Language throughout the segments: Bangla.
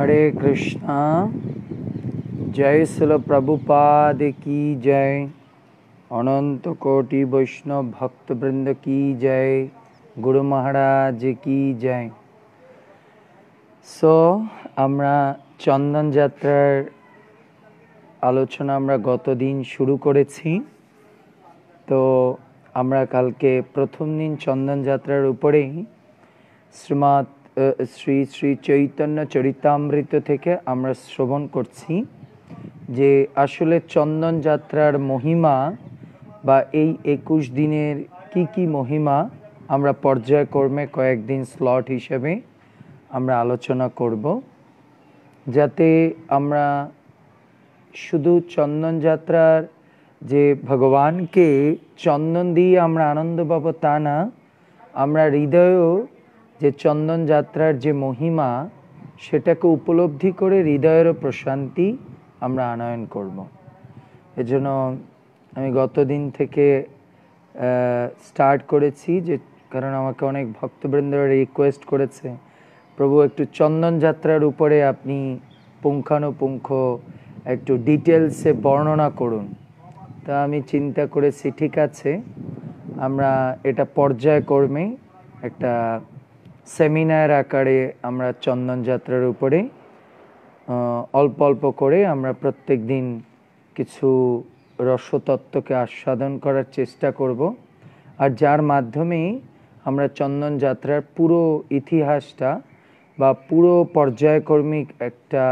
হরে কৃষ্ণ জয় শিল প্রভুপাদ কি জয় অনন্ত কোটি বৈষ্ণব ভক্তবৃন্দ কি জয় গুরু মহারাজ কি জয় সো আমরা চন্দন যাত্রার আলোচনা আমরা গত দিন শুরু করেছি তো আমরা কালকে প্রথম দিন চন্দন যাত্রার উপরেই শ্রীমৎ শ্রী শ্রী চৈতন্য চরিতামৃত থেকে আমরা শ্রবণ করছি যে আসলে চন্দন যাত্রার মহিমা বা এই একুশ দিনের কি কি মহিমা আমরা পর্যায়ক্রমে কয়েকদিন স্লট হিসেবে আমরা আলোচনা করব যাতে আমরা শুধু চন্দন যাত্রার যে ভগবানকে চন্দন দিয়ে আমরা আনন্দ পাবো তা না আমরা হৃদয়ও যে চন্দন যাত্রার যে মহিমা সেটাকে উপলব্ধি করে হৃদয়েরও প্রশান্তি আমরা আনয়ন করব। এজন্য আমি গতদিন থেকে স্টার্ট করেছি যে কারণ আমাকে অনেক ভক্তবৃন্দরা রিকোয়েস্ট করেছে প্রভু একটু চন্দন যাত্রার উপরে আপনি পুঙ্খানুপুঙ্খ একটু ডিটেলসে বর্ণনা করুন তা আমি চিন্তা করেছি ঠিক আছে আমরা এটা পর্যায়ক্রমে একটা সেমিনার আকারে আমরা চন্দন যাত্রার উপরে অল্প অল্প করে আমরা প্রত্যেক দিন কিছু রসতত্ত্বকে আস্বাদন করার চেষ্টা করব আর যার মাধ্যমেই আমরা চন্দন যাত্রার পুরো ইতিহাসটা বা পুরো পর্যায়কর্মিক একটা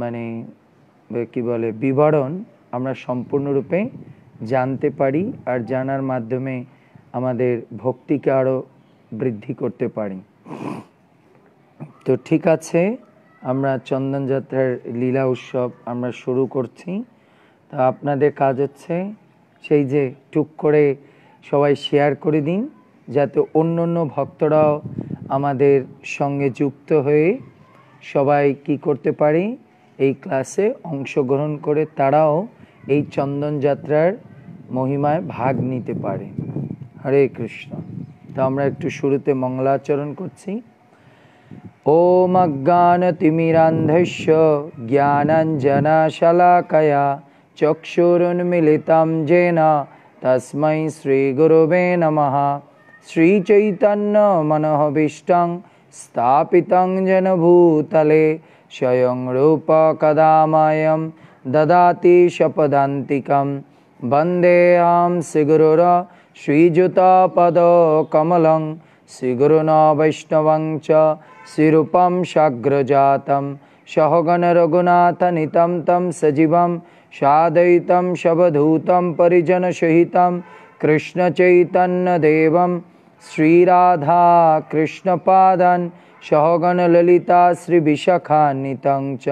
মানে কি বলে বিবরণ আমরা সম্পূর্ণরূপে জানতে পারি আর জানার মাধ্যমে আমাদের ভক্তিকে আরও বৃদ্ধি করতে পারি তো ঠিক আছে আমরা চন্দন লীলা উৎসব আমরা শুরু করছি তা আপনাদের কাজ হচ্ছে সেই যে টুক করে সবাই শেয়ার করে দিন যাতে অন্য অন্য ভক্তরাও আমাদের সঙ্গে যুক্ত হয়ে সবাই কি করতে পারে এই ক্লাসে অংশগ্রহণ করে তারাও এই চন্দন যাত্রার মহিমায় ভাগ নিতে পারে হরে কৃষ্ণ তো আমরা একটু শুরুতে মঙ্গলাচরণ করছি ওম অজ্ঞান তিমিরান্ধস্য জ্ঞানাঞ্জনা শলাকয়া চক্ষুরুন্মিলিতাম জেনা তস্মৈ শ্রীগুরুবে নমঃ চৈতন্য মনোহবিষ্টং স্থাপিতং যেন ভূতলে স্বয়ং রূপ কদাময়ম দদাতি শপদান্তিকম বন্দেয়াম শ্রীগুরুর श्रीयुतपदकमलं श्रीगुरुणा च श्रीरूपं शाग्रजातं सहगणरघुनाथनितं तं सजीवं शादयितं शवधूतं परिजनसहितं कृष्णचैतन्यदेवं श्रीराधाकृष्णपादन् सहगणललिता श्रीविशखानितं च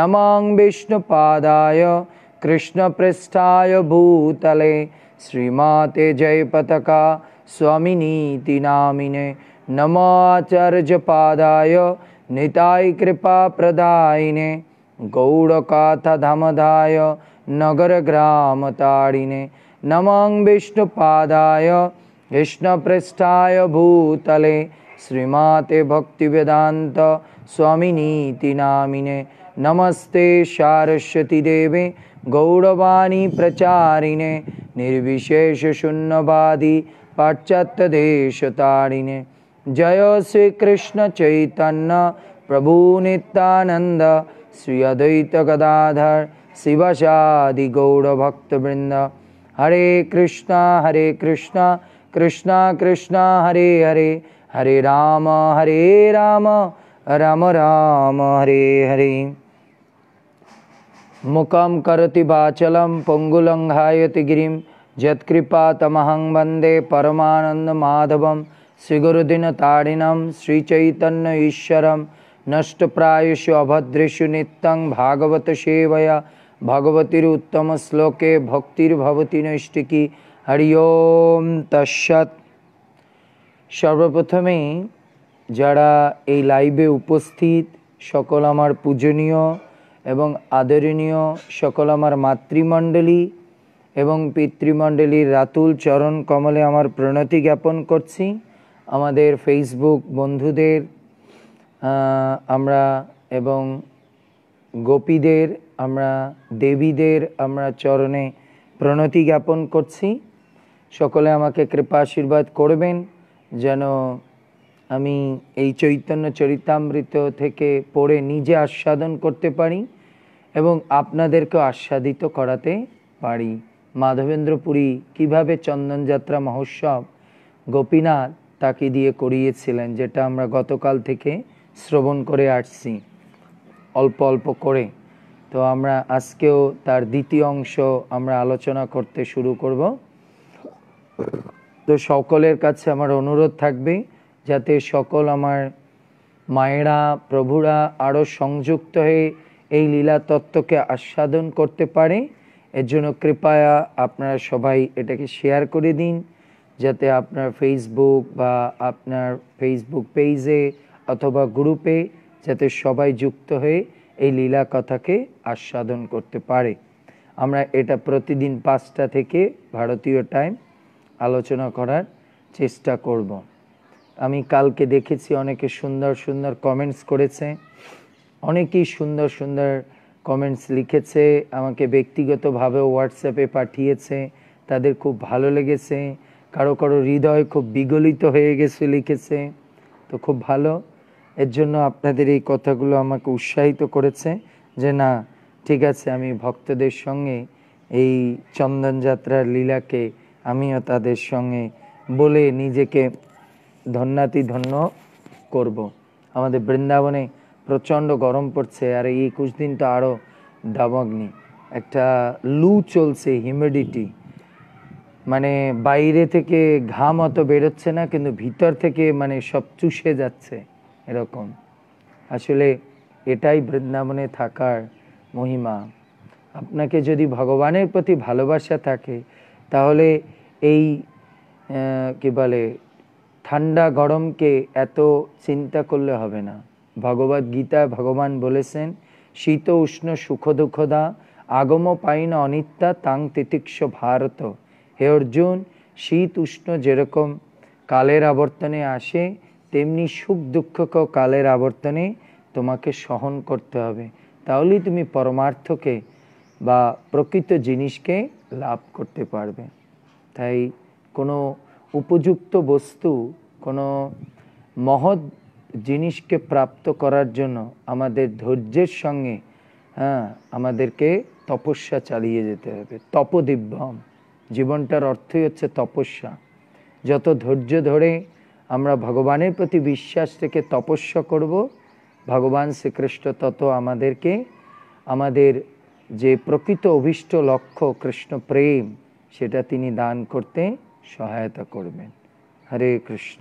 नमां विष्णुपादाय कृष्णपृष्ठाय भूतले श्रीमाते जयपतका स्वामिनीति नामिने नमाचर्यपादाय निताय कृपाप्रदायिने गौडकाथाधमधाय नगरग्रामताडिने नमां विष्णुपादाय कृष्णपृष्ठाय भूतले श्रीमाते भक्तिवेदान्त स्वामिनीति नामिने नमस्ते सारस्वती गौरवाणी प्रचारिणे निर्विशेषशून्यवादी पाश्चात्यदेशतारिणे जय श्रीकृष्णचैतन्य प्रभु नित्यानन्द श्री अद्वैतगदाधर शिवशादि गौरभक्तवृन्द हरे कृष्णा हरे कृष्णा कृष्णा कृष्णा हरे हरे हरे राम हरे राम राम राम हरे हरे মুখম করতি বাচলম পঙ্গুলং হায়তি গিরিম যৎকৃপা তমহং বন্দে পরমানন্দ মাধবম শ্রীগুরুদিন তাড়িনম শ্রীচৈতন্য ঈশ্বরম নষ্টপ্রায়ুষ অভদ্রেশু নিত্যং ভাগবত সেবয়া ভগবতীর উত্তম শ্লোকে ভক্তির্ভবতী নৈষ্টিকী হরি ওম তৎসৎ সর্বপ্রথমেই যারা এই লাইভে উপস্থিত সকল আমার পূজনীয় এবং আদরণীয় সকল আমার মাতৃমণ্ডলী এবং পিতৃমণ্ডলীর রাতুল চরণ কমলে আমার প্রণতি জ্ঞাপন করছি আমাদের ফেসবুক বন্ধুদের আমরা এবং গোপীদের আমরা দেবীদের আমরা চরণে প্রণতি জ্ঞাপন করছি সকলে আমাকে কৃপা আশীর্বাদ করবেন যেন আমি এই চৈতন্য চরিতামৃত থেকে পড়ে নিজে আস্বাদন করতে পারি এবং আপনাদেরকে আস্বাদিত করাতে পারি মাধবেন্দ্রপুরী কীভাবে চন্দনযাত্রা মহোৎসব গোপীনাথ তাকে দিয়ে করিয়েছিলেন যেটা আমরা গতকাল থেকে শ্রবণ করে আসছি অল্প অল্প করে তো আমরা আজকেও তার দ্বিতীয় অংশ আমরা আলোচনা করতে শুরু করব তো সকলের কাছে আমার অনুরোধ থাকবে যাতে সকল আমার মায়েরা প্রভুরা আরও সংযুক্ত হয়ে এই লীলা তত্ত্বকে আস্বাদন করতে পারে এর জন্য কৃপায়া আপনারা সবাই এটাকে শেয়ার করে দিন যাতে আপনার ফেসবুক বা আপনার ফেসবুক পেজে অথবা গ্রুপে যাতে সবাই যুক্ত হয়ে এই লীলা কথাকে আস্বাদন করতে পারে আমরা এটা প্রতিদিন পাঁচটা থেকে ভারতীয় টাইম আলোচনা করার চেষ্টা করবো আমি কালকে দেখেছি অনেকে সুন্দর সুন্দর কমেন্টস করেছে অনেকেই সুন্দর সুন্দর কমেন্টস লিখেছে আমাকে ব্যক্তিগতভাবে হোয়াটসঅ্যাপে পাঠিয়েছে তাদের খুব ভালো লেগেছে কারো কারো হৃদয় খুব বিগলিত হয়ে গেছে লিখেছে তো খুব ভালো এর জন্য আপনাদের এই কথাগুলো আমাকে উৎসাহিত করেছে যে না ঠিক আছে আমি ভক্তদের সঙ্গে এই চন্দন যাত্রার লীলাকে আমিও তাদের সঙ্গে বলে নিজেকে ধন্যাতি ধন্য করব। আমাদের বৃন্দাবনে প্রচণ্ড গরম পড়ছে আর এই একুশ দিন তো আরও দাবাগ্নি একটা লু চলছে হিউমিডিটি মানে বাইরে থেকে ঘাম অত বেরোচ্ছে না কিন্তু ভিতর থেকে মানে সব চুষে যাচ্ছে এরকম আসলে এটাই বৃন্দাবনে থাকার মহিমা আপনাকে যদি ভগবানের প্রতি ভালোবাসা থাকে তাহলে এই কি বলে ঠান্ডা গরমকে এত চিন্তা করলে হবে না ভগবত গীতা ভগবান বলেছেন শীত উষ্ণ সুখ দুঃখদা আগম পাইন অনিত্যা তাং তিতিক্ষ ভারত হে অর্জুন শীত উষ্ণ যেরকম কালের আবর্তনে আসে তেমনি সুখ দুঃখ কালের আবর্তনে তোমাকে সহন করতে হবে তাহলেই তুমি পরমার্থকে বা প্রকৃত জিনিসকে লাভ করতে পারবে তাই কোনো উপযুক্ত বস্তু কোনো মহৎ জিনিসকে প্রাপ্ত করার জন্য আমাদের ধৈর্যের সঙ্গে হ্যাঁ আমাদেরকে তপস্যা চালিয়ে যেতে হবে তপদিব্যম জীবনটার অর্থই হচ্ছে তপস্যা যত ধৈর্য ধরে আমরা ভগবানের প্রতি বিশ্বাস থেকে তপস্যা করব ভগবান শ্রীকৃষ্ণ তত আমাদেরকে আমাদের যে প্রকৃত অভিষ্ট লক্ষ্য কৃষ্ণ প্রেম সেটা তিনি দান করতে সহায়তা করবেন হরে কৃষ্ণ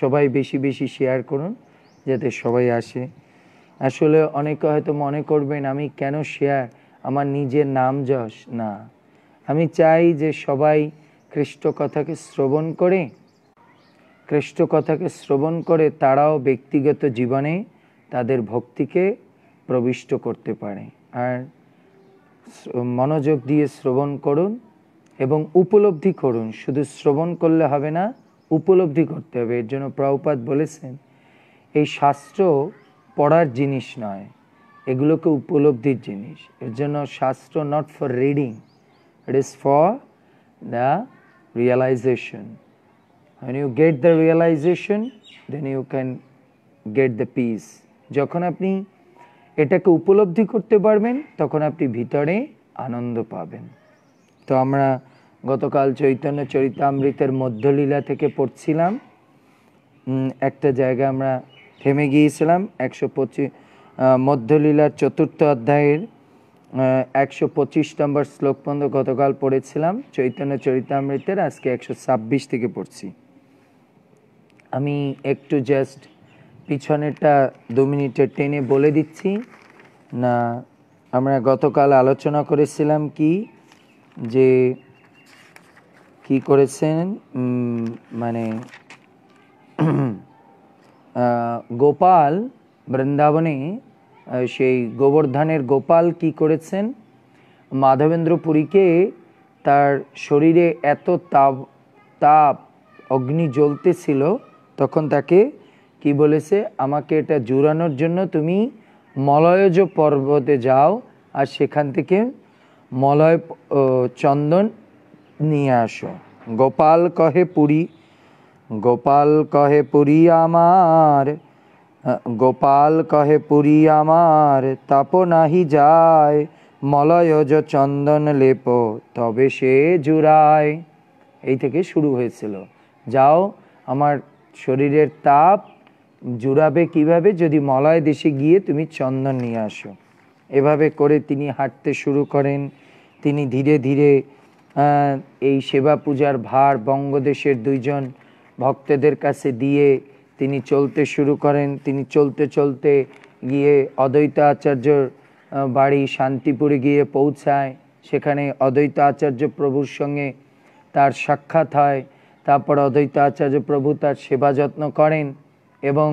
সবাই বেশি বেশি শেয়ার করুন যাতে সবাই আসে আসলে অনেকে হয়তো মনে করবেন আমি কেন শেয়ার আমার নিজের নাম যশ না আমি চাই যে সবাই খ্রিস্ট কথাকে শ্রবণ করে খ্রিস্ট কথাকে শ্রবণ করে তারাও ব্যক্তিগত জীবনে তাদের ভক্তিকে প্রবিষ্ট করতে পারে আর মনোযোগ দিয়ে শ্রবণ করুন এবং উপলব্ধি করুন শুধু শ্রবণ করলে হবে না উপলব্ধি করতে হবে এর জন্য প্রভুপাত বলেছেন এই শাস্ত্র পড়ার জিনিস নয় এগুলোকে উপলব্ধির জিনিস এর জন্য শাস্ত্র not for reading it is for the realisation when you get the realisation then you can get the peace যখন আপনি এটাকে উপলব্ধি করতে পারবেন তখন আপনি ভিতরে আনন্দ পাবেন তো আমরা গতকাল চৈতন্য চরিতামৃতের মধ্যলীলা থেকে পড়ছিলাম একটা জায়গা আমরা থেমে গিয়েছিলাম একশো পঁচিশ মধ্যলীলার চতুর্থ অধ্যায়ের একশো পঁচিশ নম্বর শ্লোক পর্যন্ত গতকাল পড়েছিলাম চৈতন্য চরিতামৃতের আজকে একশো ছাব্বিশ থেকে পড়ছি আমি একটু জাস্ট পিছনেরটা দু মিনিটের টেনে বলে দিচ্ছি না আমরা গতকাল আলোচনা করেছিলাম কি যে কি করেছেন মানে গোপাল বৃন্দাবনে সেই গোবর্ধনের গোপাল কি করেছেন মাধবেন্দ্র পুরীকে তার শরীরে এত তাপ তাপ অগ্নি জ্বলতেছিল তখন তাকে কি বলেছে আমাকে এটা জুড়ানোর জন্য তুমি মলয়জ পর্বতে যাও আর সেখান থেকে মলয় চন্দন নিয়ে আসো গোপাল কহে পুরি গোপাল কহে পুরী আমার গোপাল কহে পুরী আমার তাপ নাহি যায় মলয় য চন্দন লেপ তবে সে জুড়ায় এই থেকে শুরু হয়েছিল যাও আমার শরীরের তাপ জুড়াবে কিভাবে যদি মলয় দেশে গিয়ে তুমি চন্দন নিয়ে আসো এভাবে করে তিনি হাঁটতে শুরু করেন তিনি ধীরে ধীরে এই সেবা পূজার ভার বঙ্গদেশের দুইজন ভক্তদের কাছে দিয়ে তিনি চলতে শুরু করেন তিনি চলতে চলতে গিয়ে অদ্বৈত আচার্যর বাড়ি শান্তিপুরে গিয়ে পৌঁছায় সেখানে অদ্বৈত আচার্য প্রভুর সঙ্গে তার সাক্ষাৎ হয় তারপর অদ্বৈত আচার্য প্রভু তার সেবা যত্ন করেন এবং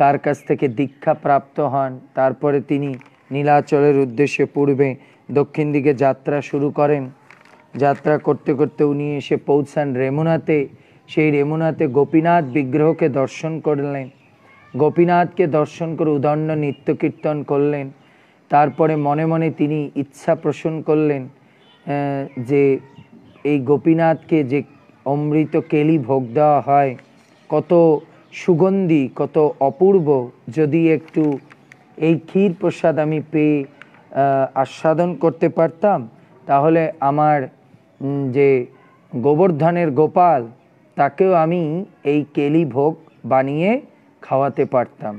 তার কাছ থেকে দীক্ষা প্রাপ্ত হন তারপরে তিনি নীলাচলের উদ্দেশ্যে পূর্বে দক্ষিণ দিকে যাত্রা শুরু করেন যাত্রা করতে করতে উনি এসে পৌঁছান রেমুনাতে সেই রেমুনাতে গোপীনাথ বিগ্রহকে দর্শন করলেন গোপীনাথকে দর্শন করে উদণ্ড নিত্য কীর্তন করলেন তারপরে মনে মনে তিনি ইচ্ছা পোষণ করলেন যে এই গোপীনাথকে যে অমৃত কেলি ভোগ দেওয়া হয় কত সুগন্ধি কত অপূর্ব যদি একটু এই ক্ষীর প্রসাদ আমি পেয়ে আস্বাদন করতে পারতাম তাহলে আমার যে গোবর্ধনের গোপাল তাকেও আমি এই কেলি ভোগ বানিয়ে খাওয়াতে পারতাম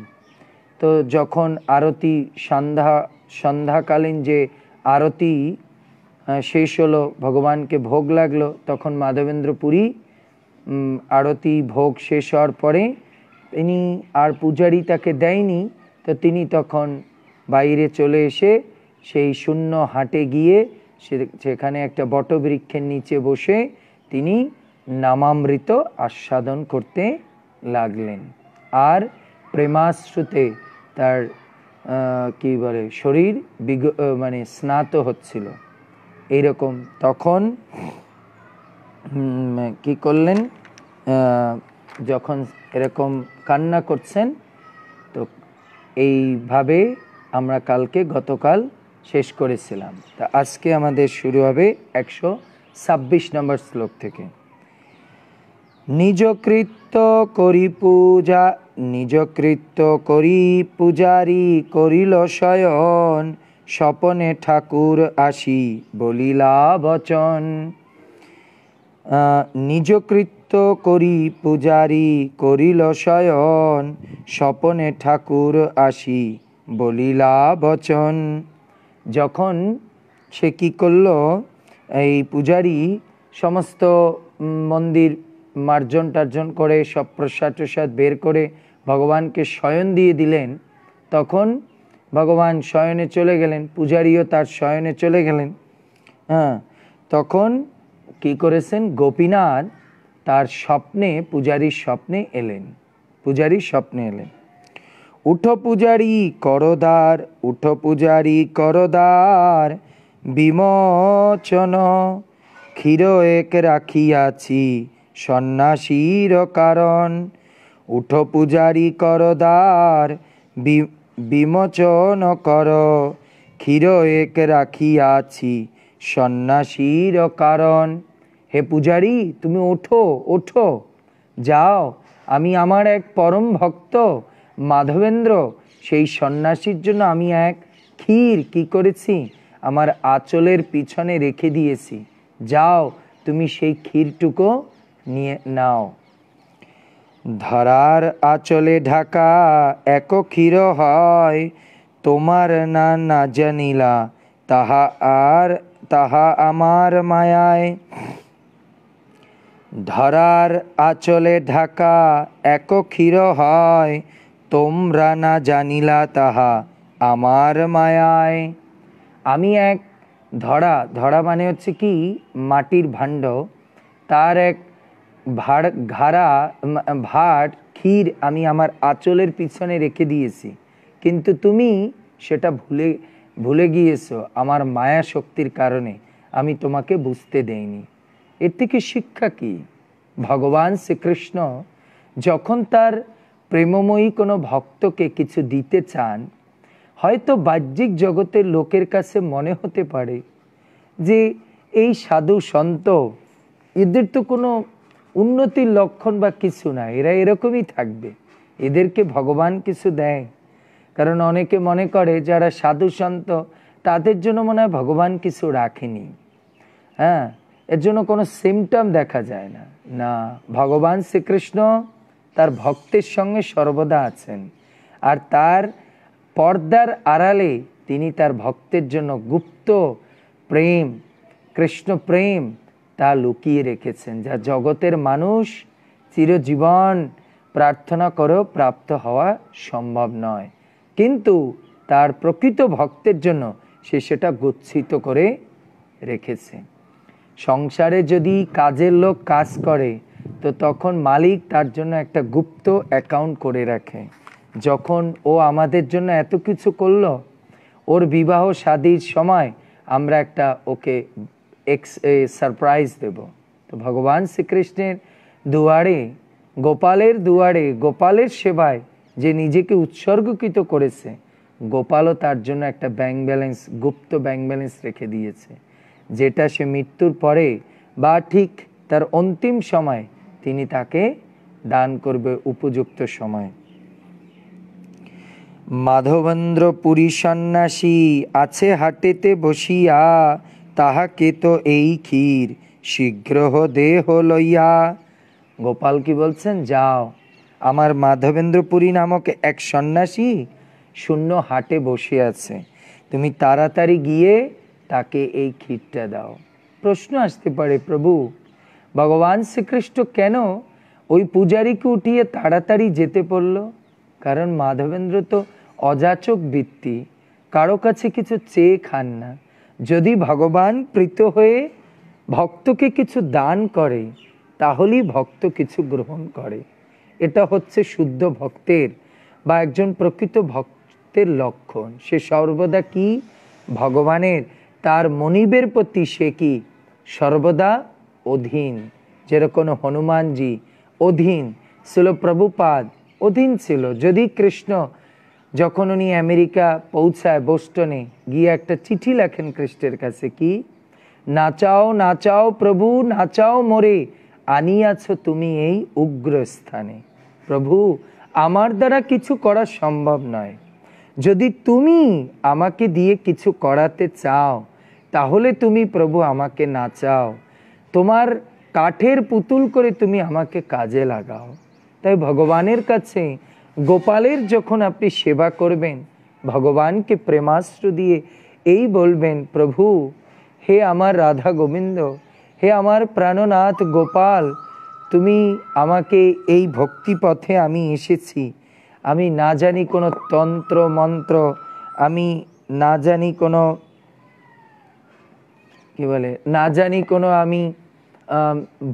তো যখন আরতি সন্ধ্যা সন্ধ্যাকালীন যে আরতি শেষ হলো ভগবানকে ভোগ লাগলো তখন মাধবেন্দ্র পুরী আরতি ভোগ শেষ হওয়ার পরে তিনি আর পূজারি তাকে দেয়নি তো তিনি তখন বাইরে চলে এসে সেই শূন্য হাটে গিয়ে সেখানে একটা বটবৃক্ষের নিচে বসে তিনি নামামৃত আস্বাদন করতে লাগলেন আর প্রেমাশ্রুতে তার কি বলে শরীর বিগ মানে স্নাত হচ্ছিল এইরকম তখন কি করলেন যখন এরকম কান্না করছেন তো এইভাবে আমরা কালকে গতকাল শেষ করেছিলাম তা আজকে আমাদের শুরু হবে একশো ছাব্বিশ নম্বর শ্লোক থেকে নিজকৃত্য করি পূজা নিজকৃত্য করি পূজারি করিল শয়ন স্বপনে ঠাকুর আসি বলিলা বচন নিজকৃত্য করি পূজারি করিল শয়ন স্বপনে ঠাকুর আসি বলিলা বচন যখন সে কি করলো এই পূজারি সমস্ত মন্দির মার্জন টার্জন করে সব প্রসাদ টসাদ বের করে ভগবানকে শয়ন দিয়ে দিলেন তখন ভগবান শয়নে চলে গেলেন পূজারীও তার শয়নে চলে গেলেন হ্যাঁ তখন কি করেছেন গোপীনাথ তার স্বপ্নে পূজারীর স্বপ্নে এলেন পূজারীর স্বপ্নে এলেন উঠ পূজারি করদার উঠ পূজারি করদার বিমোচন ক্ষীর এক রাখিয়াছি সন্ন্যাসীর কারণ উঠ পূজারি করদার বিমোচন কর ক্ষীর এক রাখিয়াছি সন্ন্যাসীর কারণ হে পূজারি তুমি ওঠো ওঠো যাও আমি আমার এক পরম ভক্ত মাধবেন্দ্র সেই সন্ন্যাসীর জন্য আমি এক ক্ষীর কি করেছি আমার আঁচলের পিছনে রেখে দিয়েছি যাও তুমি সেই ক্ষীরটুকু নিয়ে নাও ধরার আচলে ঢাকা এক ক্ষীর হয় তোমার না না জানিলা তাহা আর তাহা আমার মায়ায় ধরার আচলে ঢাকা এক ক্ষীর হয় তোমরা না জানিলা তাহা আমার মায়ায় আমি এক ধরা ধরা মানে হচ্ছে কি মাটির ভাণ্ড তার এক ভাড় ঘাড়া ভাট ক্ষীর আমি আমার আঁচলের পিছনে রেখে দিয়েছি কিন্তু তুমি সেটা ভুলে ভুলে গিয়েছো আমার মায়া শক্তির কারণে আমি তোমাকে বুঝতে দেইনি এর থেকে শিক্ষা কি ভগবান শ্রীকৃষ্ণ যখন তার প্রেমময়ী কোনো ভক্তকে কিছু দিতে চান হয়তো বাহ্যিক জগতের লোকের কাছে মনে হতে পারে যে এই সাধু সন্ত এদের তো কোনো উন্নতির লক্ষণ বা কিছু না এরা এরকমই থাকবে এদেরকে ভগবান কিছু দেয় কারণ অনেকে মনে করে যারা সাধু সন্ত তাদের জন্য মনে হয় ভগবান কিছু রাখেনি হ্যাঁ এর জন্য কোনো সিমটম দেখা যায় না না ভগবান শ্রীকৃষ্ণ তার ভক্তের সঙ্গে সর্বদা আছেন আর তার পর্দার আড়ালে তিনি তার ভক্তের জন্য গুপ্ত প্রেম কৃষ্ণ প্রেম তা লুকিয়ে রেখেছেন যা জগতের মানুষ চিরজীবন প্রার্থনা করেও প্রাপ্ত হওয়া সম্ভব নয় কিন্তু তার প্রকৃত ভক্তের জন্য সে সেটা গচ্ছিত করে রেখেছে সংসারে যদি কাজের লোক কাজ করে তো তখন মালিক তার জন্য একটা গুপ্ত অ্যাকাউন্ট করে রাখে যখন ও আমাদের জন্য এত কিছু করলো ওর বিবাহ শাদির সময় আমরা একটা ওকে এক্স সারপ্রাইজ দেব তো ভগবান শ্রীকৃষ্ণের দুয়ারে গোপালের দুয়ারে গোপালের সেবায় যে নিজেকে উৎসর্গকৃত করেছে গোপালও তার জন্য একটা ব্যাংক ব্যালেন্স গুপ্ত ব্যাংক ব্যালেন্স রেখে দিয়েছে যেটা সে মৃত্যুর পরে বা ঠিক তার অন্তিম সময় তিনি তাকে দান করবে উপযুক্ত সময় মাধবেন্দ্র পুরী সন্ন্যাসী আছে হাটেতে বসিয়া তাহাকে তো এই ক্ষীর শীঘ্র দেহ লইয়া গোপাল কি বলছেন যাও আমার মাধবেন্দ্রপুরী নামক এক সন্ন্যাসী শূন্য হাটে বসে আছে তুমি তাড়াতাড়ি গিয়ে তাকে এই ক্ষীরটা দাও প্রশ্ন আসতে পারে প্রভু ভগবান শ্রীকৃষ্ণ কেন ওই পূজারীকে উঠিয়ে তাড়াতাড়ি যেতে পড়ল কারণ মাধবেন্দ্র তো অযাচক বৃত্তি কারো কাছে কিছু চেয়ে খান না যদি ভগবান প্রীত হয়ে ভক্তকে কিছু দান করে তাহলেই ভক্ত কিছু গ্রহণ করে এটা হচ্ছে শুদ্ধ ভক্তের বা একজন প্রকৃত ভক্তের লক্ষণ সে সর্বদা কি ভগবানের তার মনিবের প্রতি সে কি সর্বদা অধীন যেরকম হনুমানজি অধীন ছিল প্রভুপাদ অধীন ছিল যদি কৃষ্ণ যখন উনি আমেরিকা পৌঁছায় বোস্টনে গিয়ে একটা চিঠি লেখেন কৃষ্ণের কাছে কি নাচাও নাচাও প্রভু নাচাও মোরে আনিয়াছ তুমি এই উগ্র স্থানে প্রভু আমার দ্বারা কিছু করা সম্ভব নয় যদি তুমি আমাকে দিয়ে কিছু করাতে চাও তাহলে তুমি প্রভু আমাকে নাচাও তোমার কাঠের পুতুল করে তুমি আমাকে কাজে লাগাও তাই ভগবানের কাছে গোপালের যখন আপনি সেবা করবেন ভগবানকে প্রেমাস্ত্র দিয়ে এই বলবেন প্রভু হে আমার রাধা গোবিন্দ হে আমার প্রাণনাথ গোপাল তুমি আমাকে এই ভক্তি পথে আমি এসেছি আমি না জানি কোনো তন্ত্র মন্ত্র আমি না জানি কোনো কি বলে না জানি কোনো আমি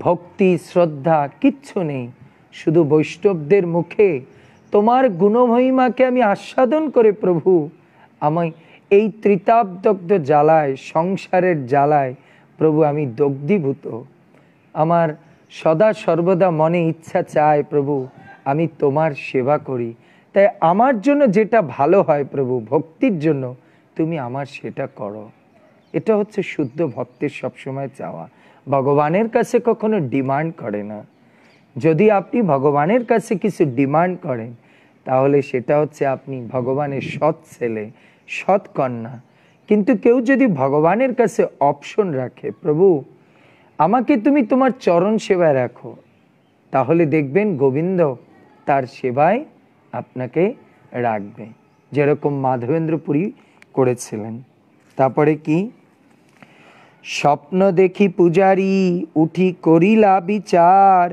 ভক্তি শ্রদ্ধা কিচ্ছু নেই শুধু বৈষ্ণবদের মুখে তোমার গুণমহিমাকে আমি আস্বাদন করে প্রভু আমি এই ত্রিতাবদগ্ধ জ্বালায় সংসারের জ্বালায় প্রভু আমি দগ্ধীভূত আমার সদা সর্বদা মনে ইচ্ছা চায় প্রভু আমি তোমার সেবা করি তাই আমার জন্য যেটা ভালো হয় প্রভু ভক্তির জন্য তুমি আমার সেটা করো এটা হচ্ছে শুদ্ধ ভক্তের সবসময় চাওয়া ভগবানের কাছে কখনো ডিমান্ড করে না যদি আপনি ভগবানের কাছে কিছু ডিমান্ড করেন তাহলে সেটা হচ্ছে আপনি ভগবানের সৎ ছেলে সৎ কন্যা কিন্তু কেউ যদি ভগবানের কাছে অপশন রাখে প্রভু আমাকে তুমি তোমার চরণ সেবায় রাখো তাহলে দেখবেন গোবিন্দ তার সেবায় আপনাকে রাখবে যেরকম মাধবেন্দ্রপুরী করেছিলেন তারপরে কি স্বপ্ন দেখি পূজারি উঠি করিলা বিচার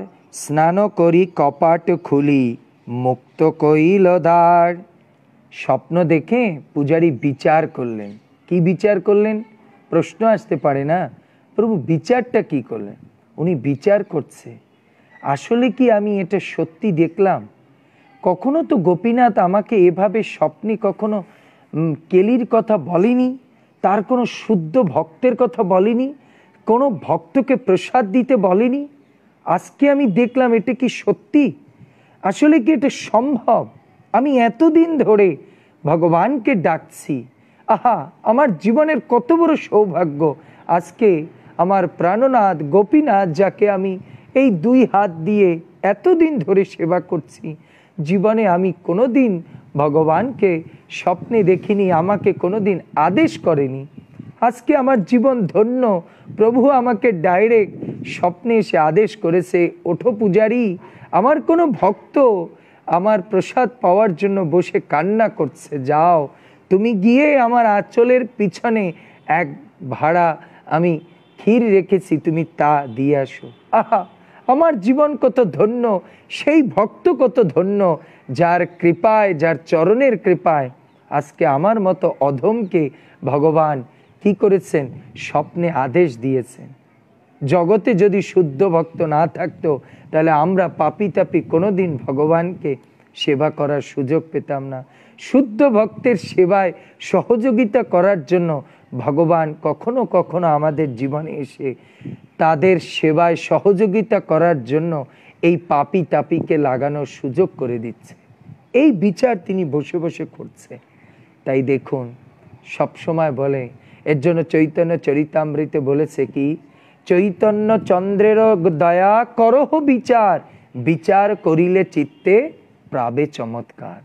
স্নান করি কপাট খুলি মুক্ত কইল দ্বার স্বপ্ন দেখে পূজারি বিচার করলেন কি বিচার করলেন প্রশ্ন আসতে পারে না প্রভু বিচারটা কি করলেন উনি বিচার করছে আসলে কি আমি এটা সত্যি দেখলাম কখনো তো গোপীনাথ আমাকে এভাবে স্বপ্নে কখনো কেলির কথা বলেনি তার কোনো শুদ্ধ ভক্তের কথা বলেনি কোনো ভক্তকে প্রসাদ দিতে বলেনি আজকে আমি দেখলাম এটা কি সত্যি আসলে কি এটা সম্ভব আমি এতদিন ধরে ভগবানকে ডাকছি আহা আমার জীবনের কত বড় সৌভাগ্য আজকে আমার প্রাণনাথ গোপীনাথ যাকে আমি এই দুই হাত দিয়ে এতদিন ধরে সেবা করছি জীবনে আমি কোনো দিন ভগবানকে স্বপ্নে দেখিনি আমাকে কোনোদিন আদেশ করেনি আজকে আমার জীবন ধন্য প্রভু আমাকে ডাইরেক্ট স্বপ্নে এসে আদেশ করেছে ওঠো পূজারি আমার কোনো ভক্ত আমার প্রসাদ পাওয়ার জন্য বসে কান্না করছে যাও তুমি গিয়ে আমার আঁচলের পিছনে এক ভাড়া আমি ক্ষীর রেখেছি তুমি তা দিয়ে আসো আহা আমার জীবন কত ধন্য সেই ভক্ত কত ধন্য যার কৃপায় যার চরণের কৃপায় আজকে আমার মতো অধমকে ভগবান কি করেছেন স্বপ্নে আদেশ দিয়েছেন জগতে যদি শুদ্ধ ভক্ত না থাকতো তাহলে আমরা পাপি তাপি কোনো দিন ভগবানকে সেবা করার সুযোগ পেতাম না শুদ্ধ ভক্তের সেবায় সহযোগিতা করার জন্য ভগবান কখনো কখনো আমাদের জীবনে এসে তাদের সেবায় সহযোগিতা করার জন্য এই পাপি টাপিকে লাগানোর সুযোগ করে দিচ্ছে এই বিচার তিনি বসে বসে করছে তাই দেখুন সবসময় বলে এর জন্য চৈতন্য চরিতামৃতে বলেছে কি চৈতন্য চন্দ্রের দয়া করহ বিচার বিচার করিলে চিত্তে প্রাবে চমৎকার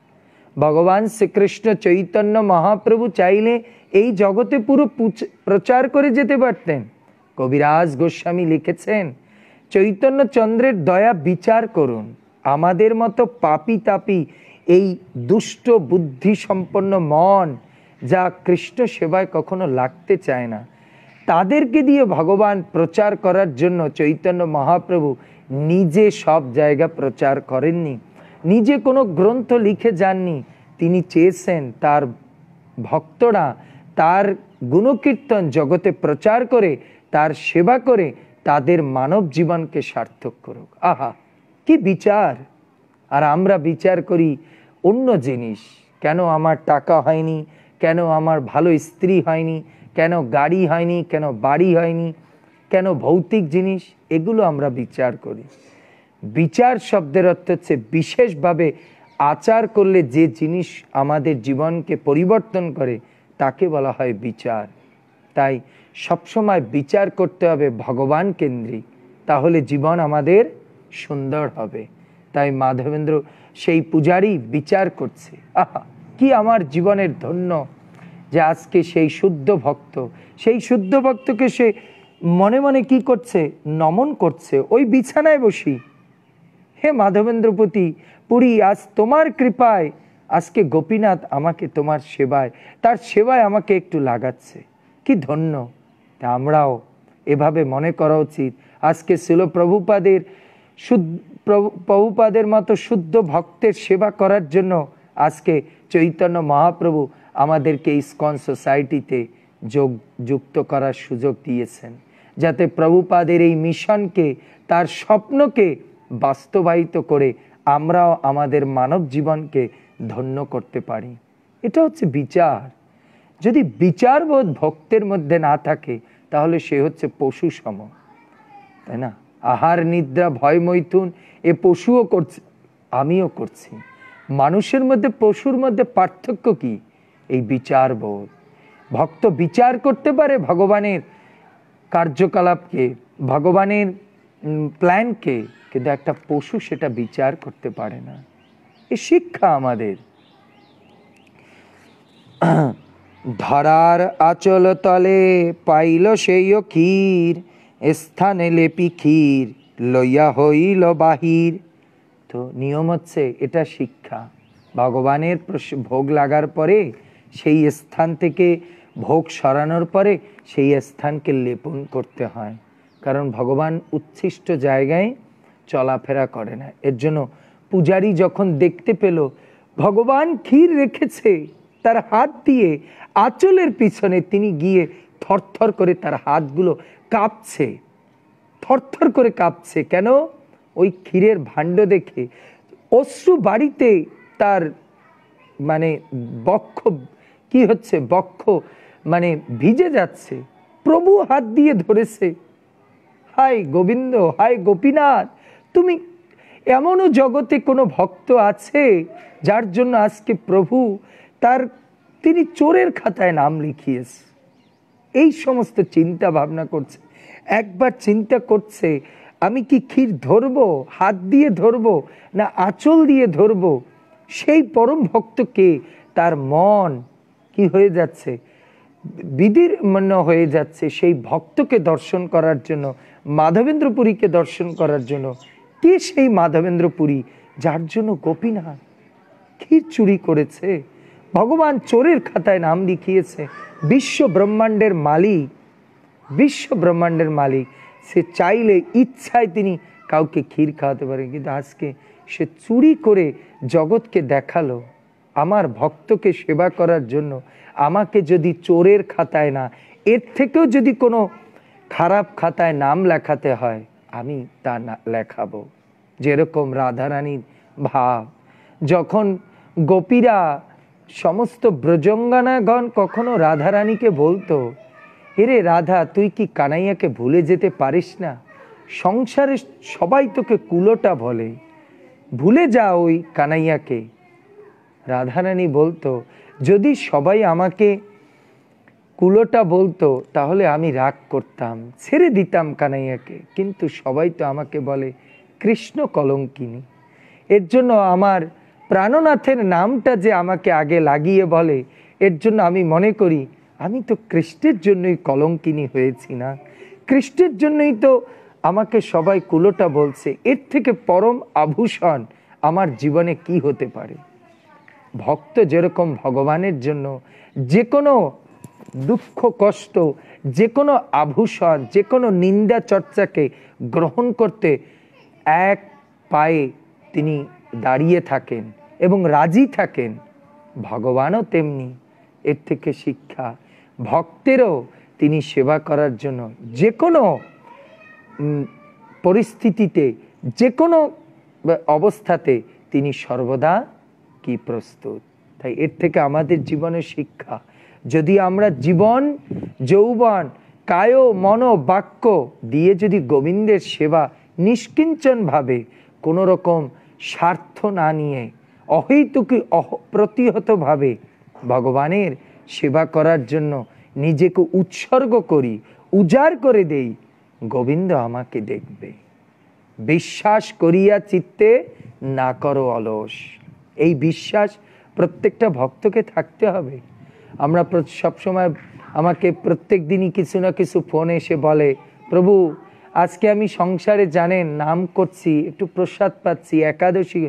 ভগবান শ্রীকৃষ্ণ চৈতন্য মহাপ্রভু চাইলে এই জগতে পুরো প্রচার করে যেতে পারতেন কবিরাজ গোস্বামী লিখেছেন চৈতন্যচন্দ্রের দয়া বিচার করুন আমাদের মতো পাপি তাপি এই দুষ্ট বুদ্ধি সম্পন্ন মন যা কৃষ্ণ সেবায় কখনো লাগতে চায় না তাদেরকে দিয়ে ভগবান প্রচার করার জন্য চৈতন্য মহাপ্রভু নিজে সব জায়গা প্রচার করেননি নিজে কোনো গ্রন্থ লিখে যাননি তিনি চেয়েছেন তার ভক্তরা তার গুণকীর্তন জগতে প্রচার করে তার সেবা করে তাদের মানব জীবনকে সার্থক করুক আহা কি বিচার আর আমরা বিচার করি অন্য জিনিস কেন আমার টাকা হয়নি কেন আমার ভালো স্ত্রী হয়নি কেন গাড়ি হয়নি কেন বাড়ি হয়নি কেন ভৌতিক জিনিস এগুলো আমরা বিচার করি বিচার শব্দের অর্থ হচ্ছে বিশেষভাবে আচার করলে যে জিনিস আমাদের জীবনকে পরিবর্তন করে তাকে বলা হয় বিচার তাই সবসময় বিচার করতে হবে ভগবান কেন্দ্রিক তাহলে জীবন আমাদের সুন্দর হবে তাই মাধবেন্দ্র সেই পূজারই বিচার করছে আহা কি আমার জীবনের ধন্য যে আজকে সেই শুদ্ধ ভক্ত সেই শুদ্ধ ভক্তকে সে মনে মনে কি করছে নমন করছে ওই বিছানায় বসি হে মাধবেন্দ্রপতি পুরী আজ তোমার কৃপায় আজকে গোপীনাথ আমাকে তোমার সেবায় তার সেবায় আমাকে একটু লাগাচ্ছে কি ধন্য তা আমরাও এভাবে মনে করা উচিত আজকে ছিল প্রভুপাদের প্রভুপাদের মতো শুদ্ধ ভক্তের সেবা করার জন্য আজকে চৈতন্য মহাপ্রভু আমাদেরকে ইস্কন সোসাইটিতে যোগ যুক্ত করার সুযোগ দিয়েছেন যাতে প্রভুপাদের এই মিশনকে তার স্বপ্নকে বাস্তবায়িত করে আমরাও আমাদের মানব জীবনকে ধন্য করতে পারি এটা হচ্ছে বিচার যদি বিচারবোধ ভক্তের মধ্যে না থাকে তাহলে সে হচ্ছে পশু সম তাই না আহার নিদ্রা ভয় মৈথুন এ পশুও করছে আমিও করছি মানুষের মধ্যে পশুর মধ্যে পার্থক্য কি এই বিচারবোধ ভক্ত বিচার করতে পারে ভগবানের কার্যকলাপকে ভগবানের প্ল্যানকে কিন্তু একটা পশু সেটা বিচার করতে পারে না এ শিক্ষা আমাদের ধরার আচল তলে পাইল সেই ক্ষীর স্থানে লেপি ক্ষীর লইয়া হইল বাহির তো নিয়ম হচ্ছে এটা শিক্ষা ভগবানের ভোগ লাগার পরে সেই স্থান থেকে ভোগ সরানোর পরে সেই স্থানকে লেপন করতে হয় কারণ ভগবান উচ্ছিষ্ট জায়গায় চলাফেরা করে না এর জন্য পূজারী যখন দেখতে পেল ভগবান ক্ষীর রেখেছে তার হাত দিয়ে আঁচলের পিছনে তিনি গিয়ে থরথর করে তার হাতগুলো কাঁপছে থরথর করে কাঁপছে কেন ওই ক্ষীরের ভাণ্ড দেখে অশ্রু বাড়িতে তার মানে বক্ষ কি হচ্ছে বক্ষ মানে ভিজে যাচ্ছে প্রভু হাত দিয়ে ধরেছে হাই গোবিন্দ হাই গোপীনাথ তুমি এমনও জগতে কোনো ভক্ত আছে যার জন্য আজকে প্রভু তার তিনি চোরের খাতায় নাম লিখিয়েছে এই সমস্ত চিন্তা ভাবনা করছে একবার চিন্তা করছে আমি কি ক্ষীর ধরবো হাত দিয়ে ধরবো না আঁচল দিয়ে ধরবো সেই পরম ভক্তকে তার মন কি হয়ে যাচ্ছে বিধির মন্য হয়ে যাচ্ছে সেই ভক্তকে দর্শন করার জন্য মাধবেন্দ্রপুরীকে দর্শন করার জন্য কে সেই মাধবেন্দ্রপুরী যার জন্য গোপীনাথ ক্ষীর চুরি করেছে ভগবান চোরের খাতায় নাম লিখিয়েছে বিশ্ব ব্রহ্মাণ্ডের মালিক বিশ্ব ব্রহ্মাণ্ডের মালিক সে চাইলে ইচ্ছায় তিনি কাউকে ক্ষীর খাওয়াতে পারেন কিন্তু আজকে সে চুরি করে জগৎকে দেখালো আমার ভক্তকে সেবা করার জন্য আমাকে যদি চোরের খাতায় না এর থেকেও যদি কোনো খারাপ খাতায় নাম লেখাতে হয় আমি তা না লেখাবো যেরকম রাধারানীর ভাব যখন গোপীরা সমস্ত ব্রজঙ্গানাগণ কখনো রাধারানীকে বলতো এরে রাধা তুই কি কানাইয়াকে ভুলে যেতে পারিস না সংসারে সবাই তোকে কুলোটা বলে ভুলে যা ওই কানাইয়াকে রাধারানী বলতো যদি সবাই আমাকে কুলোটা বলতো তাহলে আমি রাগ করতাম ছেড়ে দিতাম কানাইয়াকে কিন্তু সবাই তো আমাকে বলে কৃষ্ণ কলঙ্কিনী এর জন্য আমার প্রাণনাথের নামটা যে আমাকে আগে লাগিয়ে বলে এর জন্য আমি মনে করি আমি তো কৃষ্ণের জন্যই কলঙ্কিনী হয়েছি না কৃষ্ণের জন্যই তো আমাকে সবাই কুলোটা বলছে এর থেকে পরম আভূষণ আমার জীবনে কি হতে পারে ভক্ত যেরকম ভগবানের জন্য যে কোনো দুঃখ কষ্ট যে কোনো আভূষণ যে কোনো নিন্দা চর্চাকে গ্রহণ করতে এক পায়ে তিনি দাঁড়িয়ে থাকেন এবং রাজি থাকেন ভগবানও তেমনি এর থেকে শিক্ষা ভক্তেরও তিনি সেবা করার জন্য যে কোনো পরিস্থিতিতে যে কোনো অবস্থাতে তিনি সর্বদা কি প্রস্তুত তাই এর থেকে আমাদের জীবনের শিক্ষা যদি আমরা জীবন যৌবন কায়ো মন বাক্য দিয়ে যদি গোবিন্দের সেবা নিষ্কিঞ্চনভাবে কোনো রকম স্বার্থ না নিয়ে অহৈতুকি অপ্রতিহতভাবে ভগবানের সেবা করার জন্য নিজেকে উৎসর্গ করি উজাড় করে দেই গোবিন্দ আমাকে দেখবে বিশ্বাস করিয়া চিত্তে না করো অলস এই বিশ্বাস প্রত্যেকটা ভক্তকে থাকতে হবে আমরা সবসময় আমাকে প্রত্যেক দিনই কিছু না কিছু ফোন এসে বলে প্রভু আজকে আমি সংসারে জানেন নাম করছি একটু প্রসাদ পাচ্ছি একাদশী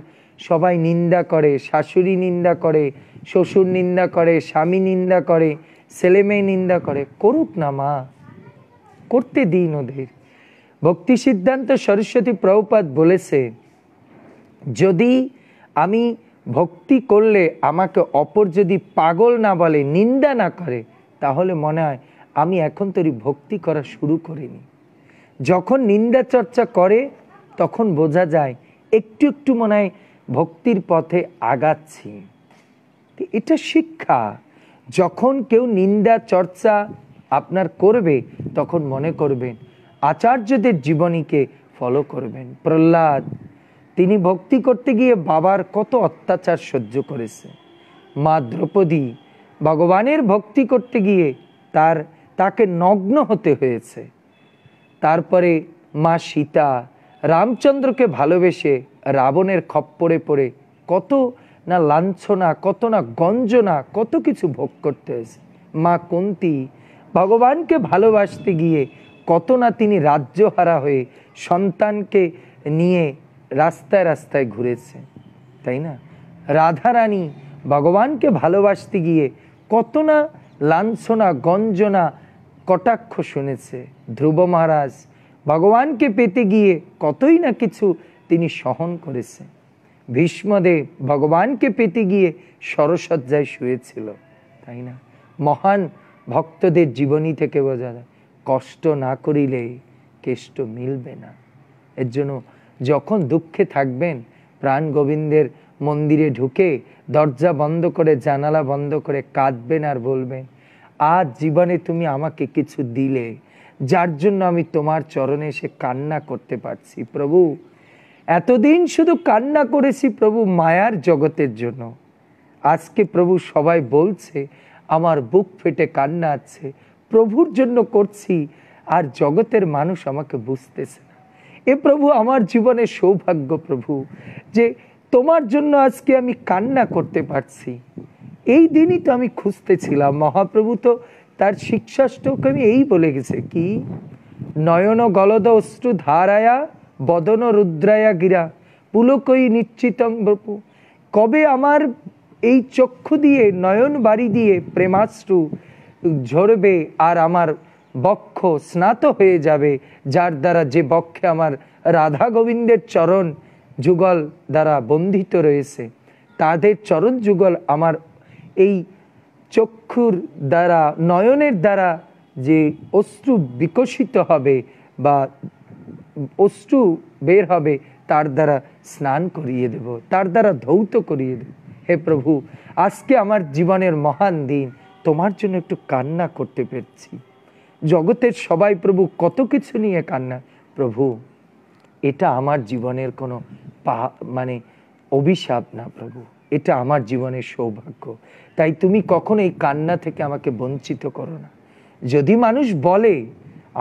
সবাই নিন্দা করে শাশুড়ি নিন্দা করে শ্বশুর নিন্দা করে স্বামী নিন্দা করে ছেলে মেয়ে নিন্দা করে করুক না মা করতে দিন ওদের ভক্তি সিদ্ধান্ত সরস্বতী প্রভুপাত বলেছে যদি আমি ভক্তি করলে আমাকে অপর যদি পাগল না বলে নিন্দা না করে তাহলে মনে হয় আমি এখন তোরই ভক্তি করা শুরু করিনি যখন নিন্দা চর্চা করে তখন বোঝা যায় একটু একটু মনে হয় ভক্তির পথে আগাচ্ছি এটা শিক্ষা যখন কেউ নিন্দা চর্চা আপনার করবে তখন মনে করবেন আচার্যদের জীবনীকে ফলো করবেন প্রহ্লাদ তিনি ভক্তি করতে গিয়ে বাবার কত অত্যাচার সহ্য করেছে মা দ্রৌপদী ভগবানের ভক্তি করতে গিয়ে তার তাকে নগ্ন হতে হয়েছে তারপরে মা সীতা রামচন্দ্রকে ভালোবেসে রাবণের খপ্পরে পড়ে কত না লাঞ্ছনা কত না গঞ্জনা কত কিছু ভোগ করতে হয়েছে মা কুন্তি ভগবানকে ভালোবাসতে গিয়ে কত না তিনি রাজ্যহারা হয়ে সন্তানকে নিয়ে রাস্তায় রাস্তায় ঘুরেছে তাই না রাধারানী ভগবানকে ভালোবাসতে গিয়ে কত না লাঞ্ছনা গঞ্জনা কটাক্ষ শুনেছে ধ্রুব মহারাজ ভগবানকে পেতে গিয়ে কতই না কিছু তিনি সহন করেছে ভীষ্মদেব ভগবানকে পেতে গিয়ে সরসজ্জায় শুয়েছিল তাই না মহান ভক্তদের জীবনী থেকে বোঝা যায় কষ্ট না করিলে কেষ্ট মিলবে না এর জন্য যখন দুঃখে থাকবেন প্রাণ গোবিন্দের মন্দিরে ঢুকে দরজা বন্ধ করে জানালা বন্ধ করে কাঁদবেন আর বলবেন আজ জীবনে তুমি আমাকে কিছু দিলে যার জন্য আমি তোমার চরণে এসে কান্না করতে পারছি প্রভু এতদিন শুধু কান্না করেছি প্রভু মায়ার জগতের জন্য আজকে প্রভু সবাই বলছে আমার বুক ফেটে কান্না আছে প্রভুর জন্য করছি আর জগতের মানুষ আমাকে বুঝতেছে না এ প্রভু আমার জীবনে সৌভাগ্য প্রভু যে তোমার জন্য আজকে আমি কান্না করতে পারছি এই দিনই তো আমি খুঁজতেছিলাম মহাপ্রভু তো তার শিক্ষাষ্টক আমি এই বলে গেছে কি নয়ন গলদ অশ্রু ধারায়া বদন রুদ্রায়া গিরা পুলকই নিশ্চিতং বপু কবে আমার এই চক্ষু দিয়ে নয়ন বাড়ি দিয়ে প্রেমাশ্রু ঝরবে আর আমার বক্ষ স্নাত হয়ে যাবে যার দ্বারা যে বক্ষে আমার রাধা গোবিন্দের চরণ যুগল দ্বারা বন্ধিত রয়েছে তাদের চরণ যুগল আমার এই চক্ষুর দ্বারা নয়নের দ্বারা যে অস্ত্র বিকশিত হবে বা অস্ত্র বের হবে তার দ্বারা স্নান করিয়ে দেব তার দ্বারা ধৌত করিয়ে দেব হে প্রভু আজকে আমার জীবনের মহান দিন তোমার জন্য একটু কান্না করতে পেরেছি জগতের সবাই প্রভু কত কিছু নিয়ে কান্না প্রভু এটা আমার জীবনের কোনো পা মানে অভিশাপ না প্রভু এটা আমার জীবনের সৌভাগ্য তাই তুমি কখনো এই কান্না থেকে আমাকে বঞ্চিত করো না যদি মানুষ বলে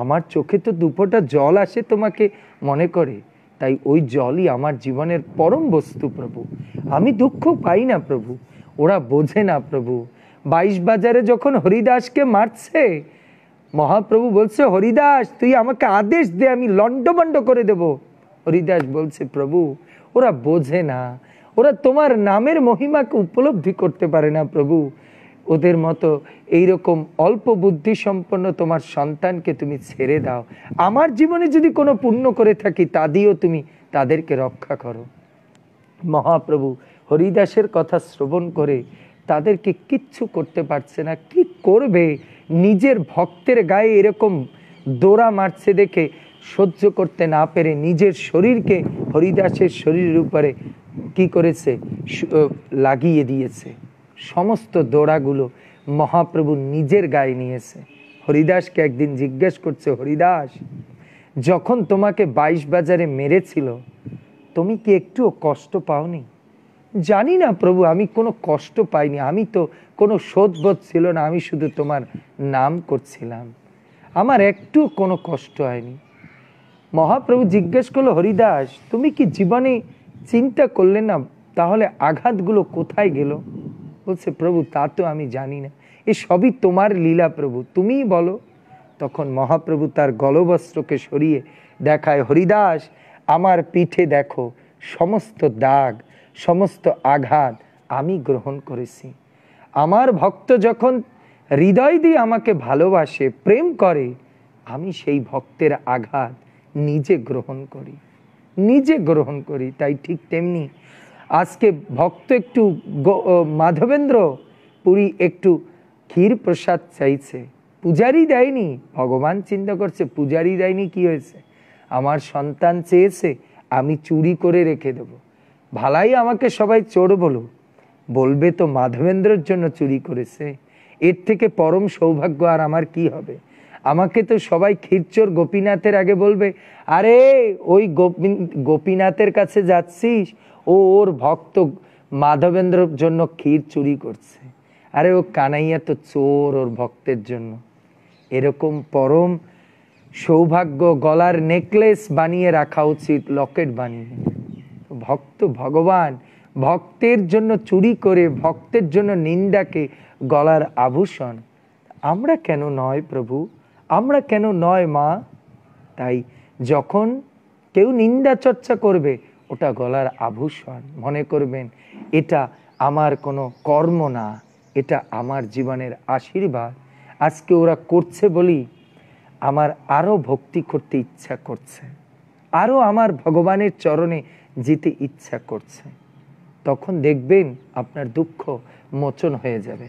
আমার চোখে তো দুপোটা জল আসে তোমাকে মনে করে তাই ওই জলই আমার জীবনের পরম বস্তু প্রভু আমি দুঃখ পাই না প্রভু ওরা বোঝে না প্রভু বাইশ বাজারে যখন হরিদাসকে মারছে মহাপ্রভু বলছে হরিদাস তুই আমাকে আদেশ দে আমি লণ্ডভণ্ড করে দেব হরিদাস বলছে প্রভু ওরা বোঝে না ওরা তোমার নামের মহিমাকে উপলব্ধি করতে পারে না প্রভু ওদের মতো এইরকম অল্প বুদ্ধি সম্পন্ন তোমার সন্তানকে তুমি ছেড়ে দাও আমার জীবনে যদি কোনো পূর্ণ করে থাকি তা দিয়েও তুমি তাদেরকে রক্ষা করো মহাপ্রভু হরিদাসের কথা শ্রবণ করে তাদেরকে কিচ্ছু করতে পারছে না কি করবে নিজের ভক্তের গায়ে এরকম দোরা মারছে দেখে সহ্য করতে না পেরে নিজের শরীরকে হরিদাসের শরীরের উপরে কি করেছে লাগিয়ে দিয়েছে সমস্ত দোড়াগুলো মহাপ্রভু নিজের গায়ে নিয়েছে হরিদাসকে একদিন জিজ্ঞেস করছে হরিদাস যখন তোমাকে বাইশ বাজারে মেরেছিল তুমি কি একটুও কষ্ট পাওনি জানি না প্রভু আমি কোনো কষ্ট পাইনি আমি তো কোনো শোধবোধ ছিল না আমি শুধু তোমার নাম করছিলাম আমার একটু কোনো কষ্ট হয়নি মহাপ্রভু জিজ্ঞেস করলো হরিদাস তুমি কি জীবনে চিন্তা করলে না তাহলে আঘাতগুলো কোথায় গেল বলছে প্রভু তা তো আমি জানি না এ সবই তোমার লীলা প্রভু তুমিই বলো তখন মহাপ্রভু তার গলবস্ত্রকে সরিয়ে দেখায় হরিদাস আমার পিঠে দেখো সমস্ত দাগ সমস্ত আঘাত আমি গ্রহণ করেছি আমার ভক্ত যখন হৃদয় দিয়ে আমাকে ভালোবাসে প্রেম করে আমি সেই ভক্তের আঘাত নিজে গ্রহণ করি নিজে গ্রহণ করি তাই ঠিক তেমনি আজকে ভক্ত একটু মাধবেন্দ্র পুরী একটু ক্ষীর প্রসাদ চাইছে পূজারি দেয়নি ভগবান চিন্তা করছে পূজারি দেয়নি কি হয়েছে আমার সন্তান চেয়েছে আমি চুরি করে রেখে দেব ভালাই আমাকে সবাই চোর বলো বলবে তো মাধবেন্দ্রর জন্য চুরি করেছে এর থেকে পরম সৌভাগ্য আর আমার কি হবে আমাকে তো সবাই খিরচোর গোপীনাথের আগে বলবে আরে ওই গোপী গোপীনাথের কাছে যাচ্ছিস ও ওর ভক্ত মাধবেন্দ্রর জন্য ক্ষীর চুরি করছে আরে ও কানাইয়া তো চোর ওর ভক্তের জন্য এরকম পরম সৌভাগ্য গলার নেকলেস বানিয়ে রাখা উচিত লকেট বানিয়ে ভক্ত ভগবান ভক্তের জন্য চুরি করে ভক্তের জন্য নিন্দাকে গলার আভূষণ আমরা কেন নয় প্রভু আমরা কেন নয় মা তাই যখন কেউ নিন্দা চর্চা করবে ওটা গলার আভূষণ মনে করবেন এটা আমার কোনো কর্ম না এটা আমার জীবনের আশীর্বাদ আজকে ওরা করছে বলি আমার আরও ভক্তি করতে ইচ্ছা করছে আরও আমার ভগবানের চরণে যেতে ইচ্ছা করছে তখন দেখবেন আপনার দুঃখ মোচন হয়ে যাবে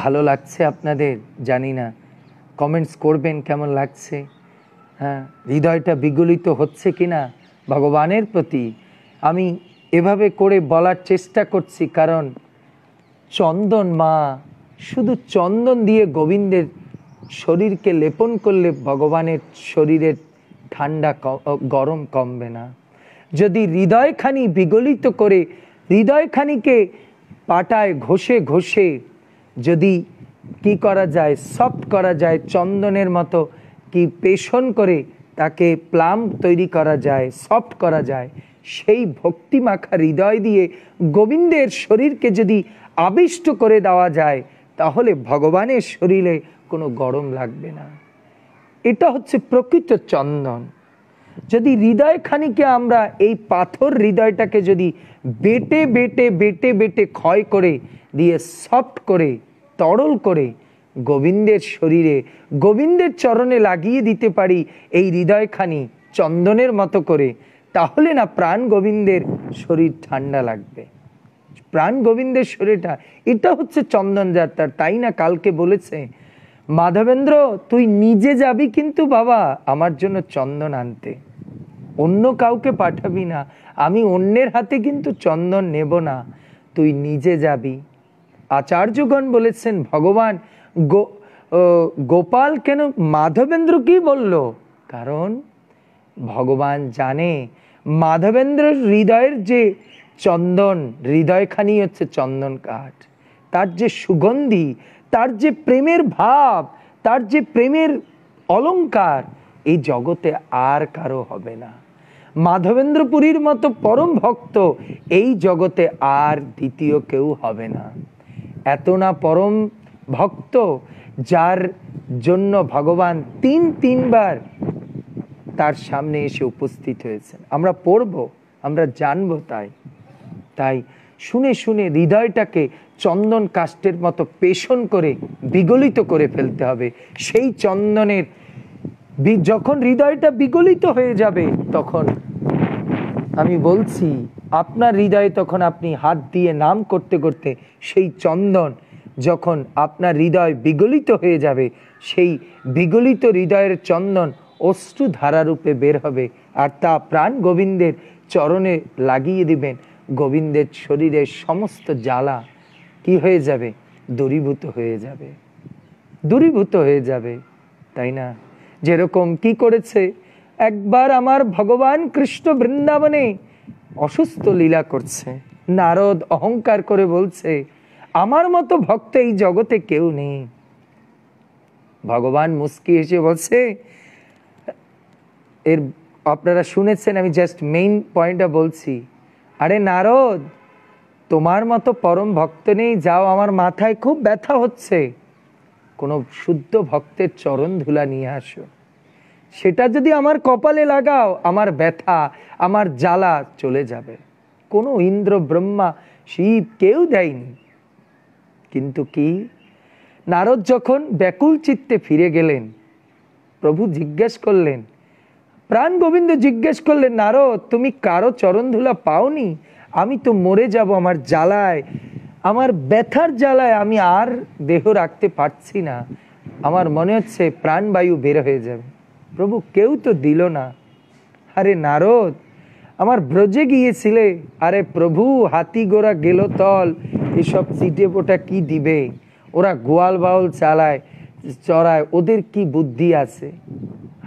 ভালো লাগছে আপনাদের জানি না কমেন্টস করবেন কেমন লাগছে হ্যাঁ হৃদয়টা বিগলিত হচ্ছে কি না ভগবানের প্রতি আমি এভাবে করে বলার চেষ্টা করছি কারণ চন্দন মা শুধু চন্দন দিয়ে গোবিন্দের শরীরকে লেপন করলে ভগবানের শরীরের ঠান্ডা গরম কমবে না যদি হৃদয়খানি বিগলিত করে হৃদয়খানিকে পাটায় ঘষে ঘষে যদি কি করা যায় সফট করা যায় চন্দনের মতো কি পেশন করে তাকে প্লাম তৈরি করা যায় সফট করা যায় সেই ভক্তি মাখা হৃদয় দিয়ে গোবিন্দের শরীরকে যদি আবিষ্ট করে দেওয়া যায় তাহলে ভগবানের শরীরে কোনো গরম লাগবে না এটা হচ্ছে প্রকৃত চন্দন যদি হৃদয়খানিকে আমরা এই পাথর হৃদয়টাকে যদি বেটে বেটে বেটে বেটে ক্ষয় করে দিয়ে সফট করে তরল করে গোবিন্দের শরীরে গোবিন্দের চরণে লাগিয়ে দিতে পারি এই হৃদয়খানি চন্দনের মতো করে তাহলে না প্রাণ গোবিন্দের শরীর ঠান্ডা লাগবে প্রাণ গোবিন্দের শরীরটা এটা হচ্ছে চন্দন যাত্রার তাই না কালকে বলেছে মাধবেন্দ্র তুই নিজে যাবি কিন্তু বাবা আমার জন্য চন্দন আনতে অন্য কাউকে পাঠাবি না আমি অন্যের হাতে কিন্তু চন্দন নেব না তুই নিজে যাবি আচার্যগণ বলেছেন ভগবান গোপাল কেন মাধবেন্দ্র কি বলল কারণ ভগবান জানে মাধবেন্দ্র হৃদয়ের যে চন্দন হৃদয়খানি হচ্ছে চন্দন কাঠ তার যে সুগন্ধি তার যে প্রেমের ভাব তার যে প্রেমের অলঙ্কার এই জগতে আর কারো হবে না মাধবেন্দ্রপুরীর মতো পরম ভক্ত এই জগতে আর দ্বিতীয় কেউ হবে না এত না পরম ভক্ত যার জন্য ভগবান তিন তিনবার তার সামনে এসে উপস্থিত হয়েছেন আমরা পড়ব আমরা জানব তাই তাই শুনে শুনে হৃদয়টাকে চন্দন কাষ্টের মতো পেষণ করে বিগলিত করে ফেলতে হবে সেই চন্দনের যখন হৃদয়টা বিগলিত হয়ে যাবে তখন আমি বলছি আপনার হৃদয়ে তখন আপনি হাত দিয়ে নাম করতে করতে সেই চন্দন যখন আপনার হৃদয় বিগলিত হয়ে যাবে সেই বিগলিত হৃদয়ের চন্দন অশ্রু ধারারূপে বের হবে আর তা প্রাণ গোবিন্দের চরণে লাগিয়ে দিবেন গোবিন্দের শরীরের সমস্ত জ্বালা কি হয়ে যাবে দূরীভূত হয়ে যাবে দূরীভূত হয়ে যাবে তাই না যেরকম কি করেছে একবার আমার ভগবান কৃষ্ণ বৃন্দাবনে অসুস্থ লীলা করছে নারদ অহংকার করে বলছে আমার মতো ভক্ত এই জগতে কেউ নেই ভগবান মুস্কি এসে বলছে এর আপনারা শুনেছেন আমি জাস্ট মেইন পয়েন্টটা বলছি আরে নারদ তোমার মতো পরম ভক্ত নেই যাও আমার মাথায় খুব ব্যথা হচ্ছে কোনো শুদ্ধ ভক্তের চরণ ধুলা নিয়ে আসো সেটা যদি আমার কপালে লাগাও আমার ব্যথা আমার জ্বালা চলে যাবে কোনো ইন্দ্র ব্রহ্মা শিব কেউ দেয়নি কিন্তু কি নারদ যখন ব্যাকুল চিত্তে ফিরে গেলেন প্রভু জিজ্ঞেস করলেন প্রাণ গোবিন্দ জিজ্ঞেস করলেন নারদ তুমি কারো চরণধুলা পাওনি আমি তো মরে যাব আমার জ্বালায় আমার ব্যথার জ্বালায় আমি আর দেহ রাখতে পারছি না আমার মনে হচ্ছে প্রাণবায়ু বের হয়ে যাবে প্রভু কেউ তো দিল না আরে নারদ আমার ব্রজে গিয়েছিলে আরে প্রভু হাতি গোড়া গেল তল এসব সিটে ওটা কি দিবে ওরা গোয়াল বাউল চালায় চড়ায় ওদের কি বুদ্ধি আছে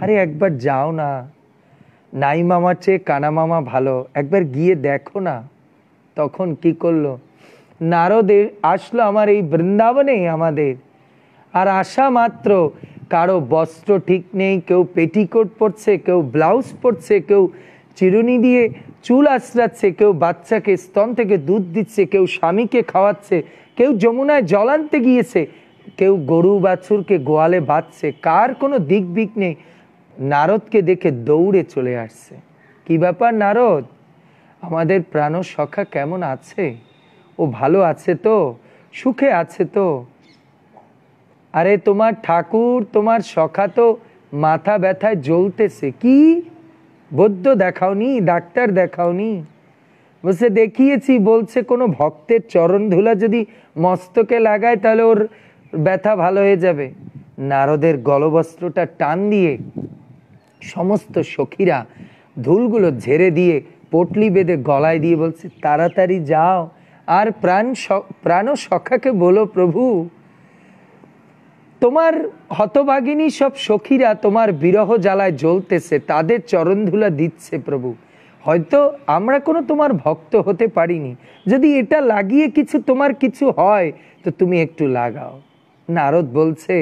আরে একবার যাও না নাই মামার চেয়ে কানা মামা ভালো একবার গিয়ে দেখো না তখন কি করলো নারদের আসলো আমার এই বৃন্দাবনে আমাদের আর আসা মাত্র কারো বস্ত্র ঠিক নেই কেউ পেটিকোট পরছে কেউ ব্লাউজ পরছে কেউ চিরুনি দিয়ে চুল আশ্রাচ্ছে কেউ বাচ্চাকে স্তন থেকে দুধ দিচ্ছে কেউ স্বামীকে খাওয়াচ্ছে কেউ যমুনায় জল আনতে গিয়েছে কেউ গরু বাছুরকে গোয়ালে বাঁধছে কার কোনো দিক বিক নেই নারদকে দেখে দৌড়ে চলে আসছে কি ব্যাপার নারদ আমাদের প্রাণ সখা কেমন আছে ও ভালো আছে তো সুখে আছে তো আরে তোমার ঠাকুর তোমার সখা তো মাথা ব্যথায় জ্বলতেছে কি বৌদ্ধ দেখাওনি ডাক্তার দেখাওনি বসে দেখিয়েছি বলছে কোনো ভক্তের চরণ ধুলা যদি মস্তকে লাগায় তাহলে ওর ব্যথা ভালো হয়ে যাবে নারদের গলবস্ত্রটা টান দিয়ে সমস্ত সখীরা ধুলগুলো ঝেড়ে দিয়ে পটলি বেঁধে গলায় দিয়ে বলছে তাড়াতাড়ি যাও আর প্রাণ প্রাণ সখাকে বলো প্রভু তোমার হতভাগিনী সব সখীরা তোমার বিরহ জ্বালায় জ্বলতেছে তাদের চরণধুলা দিচ্ছে প্রভু হয়তো আমরা কোনো তোমার ভক্ত হতে পারিনি যদি এটা লাগিয়ে কিছু তোমার কিছু হয় তো তুমি একটু লাগাও নারদ বলছে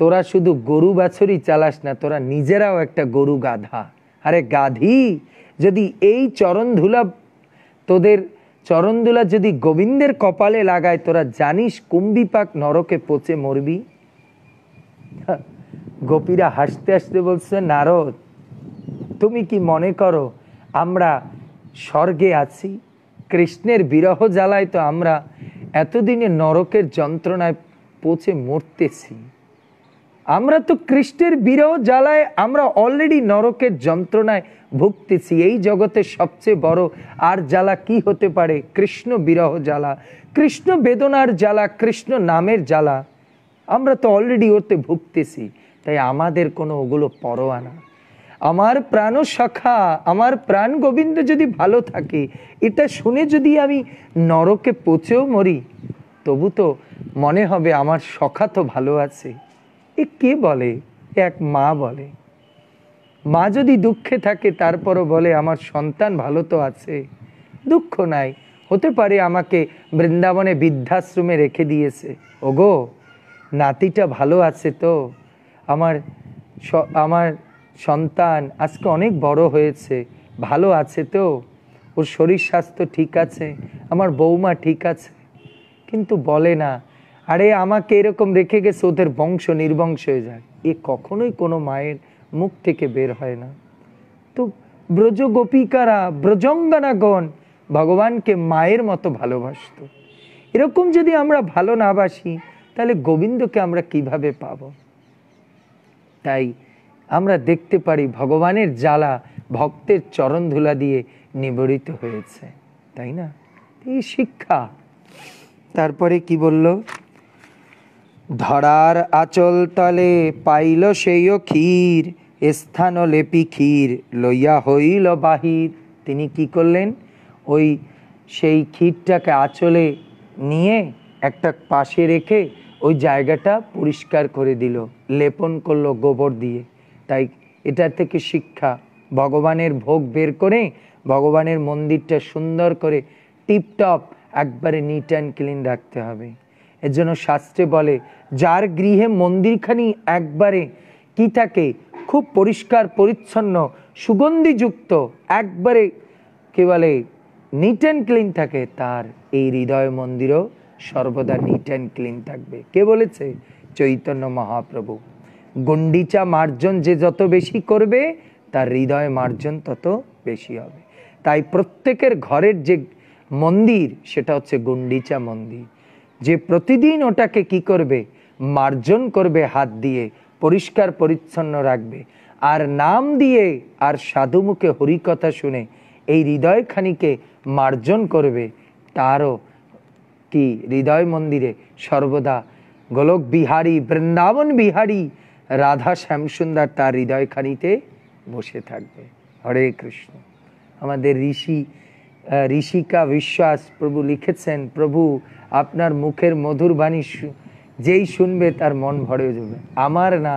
তোরা শুধু গরু বাছরই চালাস না তোরা নিজেরাও একটা গরু গাধা আরে গাধি যদি এই চরণধুলা তোদের ধুলা যদি গোবিন্দের কপালে লাগায় তোরা জানিস কুম্বিপাক নরকে পচে মরবি গোপীরা হাসতে হাসতে বলছে নারদ তুমি কি মনে করো আমরা স্বর্গে আছি কৃষ্ণের বিরহ জ্বালায় তো আমরা এতদিনে নরকের যন্ত্রণায় পচে মরতেছি আমরা তো কৃষ্ণের বিরহ জ্বালায় আমরা অলরেডি নরকের যন্ত্রণায় ভুগতেছি এই জগতে সবচেয়ে বড় আর জ্বালা কি হতে পারে কৃষ্ণ বিরহ জ্বালা কৃষ্ণ বেদনার জ্বালা কৃষ্ণ নামের জ্বালা আমরা তো অলরেডি ওতে ভুগতেছি তাই আমাদের কোনো ওগুলো পরোয়া না আমার প্রাণ শাখা আমার প্রাণ গোবিন্দ যদি ভালো থাকে এটা শুনে যদি আমি নরকে পচেও মরি তবু তো মনে হবে আমার সখা তো ভালো আছে এ কে বলে এক মা বলে মা যদি দুঃখে থাকে তারপরও বলে আমার সন্তান ভালো তো আছে দুঃখ নাই হতে পারে আমাকে বৃন্দাবনে বৃদ্ধাশ্রমে রেখে দিয়েছে ওগো নাতিটা ভালো আছে তো আমার আমার সন্তান আজকে অনেক বড় হয়েছে ভালো আছে তো ওর শরীর স্বাস্থ্য ঠিক আছে আমার বৌমা ঠিক আছে কিন্তু বলে না আরে আমাকে এরকম রেখে গেছে ওদের বংশ নির্বংশ হয়ে যায় এ কখনোই কোনো মায়ের মুখ থেকে বের হয় না তো ব্রজ গোপিকারা ব্রজঙ্গনাগণ ভগবানকে মায়ের মতো ভালোবাসত এরকম যদি আমরা ভালো না বাসি তাহলে গোবিন্দকে আমরা কিভাবে পাব তাই আমরা দেখতে পারি ভগবানের জ্বালা ভক্তের চরণ ধুলা দিয়ে নিবড়িত হয়েছে তাই না এই শিক্ষা তারপরে কি বলল ধরার আচল তলে পাইল সেইও ক্ষীর স্থান লেপি ক্ষীর লইয়া হইল বাহির তিনি কি করলেন ওই সেই ক্ষীরটাকে আঁচলে নিয়ে একটা পাশে রেখে ওই জায়গাটা পরিষ্কার করে দিল লেপন করলো গোবর দিয়ে তাই এটার থেকে শিক্ষা ভগবানের ভোগ বের করে ভগবানের মন্দিরটা সুন্দর করে টিপটপ একবারে নিট অ্যান্ড ক্লিন রাখতে হবে এর জন্য শাস্ত্রে বলে যার গৃহে মন্দিরখানি একবারে কি থাকে খুব পরিষ্কার পরিচ্ছন্ন সুগন্ধিযুক্ত একবারে কে বলে নিট অ্যান্ড ক্লিন থাকে তার এই হৃদয় মন্দিরও সর্বদা নিট অ্যান্ড ক্লিন থাকবে কে বলেছে চৈতন্য মহাপ্রভু গণ্ডিচা মার্জন যে যত বেশি করবে তার হৃদয় মার্জন তত বেশি হবে তাই প্রত্যেকের ঘরের যে মন্দির সেটা হচ্ছে গণ্ডিচা মন্দির যে প্রতিদিন ওটাকে কি করবে মার্জন করবে হাত দিয়ে পরিষ্কার পরিচ্ছন্ন রাখবে আর নাম দিয়ে আর সাধুমুখে হরিকথা শুনে এই হৃদয়খানিকে মার্জন করবে তারও কি হৃদয় মন্দিরে সর্বদা গোলক বিহারী বৃন্দাবন বিহারী রাধা শ্যামসুন্দর তার হৃদয়খানিতে বসে থাকবে হরে কৃষ্ণ আমাদের ঋষি ঋষিকা বিশ্বাস প্রভু লিখেছেন প্রভু আপনার মুখের মধুর বাণী যেই শুনবে তার মন ভরে যাবে আমার না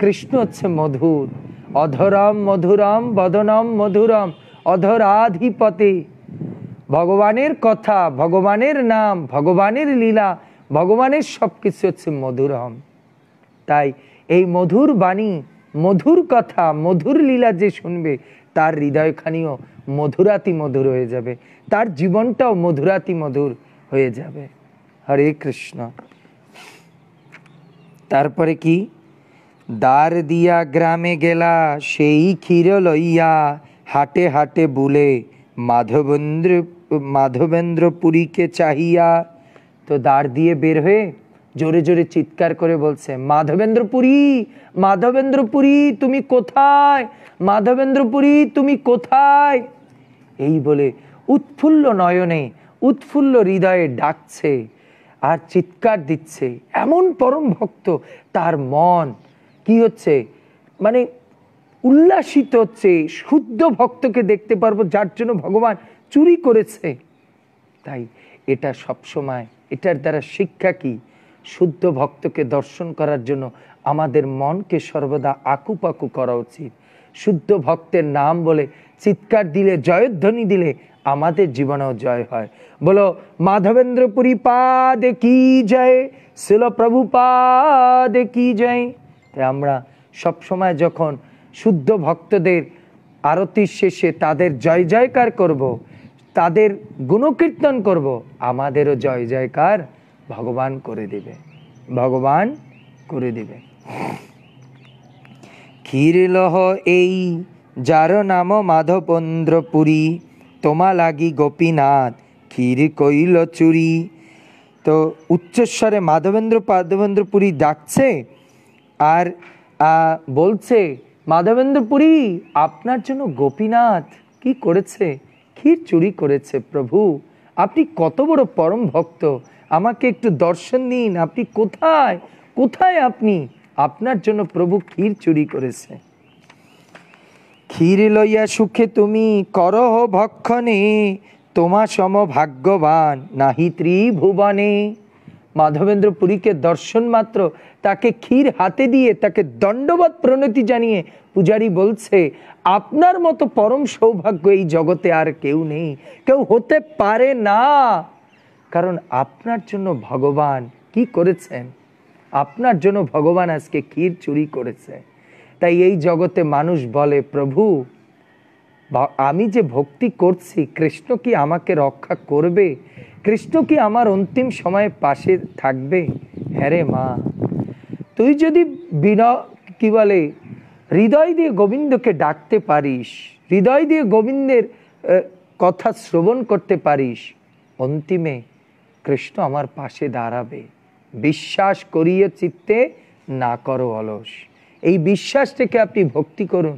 কৃষ্ণ হচ্ছে মধুর অধরম মধুরম বদনম মধুরম অধরাধিপতি ভগবানের কথা ভগবানের নাম ভগবানের লীলা ভগবানের সব কিছু হচ্ছে মধুরহম তাই এই মধুর বাণী মধুর কথা মধুর লীলা যে শুনবে তার হৃদয়খানিও মধুরাতি মধুর হয়ে যাবে তার জীবনটাও মধুরাতি মধুর হয়ে যাবে হরে কৃষ্ণ তারপরে কি দ্বার দিয়া গ্রামে গেলা সেই ক্ষীর লইয়া হাটে হাটে বুলে মাধবেন্দ্র মাধবেন্দ্র পুরীকে চাহিয়া তো দাঁড় দিয়ে বের হয়ে জোরে জোরে চিৎকার করে বলছে মাধবেন্দ্রপুরী মাধবেন্দ্রপুরী তুমি কোথায় মাধবেন্দ্রপুরী তুমি কোথায় এই বলে উৎফুল্ল নয়নে উৎফুল্ল হৃদয়ে ডাকছে আর চিৎকার দিচ্ছে এমন পরম ভক্ত তার মন কি হচ্ছে মানে উল্লাসিত হচ্ছে শুদ্ধ ভক্তকে দেখতে পারবো যার জন্য ভগবান চুরি করেছে তাই এটা সবসময় এটার দ্বারা শিক্ষা কি শুদ্ধ ভক্তকে দর্শন করার জন্য আমাদের মনকে সর্বদা আকুপাকু করা উচিত শুদ্ধ ভক্তের নাম বলে চিৎকার দিলে জয়ধ্বনি দিলে আমাদের জীবনেও জয় হয় বলো মাধবেন্দ্রপুরী পাদ কি জয় শিল প্রভু পাদ কি জয় তাই আমরা সবসময় যখন শুদ্ধ ভক্তদের আরতির শেষে তাদের জয় জয়কার করবো তাদের গুণকীর্তন করব আমাদেরও জয় জয়কার ভগবান করে দিবে ভগবান করে দিবে ক্ষীরলহ এই যার নাম মাধবন্দ্রপুরী তোমা লাগি গোপীনাথ ক্ষীর কইল চুরি তো উচ্চস্বরে মাধবেন্দ্র মাধবেন্দ্রপুরী ডাকছে আর বলছে মাধবেন্দ্রপুরী আপনার জন্য গোপীনাথ কি করেছে ক্ষীর চুরি করেছে প্রভু আপনি কত বড় পরম ভক্ত আমাকে একটু দর্শন দিন আপনি কোথায় কোথায় আপনি আপনার জন্য প্রভু ক্ষীর চুরি করেছে ক্ষীর লইয়া সুখে তুমি করহ ভক্ষণে তোমা সম ভাগ্যবান নাহি ত্রিভুবনে মাধবেন্দ্র পুরীকে দর্শন মাত্র তাকে ক্ষীর হাতে দিয়ে তাকে দণ্ডবত প্রণতি জানিয়ে পূজারী বলছে আপনার মতো পরম সৌভাগ্য এই জগতে আর কেউ নেই কেউ হতে পারে না কারণ আপনার জন্য ভগবান কি করেছেন আপনার জন্য ভগবান আজকে ক্ষীর চুরি করেছে তাই এই জগতে মানুষ বলে প্রভু আমি যে ভক্তি করছি কৃষ্ণ কি আমাকে রক্ষা করবে কৃষ্ণ কি আমার অন্তিম সময়ে পাশে থাকবে হ্যাঁ মা তুই যদি বিন কি বলে হৃদয় দিয়ে গোবিন্দকে ডাকতে পারিস হৃদয় দিয়ে গোবিন্দের কথা শ্রবণ করতে পারিস অন্তিমে কৃষ্ণ আমার পাশে দাঁড়াবে বিশ্বাস করিয়ে চিত্তে না করো অলস এই বিশ্বাসটাকে আপনি ভক্তি করুন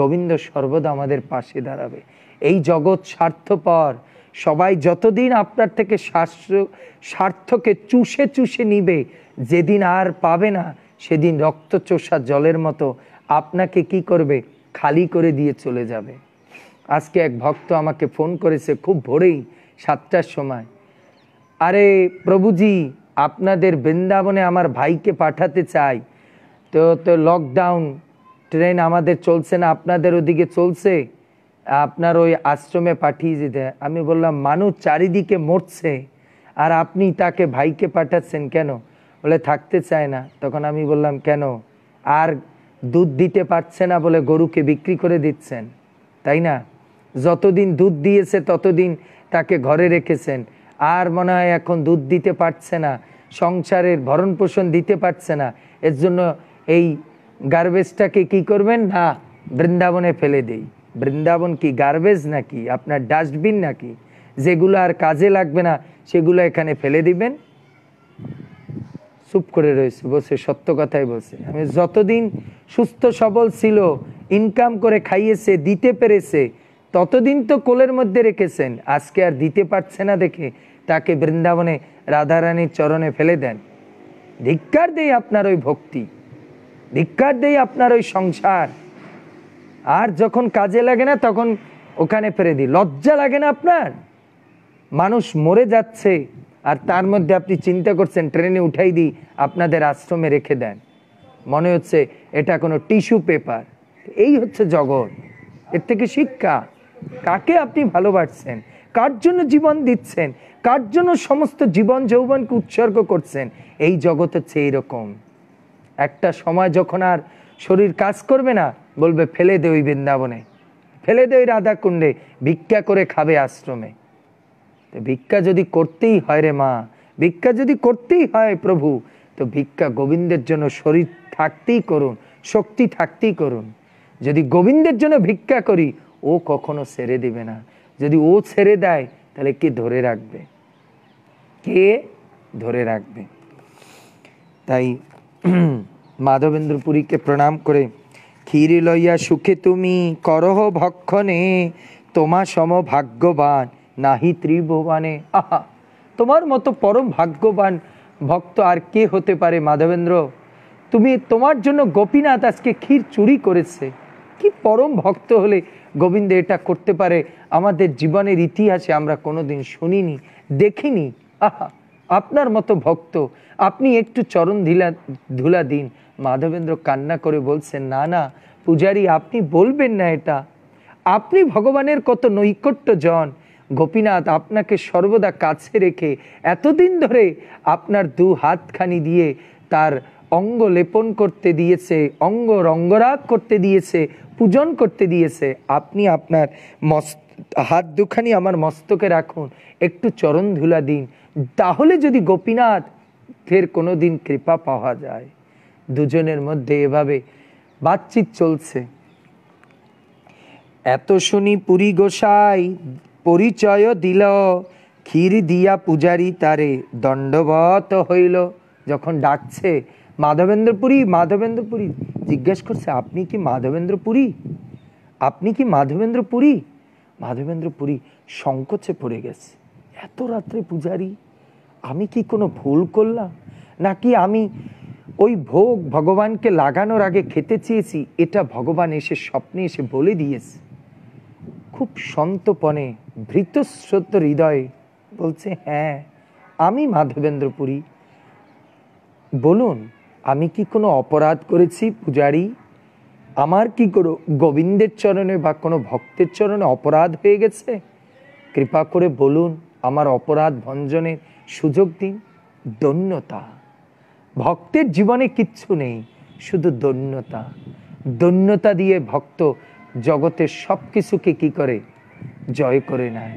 গোবিন্দ সর্বদা আমাদের পাশে দাঁড়াবে এই জগৎ স্বার্থপর সবাই যতদিন আপনার থেকে স্বার্থকে চুষে চুষে নিবে যেদিন আর পাবে না সেদিন রক্ত চোষা জলের মতো আপনাকে কি করবে খালি করে দিয়ে চলে যাবে আজকে এক ভক্ত আমাকে ফোন করেছে খুব ভোরেই সাতটার সময় আরে প্রভুজি আপনাদের বৃন্দাবনে আমার ভাইকে পাঠাতে চাই তো তো লকডাউন ট্রেন আমাদের চলছে না আপনাদের ওদিকে চলছে আপনার ওই আশ্রমে পাঠিয়ে দিতে আমি বললাম মানুষ চারিদিকে মরছে আর আপনি তাকে ভাইকে পাঠাচ্ছেন কেন বলে থাকতে চায় না তখন আমি বললাম কেন আর দুধ দিতে পারছে না বলে গরুকে বিক্রি করে দিচ্ছেন তাই না যতদিন দুধ দিয়েছে ততদিন তাকে ঘরে রেখেছেন আর মনে হয় এখন দুধ দিতে পারছে না সংসারের ভরণ পোষণ দিতে পারছে না এর জন্য এই গার্বেজটাকে কি করবেন না বৃন্দাবনে ফেলে দেয় বৃন্দাবন কি গার্বেজ নাকি আপনার ডাস্টবিন নাকি যেগুলো আর কাজে লাগবে না সেগুলো এখানে ফেলে দিবেন চুপ করে রয়েছে বসে সত্য কথাই বলছে আমি যতদিন সুস্থ সবল ছিল ইনকাম করে খাইয়েছে দিতে পেরেছে ততদিন তো কোলের মধ্যে রেখেছেন আজকে আর দিতে পারছে না দেখে তাকে বৃন্দাবনে রাধারানীর চরণে ফেলে দেন ধিক্কার দেই আপনার ওই ভক্তি ধিক্কার দেই আপনার ওই সংসার আর যখন কাজে লাগে না তখন ওখানে ফেরে দিই লজ্জা লাগে না আপনার মানুষ মরে যাচ্ছে আর তার মধ্যে আপনি চিন্তা করছেন ট্রেনে উঠাই দিই আপনাদের আশ্রমে রেখে দেন মনে হচ্ছে এটা কোনো টিস্যু পেপার এই হচ্ছে জগৎ এর থেকে শিক্ষা কাকে আপনি ভালোবাসছেন কার জন্য জীবন দিচ্ছেন কার জন্য সমস্ত জীবন যৌবনকে উৎসর্গ করছেন এই জগৎ হচ্ছে এইরকম একটা সময় যখন আর শরীর কাজ করবে না বলবে ফেলে দে ওই বৃন্দাবনে ফেলে দে ওই রাধাকুণ্ডে ভিক্ষা করে খাবে আশ্রমে ভিক্ষা যদি করতেই হয় রে মা ভিক্ষা যদি করতেই হয় প্রভু তো ভিক্ষা গোবিন্দের জন্য শরীর থাকতেই করুন শক্তি থাকতেই করুন যদি গোবিন্দের জন্য ভিক্ষা করি ও কখনো ছেড়ে দিবে না যদি ও ছেড়ে দেয় তাহলে কে ধরে রাখবে কে ধরে রাখবে তাই মাধবেন্দ্রপুরীকে প্রণাম করে ক্ষীর লইয়া সুখে তুমি করহ ভক্ষণে তোমা সম ভাগ্যবান নাহি ত্রিভুবানে আহা তোমার মতো পরম ভাগ্যবান ভক্ত আর কে হতে পারে মাধবেন্দ্র তুমি তোমার জন্য গোপীনাথ আজকে ক্ষীর চুরি করেছে কি পরম ভক্ত হলে গোবিন্দ এটা করতে পারে আমাদের জীবনের ইতিহাসে আমরা কোনোদিন শুনিনি দেখিনি আহা আপনার মতো ভক্ত আপনি একটু চরণ ধিলা ধুলা দিন মাধবেন্দ্র কান্না করে বলছেন না না পূজারী আপনি বলবেন না এটা আপনি ভগবানের কত নৈকট্য জন গোপীনাথ আপনাকে সর্বদা কাছে রেখে এতদিন ধরে আপনার দু হাতখানি দিয়ে তার অঙ্গ লেপন করতে দিয়েছে অঙ্গ রঙ্গরাগ করতে দিয়েছে পূজন করতে দিয়েছে আপনি আপনার মস্ত হাত দুখানি আমার মস্তকে রাখুন একটু চরণ ধুলা দিন তাহলে যদি গোপীনাথের কোনো দিন কৃপা পাওয়া যায় দুজনের মধ্যে এভাবে বাতচিত চলছে এত শুনি পুরী গোসাই পরিচয় দিল ক্ষীর দিয়া পূজারি তারে দণ্ডবত হইল যখন ডাকছে মাধবেন্দ্র পুরী মাধবেন্দ্র পুরী জিজ্ঞেস করছে আপনি কি মাধবেন্দ্র পুরী আপনি কি মাধবেন্দ্র পুরী মাধবেন্দ্র পুরী সংকোচে পড়ে গেছে এত রাত্রে পূজারি আমি কি কোনো ভুল করলাম নাকি আমি ওই ভোগ ভগবানকে লাগানোর আগে খেতে চেয়েছি এটা ভগবান এসে স্বপ্নে এসে বলে দিয়েছে খুব সন্তপণে ভৃতস্রোত হৃদয়ে বলছে হ্যাঁ আমি মাধবেন্দ্রপুরী বলুন আমি কি কোনো অপরাধ করেছি পূজারী আমার কি কোনো গোবিন্দের চরণে বা কোনো ভক্তের চরণে অপরাধ হয়ে গেছে কৃপা করে বলুন আমার অপরাধ ভঞ্জনের সুযোগ দিন দন্যতা ভক্তের জীবনে কিচ্ছু নেই শুধু দৈন্যতা দৈন্যতা দিয়ে ভক্ত জগতের সব কিছুকে কী করে জয় করে নেয়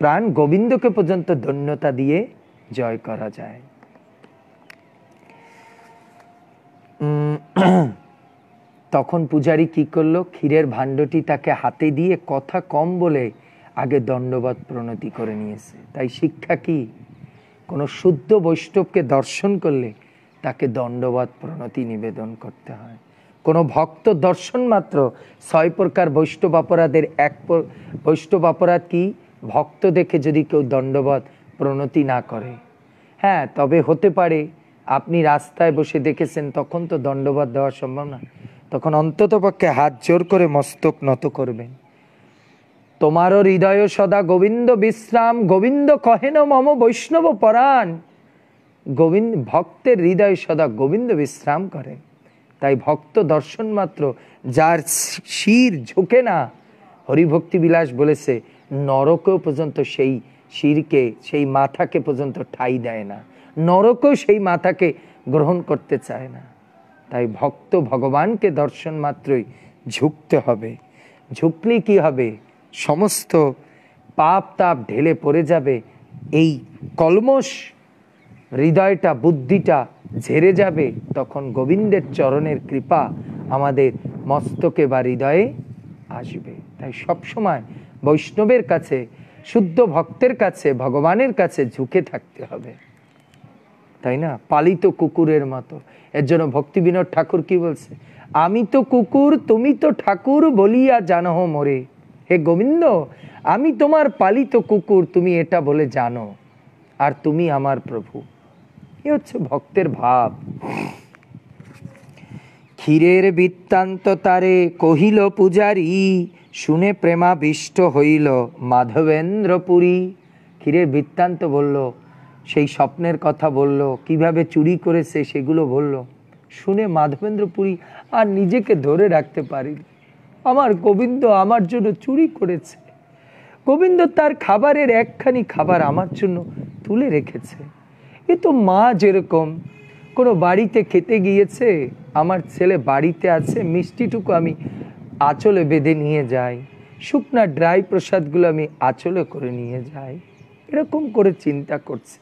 প্রাণ গোবিন্দকে পর্যন্ত দৈন্যতা দিয়ে জয় করা যায় তখন পূজারি কি করলো ক্ষীরের ভাণ্ডটি তাকে হাতে দিয়ে কথা কম বলে আগে দণ্ডবাদ প্রণতি করে নিয়েছে তাই শিক্ষা কি কোনো শুদ্ধ বৈষ্ণবকে দর্শন করলে তাকে দণ্ডবাদ প্রণতি নিবেদন করতে হয় কোনো ভক্ত দর্শন মাত্র ছয় প্রকার বৈষ্ণব অপরাধের এক বৈষ্ণব অপরাধ কি ভক্ত দেখে যদি কেউ দণ্ডবাদ প্রণতি না করে হ্যাঁ তবে হতে পারে আপনি রাস্তায় বসে দেখেছেন তখন তো দণ্ডবাদ দেওয়া সম্ভব না তখন অন্ততপক্ষে হাত জোর করে মস্তক নত করবেন তোমারও হৃদয় সদা গোবিন্দ বিশ্রাম গোবিন্দ কহেন মম বৈষ্ণব পরাণ গোবিন্দ ভক্তের হৃদয় সদা গোবিন্দ বিশ্রাম করেন তাই ভক্ত দর্শন মাত্র যার শির ঝোঁকে না হরিভক্তি বিলাস বলেছে নরকেও পর্যন্ত সেই শিরকে সেই মাথাকে পর্যন্ত ঠাই দেয় না নরকও সেই মাথাকে গ্রহণ করতে চায় না তাই ভক্ত ভগবানকে দর্শন মাত্রই ঝুঁকতে হবে ঝুঁকলে কি হবে সমস্ত পাপ তাপ ঢেলে পড়ে যাবে এই কলমশ হৃদয়টা বুদ্ধিটা ঝেড়ে যাবে তখন গোবিন্দের চরণের কৃপা আমাদের মস্তকে বা হৃদয়ে আসবে তাই সবসময় বৈষ্ণবের কাছে শুদ্ধ ভক্তের কাছে ভগবানের কাছে ঝুঁকে থাকতে হবে তাই না পালিত কুকুরের মতো এর জন্য ভক্তি বিনোদ ঠাকুর কি বলছে আমি তো কুকুর তুমি তো ঠাকুর বলিয়া জানো মোরে হে গোবিন্দ আমি তোমার পালিত কুকুর তুমি এটা বলে জানো আর তুমি আমার প্রভু এ হচ্ছে ভক্তের ভাব ক্ষীরের বৃত্তান্ত তারে কহিল পূজারি শুনে প্রেমাবিষ্ট হইল মাধবেন্দ্রপুরী ক্ষীরের বৃত্তান্ত বলল সেই স্বপ্নের কথা বলল কিভাবে চুরি করেছে সেগুলো বলল শুনে মাধবেন্দ্রপুরী আর নিজেকে ধরে রাখতে পারি আমার গোবিন্দ আমার জন্য চুরি করেছে গোবিন্দ তার খাবারের একখানি খাবার আমার জন্য তুলে রেখেছে কিন্তু মা যেরকম কোনো বাড়িতে খেতে গিয়েছে আমার ছেলে বাড়িতে আছে মিষ্টিটুকু আমি আঁচলে বেঁধে নিয়ে যাই শুকনা ড্রাই প্রসাদগুলো আমি আঁচলে করে নিয়ে যাই এরকম করে চিন্তা করছে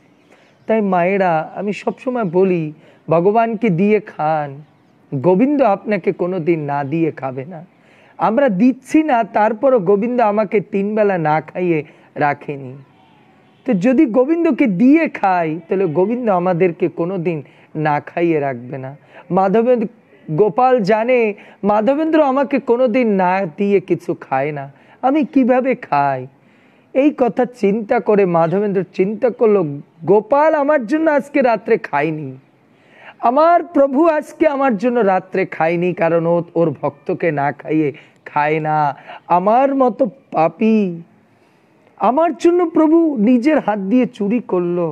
তাই মায়েরা আমি সবসময় বলি ভগবানকে দিয়ে খান গোবিন্দ আপনাকে কোনো দিন না দিয়ে খাবে না আমরা দিচ্ছি না তারপরও গোবিন্দ আমাকে তিনবেলা না খাইয়ে রাখেনি তো যদি গোবিন্দকে দিয়ে খাই তাহলে গোবিন্দ আমাদেরকে কোনো দিন না খাইয়ে রাখবে না মাধবেন্দ্র গোপাল জানে মাধবেন্দ্র আমাকে কোনো দিন না দিয়ে কিছু খায় না আমি কিভাবে খাই এই কথা চিন্তা করে মাধবেন্দ্র চিন্তা করলো গোপাল আমার জন্য আজকে রাত্রে খায়নি আমার প্রভু আজকে আমার জন্য রাত্রে খায়নি কারণ ও ওর ভক্তকে না খাইয়ে খায় না আমার মতো পাপি আমার জন্য প্রভু নিজের হাত দিয়ে চুরি করলো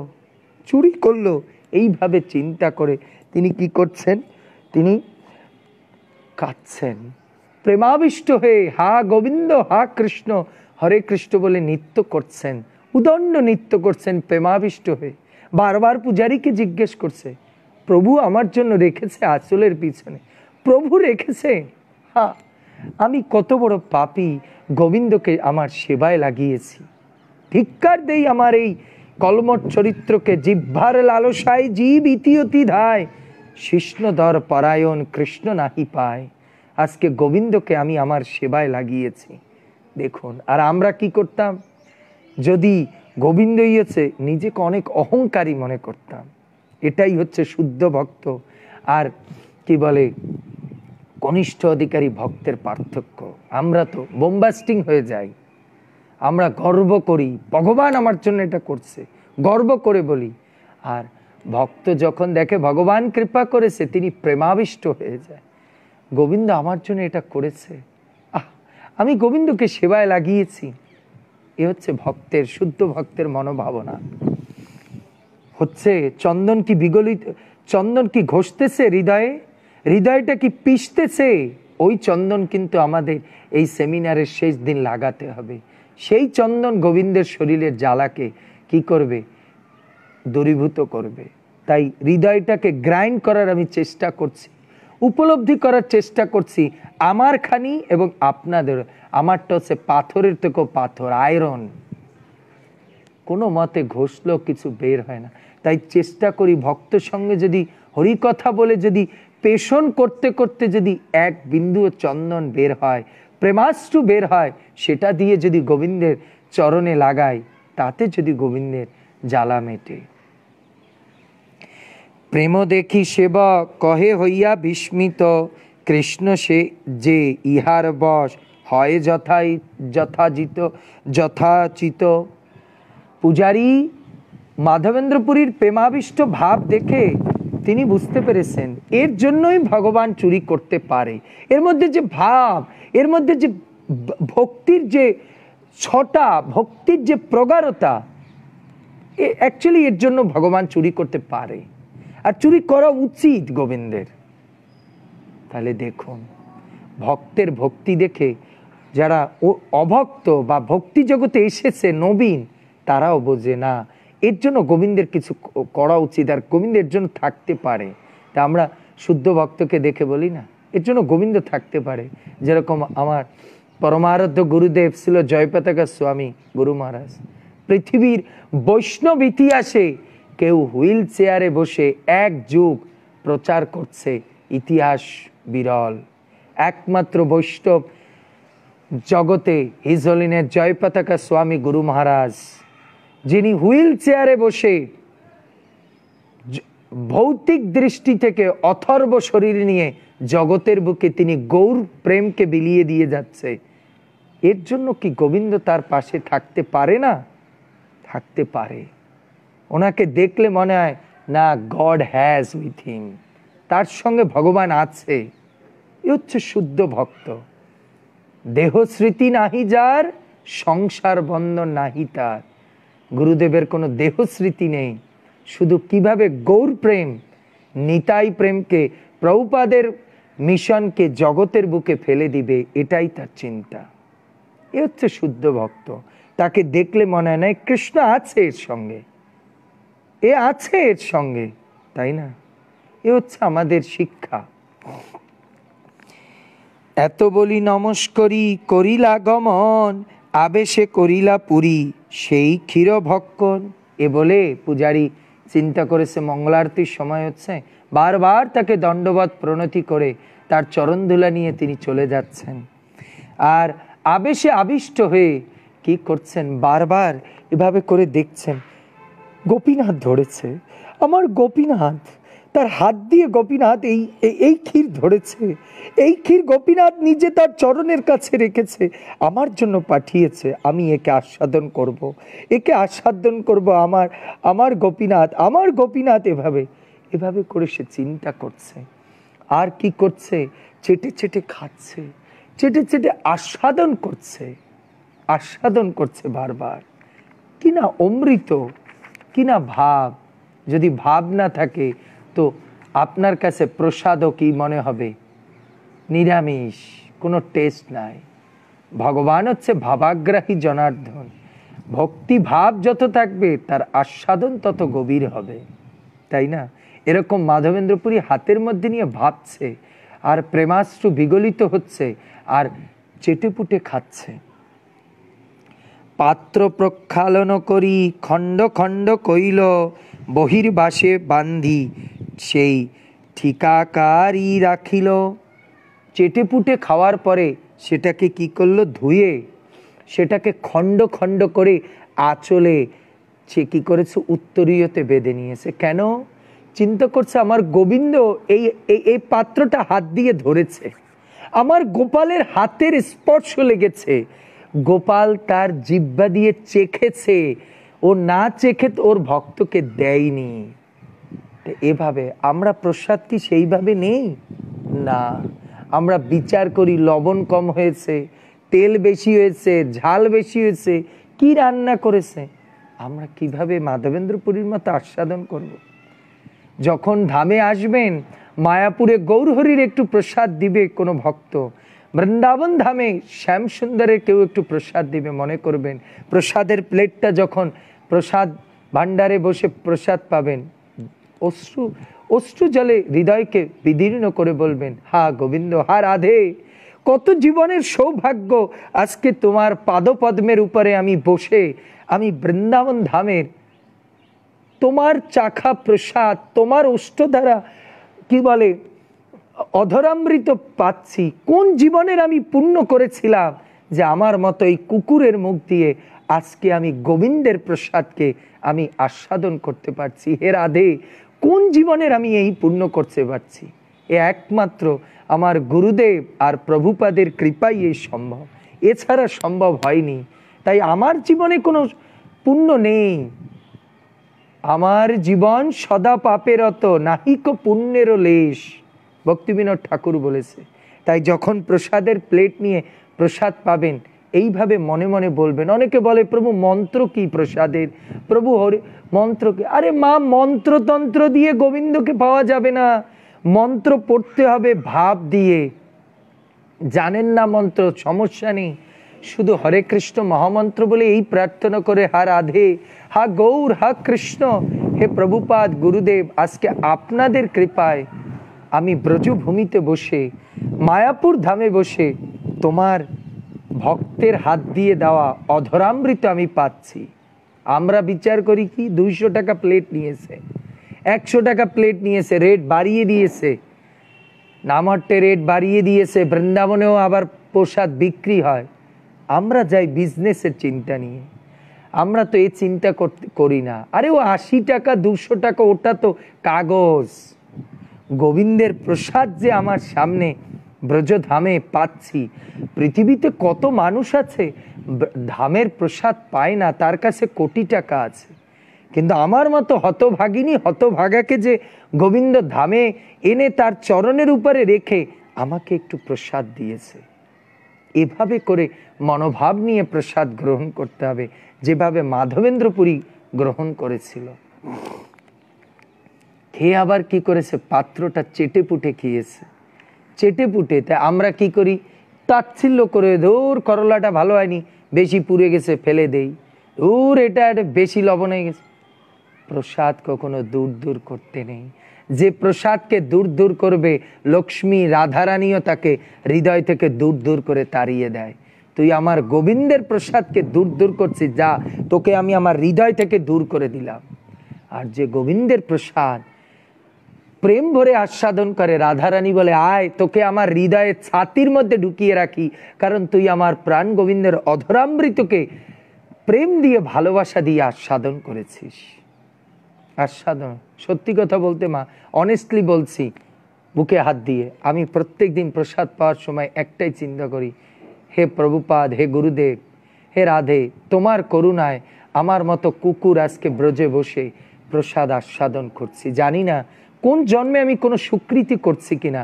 চুরি করলো এইভাবে চিন্তা করে তিনি কি করছেন তিনি কাঁদছেন প্রেমাবিষ্ট হয়ে হা গোবিন্দ হা কৃষ্ণ হরে কৃষ্ণ বলে নৃত্য করছেন উদণ্ড নৃত্য করছেন প্রেমাবিষ্ট হয়ে বারবার পূজারীকে জিজ্ঞেস করছে প্রভু আমার জন্য রেখেছে আঁচলের পিছনে প্রভু রেখেছে হা আমি কত বড় পাপি গোবিন্দকে আমার সেবায় লাগিয়েছি ধিক্কার দেই আমার এই কলমট চরিত্রকে জিভ্বার লালসায় জীব ইতিয়তি ধায় শিষ্ণধর পরায়ণ কৃষ্ণ নাহি পায় আজকে গোবিন্দকে আমি আমার সেবায় লাগিয়েছি দেখুন আর আমরা কি করতাম যদি গোবিন্দ ইয়েছে নিজেকে অনেক অহংকারী মনে করতাম এটাই হচ্ছে শুদ্ধ ভক্ত আর কি বলে কনিষ্ঠ অধিকারী ভক্তের পার্থক্য আমরা তো বোম্বাস্টিং হয়ে যাই আমরা গর্ব করি ভগবান আমার জন্য এটা করছে গর্ব করে বলি আর ভক্ত যখন দেখে ভগবান কৃপা করেছে তিনি প্রেমাবিষ্ট হয়ে যায় গোবিন্দ আমার জন্য এটা করেছে আহ আমি গোবিন্দকে সেবায় লাগিয়েছি এ হচ্ছে ভক্তের শুদ্ধ ভক্তের মনোভাবনা হচ্ছে চন্দন কি বিগলিত চন্দন কি ঘষতেছে হৃদয়ে হৃদয়টা কি পিষতেছে ওই চন্দন কিন্তু আমাদের এই সেমিনারের শেষ দিন লাগাতে হবে সেই চন্দন গোবিন্দের শরীরের জ্বালাকে কি করবে দূরীভূত করবে তাই হৃদয়টাকে গ্রাইন্ড করার আমি চেষ্টা করছি উপলব্ধি করার চেষ্টা করছি আমার খানি এবং আপনাদের আমারটা হচ্ছে পাথরের থেকেও পাথর আয়রন কোনো মতে ঘষলেও কিছু বের হয় না তাই চেষ্টা করি ভক্ত সঙ্গে যদি হরি কথা বলে যদি পেষণ করতে করতে যদি এক বিন্দু চন্দন বের হয় প্রেমাস্ট্রু বের হয় সেটা দিয়ে যদি গোবিন্দের চরণে লাগাই তাতে যদি গোবিন্দের জ্বালা মেটে প্রেম দেখি সেবক কহে হইয়া বিস্মিত কৃষ্ণ সে যে ইহার বস হয় যথাই যথাচিত যথাচিত পূজারি মাধবেন্দ্রপুরীর প্রেমাবিষ্ট ভাব দেখে তিনি বুঝতে পেরেছেন এর জন্যই ভগবান চুরি করতে পারে এর মধ্যে যে ভাব এর মধ্যে যে ভক্তির যে ছটা ভক্তির যে প্রগাঢ়তা এ অ্যাকচুয়ালি এর জন্য ভগবান চুরি করতে পারে আর চুরি করা উচিত গোবিন্দের তাহলে দেখুন ভক্তের ভক্তি দেখে যারা ও অভক্ত বা ভক্তি জগতে এসেছে নবীন তারাও বোঝে না এর জন্য গোবিন্দের কিছু করা উচিত আর গোবিন্দের জন্য থাকতে পারে তা আমরা শুদ্ধ ভক্তকে দেখে বলি না এর জন্য গোবিন্দ থাকতে পারে যেরকম আমার পরমারাধ্য গুরুদেব ছিল জয়পতাকা স্বামী গুরু মহারাজ পৃথিবীর বৈষ্ণব ইতিহাসে কেউ হুইল চেয়ারে বসে এক যুগ প্রচার করছে ইতিহাস বিরল একমাত্র বৈষ্ণব জগতে হিজলিনের জয়পতাকা স্বামী গুরু মহারাজ যিনি হুইল চেয়ারে বসে ভৌতিক দৃষ্টি থেকে অথর্ব শরীর নিয়ে জগতের বুকে তিনি গৌর প্রেমকে বিলিয়ে দিয়ে যাচ্ছে এর জন্য কি গোবিন্দ তার পাশে থাকতে পারে না থাকতে পারে ওনাকে দেখলে মনে হয় না গড হ্যাজ উইথ হিম তার সঙ্গে ভগবান আছে এ হচ্ছে শুদ্ধ ভক্ত দেহ স্মৃতি নাহি যার সংসার বন্ধন নাহি তার গুরুদেবের কোনো দেহ স্মৃতি নেই শুধু কিভাবে গৌর প্রেম নিতাই প্রেমকে প্রভুপাদের মিশনকে জগতের বুকে ফেলে দিবে এটাই তার চিন্তা এ হচ্ছে শুদ্ধ ভক্ত তাকে দেখলে মনে হয় না কৃষ্ণ আছে এর সঙ্গে এ আছে এর সঙ্গে তাই না এ হচ্ছে আমাদের শিক্ষা এত বলি নমস্করি করিলা গমন আবেশে করিলা পুরী সেই ক্ষীর ভক্ষণ এ বলে পূজারী চিন্তা করেছে মঙ্গলারতির সময় হচ্ছে বারবার তাকে দণ্ডবধ প্রণতি করে তার চরণধুলা নিয়ে তিনি চলে যাচ্ছেন আর আবেশে আবিষ্ট হয়ে কি করছেন বারবার এভাবে করে দেখছেন গোপীনাথ ধরেছে আমার গোপীনাথ তার হাত দিয়ে গোপীনাথ এই এই ক্ষীর ধরেছে এই ক্ষীর গোপীনাথ নিজে তার চরণের কাছে রেখেছে আমার জন্য পাঠিয়েছে আমি একে আস্বাদন করব। একে আস্বাদন করব আমার আমার গোপীনাথ আমার গোপীনাথ এভাবে এভাবে করে সে চিন্তা করছে আর কি করছে চেটে চেটে খাচ্ছে চেটে চেটে আস্বাদন করছে আস্বাদন করছে বারবার কিনা অমৃত কিনা ভাব যদি ভাব না থাকে তো আপনার কাছে প্রসাদও কি মনে হবে নিরামিষ কোনো টেস্ট নাই ভগবান হচ্ছে ভাবাগ্রাহী জনার্দন ভক্তিভাব যত থাকবে তার আস্বাদন তত গভীর হবে তাই না এরকম মাধবেন্দ্রপুরী হাতের মধ্যে নিয়ে ভাবছে আর প্রেমাশ্রু বিগলিত হচ্ছে আর চেটেপুটে খাচ্ছে পাত্র প্রক্ষালন করি খণ্ড খণ্ড কইল বহির্বাসে বান্ধি সেই ঠিকাকারই রাখিল চেটেপুটে খাওয়ার পরে সেটাকে কি করলো ধুয়ে সেটাকে খণ্ড খণ্ড করে আঁচলে সে কী করেছে উত্তরীয়তে বেঁধে নিয়েছে কেন চিন্তা করছে আমার গোবিন্দ এই এই পাত্রটা হাত দিয়ে ধরেছে আমার গোপালের হাতের স্পর্শ লেগেছে গোপাল তার জিব্বা দিয়ে চেখেছে ও না চেখে ওর ভক্তকে দেয়নি এভাবে আমরা প্রসাদ কি সেইভাবে নেই না আমরা বিচার করি লবণ কম হয়েছে তেল বেশি হয়েছে ঝাল বেশি হয়েছে কি রান্না করেছে আমরা কিভাবে মাধবেন্দ্রপুরীর মতো আস্বাদন করব। যখন ধামে আসবেন মায়াপুরে গৌরহরির একটু প্রসাদ দিবে কোনো ভক্ত বৃন্দাবন ধামে শ্যামসুন্দরের কেউ একটু প্রসাদ দিবে মনে করবেন প্রসাদের প্লেটটা যখন প্রসাদ ভাণ্ডারে বসে প্রসাদ পাবেন অশ্রু অশ্রু জলে হৃদয়কে বিদীর্ণ করে বলবেন হা গোবিন্দ হা রাধে কত জীবনের সৌভাগ্য আজকে তোমার পাদপদ্মের উপরে আমি বসে আমি বৃন্দাবন ধামের তোমার চাখা প্রসাদ তোমার অষ্ট দ্বারা কি বলে অধরামৃত পাচ্ছি কোন জীবনের আমি পূর্ণ করেছিলাম যে আমার মতো এই কুকুরের মুখ দিয়ে আজকে আমি গোবিন্দের প্রসাদকে আমি আস্বাদন করতে পারছি হে রাধে কোন জীবনের আমি এই পূর্ণ করতে পারছি এ একমাত্র আমার গুরুদেব আর প্রভুপাদের কৃপাই এই সম্ভব এছাড়া সম্ভব হয়নি তাই আমার জীবনে কোনো পুণ্য নেই আমার জীবন সদা পাপের অত নাহিক পুণ্যেরও লেশ ভক্তিবিনোদ ঠাকুর বলেছে তাই যখন প্রসাদের প্লেট নিয়ে প্রসাদ পাবেন এইভাবে মনে মনে বলবেন অনেকে বলে প্রভু মন্ত্র কি প্রসাদের প্রভু হরি মন্ত্র কি আরে মা মন্ত্রতন্ত্র দিয়ে গোবিন্দকে পাওয়া যাবে না মন্ত্র পড়তে হবে ভাব দিয়ে জানেন না মন্ত্র সমস্যা নেই শুধু হরে কৃষ্ণ মহামন্ত্র বলে এই প্রার্থনা করে হা রাধে হা গৌর হা কৃষ্ণ হে প্রভুপাদ গুরুদেব আজকে আপনাদের কৃপায় আমি ব্রজভূমিতে বসে মায়াপুর ধামে বসে তোমার ভক্তের হাত দিয়ে দেওয়া অধরামৃত আমি পাচ্ছি আমরা বিচার করি কি দুইশো টাকা প্লেট নিয়েছে একশো টাকা প্লেট নিয়েছে রেট বাড়িয়ে দিয়েছে নামহট্টে রেট বাড়িয়ে দিয়েছে বৃন্দাবনেও আবার প্রসাদ বিক্রি হয় আমরা যাই বিজনেসের চিন্তা নিয়ে আমরা তো এই চিন্তা করি না আরে ও আশি টাকা দুশো টাকা ওটা তো কাগজ গোবিন্দের প্রসাদ যে আমার সামনে ব্রজধামে পাচ্ছি পৃথিবীতে কত মানুষ আছে ধামের প্রসাদ পায় না তার কাছে কোটি টাকা আছে কিন্তু আমার মতো হতভাগিনী হতভাগাকে যে গোবিন্দ ধামে এনে তার চরণের উপরে রেখে আমাকে একটু প্রসাদ দিয়েছে এভাবে করে মনোভাব নিয়ে প্রসাদ গ্রহণ করতে হবে যেভাবে মাধবেন্দ্রপুরী গ্রহণ করেছিল খেয়ে আবার কি করেছে পাত্রটা চেটে পুটে খেয়েছে চেটে পুটে তা আমরা কি করি তাচ্ছিল্য করে ধর করলাটা ভালো হয়নি বেশি পুড়ে গেছে ফেলে দেই ধর এটা একটা বেশি লবণ হয়ে গেছে প্রসাদ কখনো দূর দূর করতে নেই যে প্রসাদকে দূর দূর করবে লক্ষ্মী রাধারানীও তাকে হৃদয় থেকে দূর দূর করে তাড়িয়ে দেয় তুই আমার গোবিন্দের প্রসাদকে দূর দূর করছিস যা তোকে আমি আমার হৃদয় থেকে দূর করে দিলাম আর যে গোবিন্দের প্রসাদ প্রেম ভরে আস্বাদন করে রাধারানী বলে আয় তোকে আমার হৃদয়ে ছাতির মধ্যে ঢুকিয়ে রাখি কারণ তুই আমার প্রাণ গোবিন্দের অধরামৃতকে প্রেম দিয়ে ভালোবাসা দিয়ে আস্বাদন করেছিস আস্বাদন সত্যি কথা বলতে মা অনেস্টলি বলছি বুকে হাত দিয়ে আমি প্রত্যেক দিন প্রসাদ পাওয়ার সময় একটাই চিন্তা করি হে প্রভুপাদ হে গুরুদেব হে রাধে তোমার করুণায় আমার মতো কুকুর আজকে ব্রজে বসে প্রসাদ আস্বাদন করছি জানি না কোন জন্মে আমি কোনো স্বীকৃতি করছি কিনা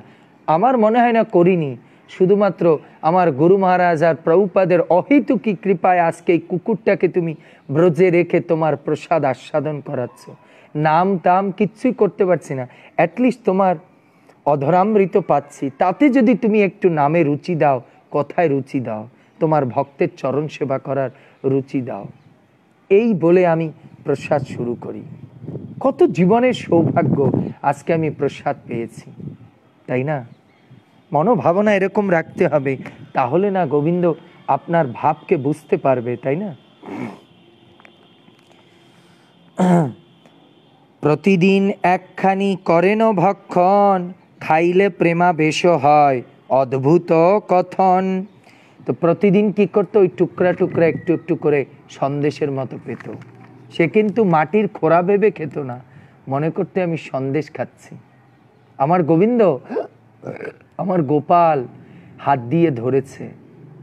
আমার মনে হয় না করিনি শুধুমাত্র আমার গুরু মহারাজ আর প্রভুপাদের অহেতুকি কৃপায় আজকে এই কুকুরটাকে তুমি ব্রজে রেখে তোমার প্রসাদ আস্বাদন করাচ্ছ নাম তাম কিচ্ছুই করতে পারছি না অ্যাটলিস্ট তোমার অধরামৃত পাচ্ছি তাতে যদি তুমি একটু নামে রুচি দাও কথায় রুচি দাও তোমার ভক্তের চরণ সেবা করার রুচি দাও এই বলে আমি প্রসাদ শুরু করি কত জীবনের সৌভাগ্য আজকে আমি প্রসাদ পেয়েছি তাই না মনোভাবনা এরকম রাখতে হবে তাহলে না গোবিন্দ আপনার ভাবকে বুঝতে পারবে তাই না প্রতিদিন একখানি করেন ভক্ষণ খাইলে প্রেমা বেশ হয় অদ্ভুত কথন তো প্রতিদিন কি করতো ওই টুকরা টুকরা একটু একটু করে সন্দেশের মতো পেত সে কিন্তু মাটির খোরা ভেবে খেত না মনে করতে আমি সন্দেশ খাচ্ছি আমার গোবিন্দ আমার গোপাল হাত দিয়ে ধরেছে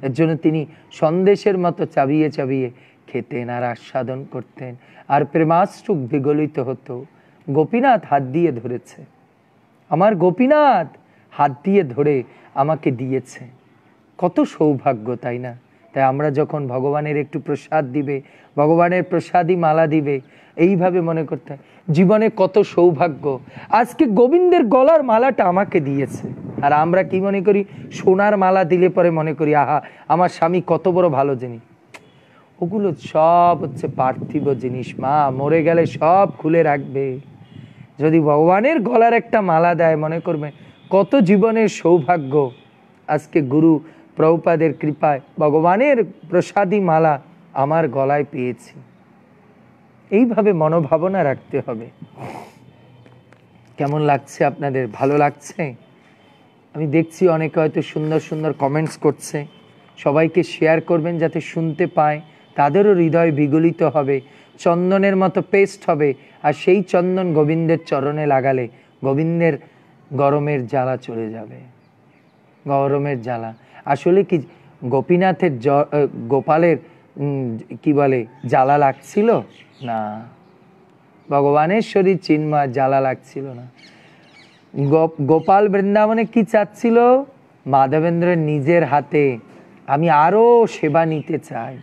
এর জন্য তিনি সন্দেশের মতো চাবিয়ে চাবিয়ে খেতেন আর আস্বাদন করতেন আর প্রেমাশ্রুক বিগলিত হতো গোপীনাথ হাত দিয়ে ধরেছে আমার গোপীনাথ হাত দিয়ে ধরে আমাকে দিয়েছে কত সৌভাগ্য তাই না তাই আমরা যখন ভগবানের একটু প্রসাদ দিবে ভগবানের প্রসাদী মালা দিবে এইভাবে মনে করতে হয় জীবনে কত সৌভাগ্য আজকে গোবিন্দের গলার মালাটা আমাকে দিয়েছে আর আমরা কি মনে করি সোনার মালা দিলে পরে মনে করি আহা আমার স্বামী কত বড় ভালো জিনিস ওগুলো সব হচ্ছে পার্থিব জিনিস মা মরে গেলে সব খুলে রাখবে যদি ভগবানের গলার একটা মালা দেয় মনে করবে কত জীবনের সৌভাগ্য আজকে গুরু প্রভুপাদের কৃপায় ভগবানের প্রসাদী মালা আমার গলায় পেয়েছি এইভাবে মনোভাবনা রাখতে হবে কেমন লাগছে আপনাদের ভালো লাগছে আমি দেখছি অনেকে হয়তো সুন্দর সুন্দর কমেন্টস করছে সবাইকে শেয়ার করবেন যাতে শুনতে পায় তাদেরও হৃদয় বিগলিত হবে চন্দনের মতো পেস্ট হবে আর সেই চন্দন গোবিন্দের চরণে লাগালে গোবিন্দের গরমের জ্বালা চলে যাবে গরমের জ্বালা আসলে কি গোপীনাথের জ গোপালের কি বলে জ্বালা লাগছিল না ভগবানের শরীর চিন্মা জ্বালা লাগছিল না গোপাল বৃন্দাবনে কি চাচ্ছিল মাধবেন্দ্র নিজের হাতে আমি আরও সেবা নিতে চাই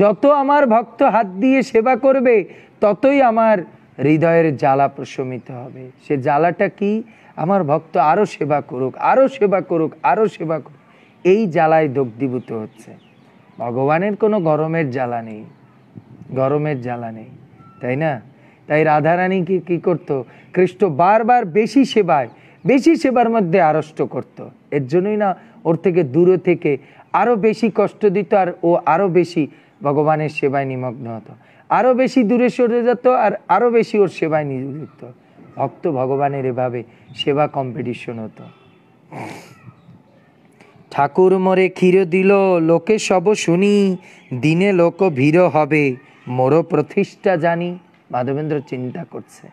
যত আমার ভক্ত হাত দিয়ে সেবা করবে ততই আমার হৃদয়ের জ্বালা প্রশমিত হবে সে জ্বালাটা কি আমার ভক্ত আরও সেবা করুক আরও সেবা করুক আরও সেবা করুক এই জ্বালায় দগ্ধীভূত হচ্ছে ভগবানের কোনো গরমের জ্বালা নেই গরমের জ্বালা নেই তাই না তাই রাধারানী কি কি করতো কৃষ্ণ বারবার বেশি সেবায় বেশি সেবার মধ্যে আড়ষ্ট করত। এর জন্যই না ওর থেকে দূরে থেকে আরও বেশি কষ্ট দিত আর ও আরও বেশি ভগবানের সেবায় নিমগ্ন হতো আরও বেশি দূরে সরে যেত আর আরও বেশি ওর সেবায় নিযুক্ত ভক্ত ভগবানের এভাবে সেবা কম্পিটিশন হতো ঠাকুর মোরে ক্ষীর দিল লোকে সব শুনি দিনে লোক ভিড় হবে মোর প্রতিষ্ঠা জানি মাধবেন্দ্র চিন্তা করছে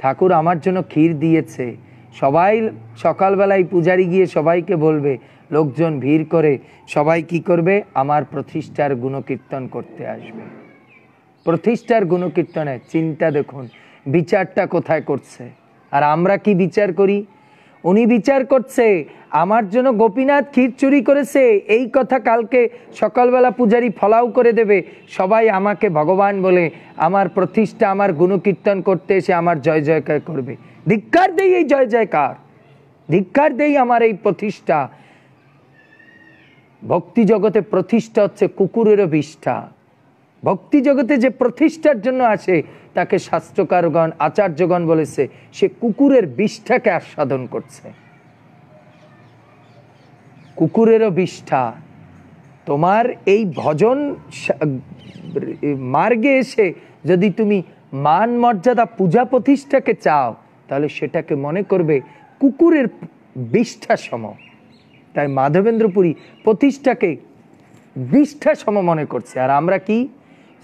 ঠাকুর আমার জন্য ক্ষীর দিয়েছে সবাই সকালবেলায় পূজারি গিয়ে সবাইকে বলবে লোকজন ভিড় করে সবাই কি করবে আমার প্রতিষ্ঠার গুণকীর্তন করতে আসবে প্রতিষ্ঠার গুণকীর্তনে চিন্তা দেখুন বিচারটা কোথায় করছে আর আমরা কি বিচার করি উনি বিচার করছে আমার জন্য গোপীনাথ ক্ষীর চুরি করেছে এই কথা কালকে সকালবেলা পূজারি ফলাও করে দেবে সবাই আমাকে ভগবান বলে আমার প্রতিষ্ঠা আমার গুণকীর্তন করতে এসে আমার জয় জয়কার করবে ধিক্ষার দেই এই জয় জয়কার ধিক্ষার দেই আমার এই প্রতিষ্ঠা ভক্তি জগতে প্রতিষ্ঠা হচ্ছে কুকুরেরও বিষ্ঠা ভক্তি জগতে যে প্রতিষ্ঠার জন্য আসে তাকে শাস্ত্রকারগণ আচার্যগণ বলেছে সে কুকুরের বিষ্ঠাকে আস্বাদন করছে কুকুরেরও বিষ্ঠা তোমার এই ভজন মার্গে এসে যদি তুমি মান মর্যাদা পূজা প্রতিষ্ঠাকে চাও তাহলে সেটাকে মনে করবে কুকুরের বিষ্ঠা সম তাই মাধবেন্দ্রপুরী প্রতিষ্ঠাকে বিষ্ঠা সম মনে করছে আর আমরা কি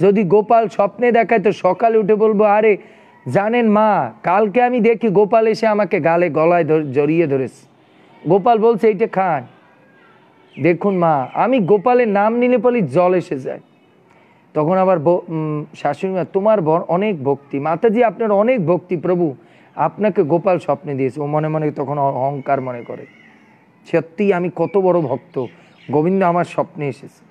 যদি গোপাল স্বপ্নে দেখায় তো সকালে উঠে বলবো আরে জানেন মা কালকে আমি দেখি গোপাল এসে আমাকে গালে গলায় জড়িয়ে ধরেছে গোপাল বলছে এইটা খান দেখুন মা আমি গোপালের নাম নিলে পলি জল এসে যায় তখন আবার শাশুড়ি মা তোমার অনেক ভক্তি মাতাজি আপনার অনেক ভক্তি প্রভু আপনাকে গোপাল স্বপ্নে দিয়েছে ও মনে মনে তখন অহংকার মনে করে সত্যিই আমি কত বড় ভক্ত গোবিন্দ আমার স্বপ্নে এসেছে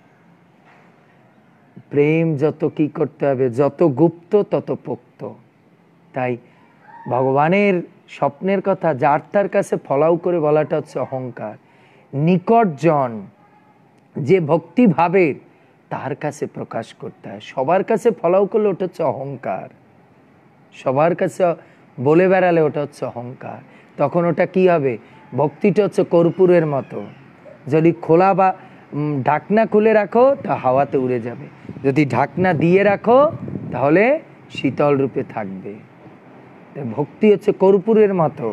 প্রেম যত কি করতে হবে যত গুপ্ত তত পোক্ত তাই ভগবানের স্বপ্নের কথা যার তার কাছে ফলাও করে বলাটা হচ্ছে অহংকার নিকটজন যে ভক্তিভাবের তার কাছে প্রকাশ করতে হয় সবার কাছে ফলাও করলে ওটা হচ্ছে অহংকার সবার কাছে বলে বেড়ালে ওটা হচ্ছে অহংকার তখন ওটা কি হবে ভক্তিটা হচ্ছে কর্পূরের মতো যদি খোলা বা ঢাকনা খুলে রাখো তা হাওয়াতে উড়ে যাবে যদি ঢাকনা দিয়ে রাখো তাহলে শীতল রূপে থাকবে ভক্তি হচ্ছে কর্পূরের মতো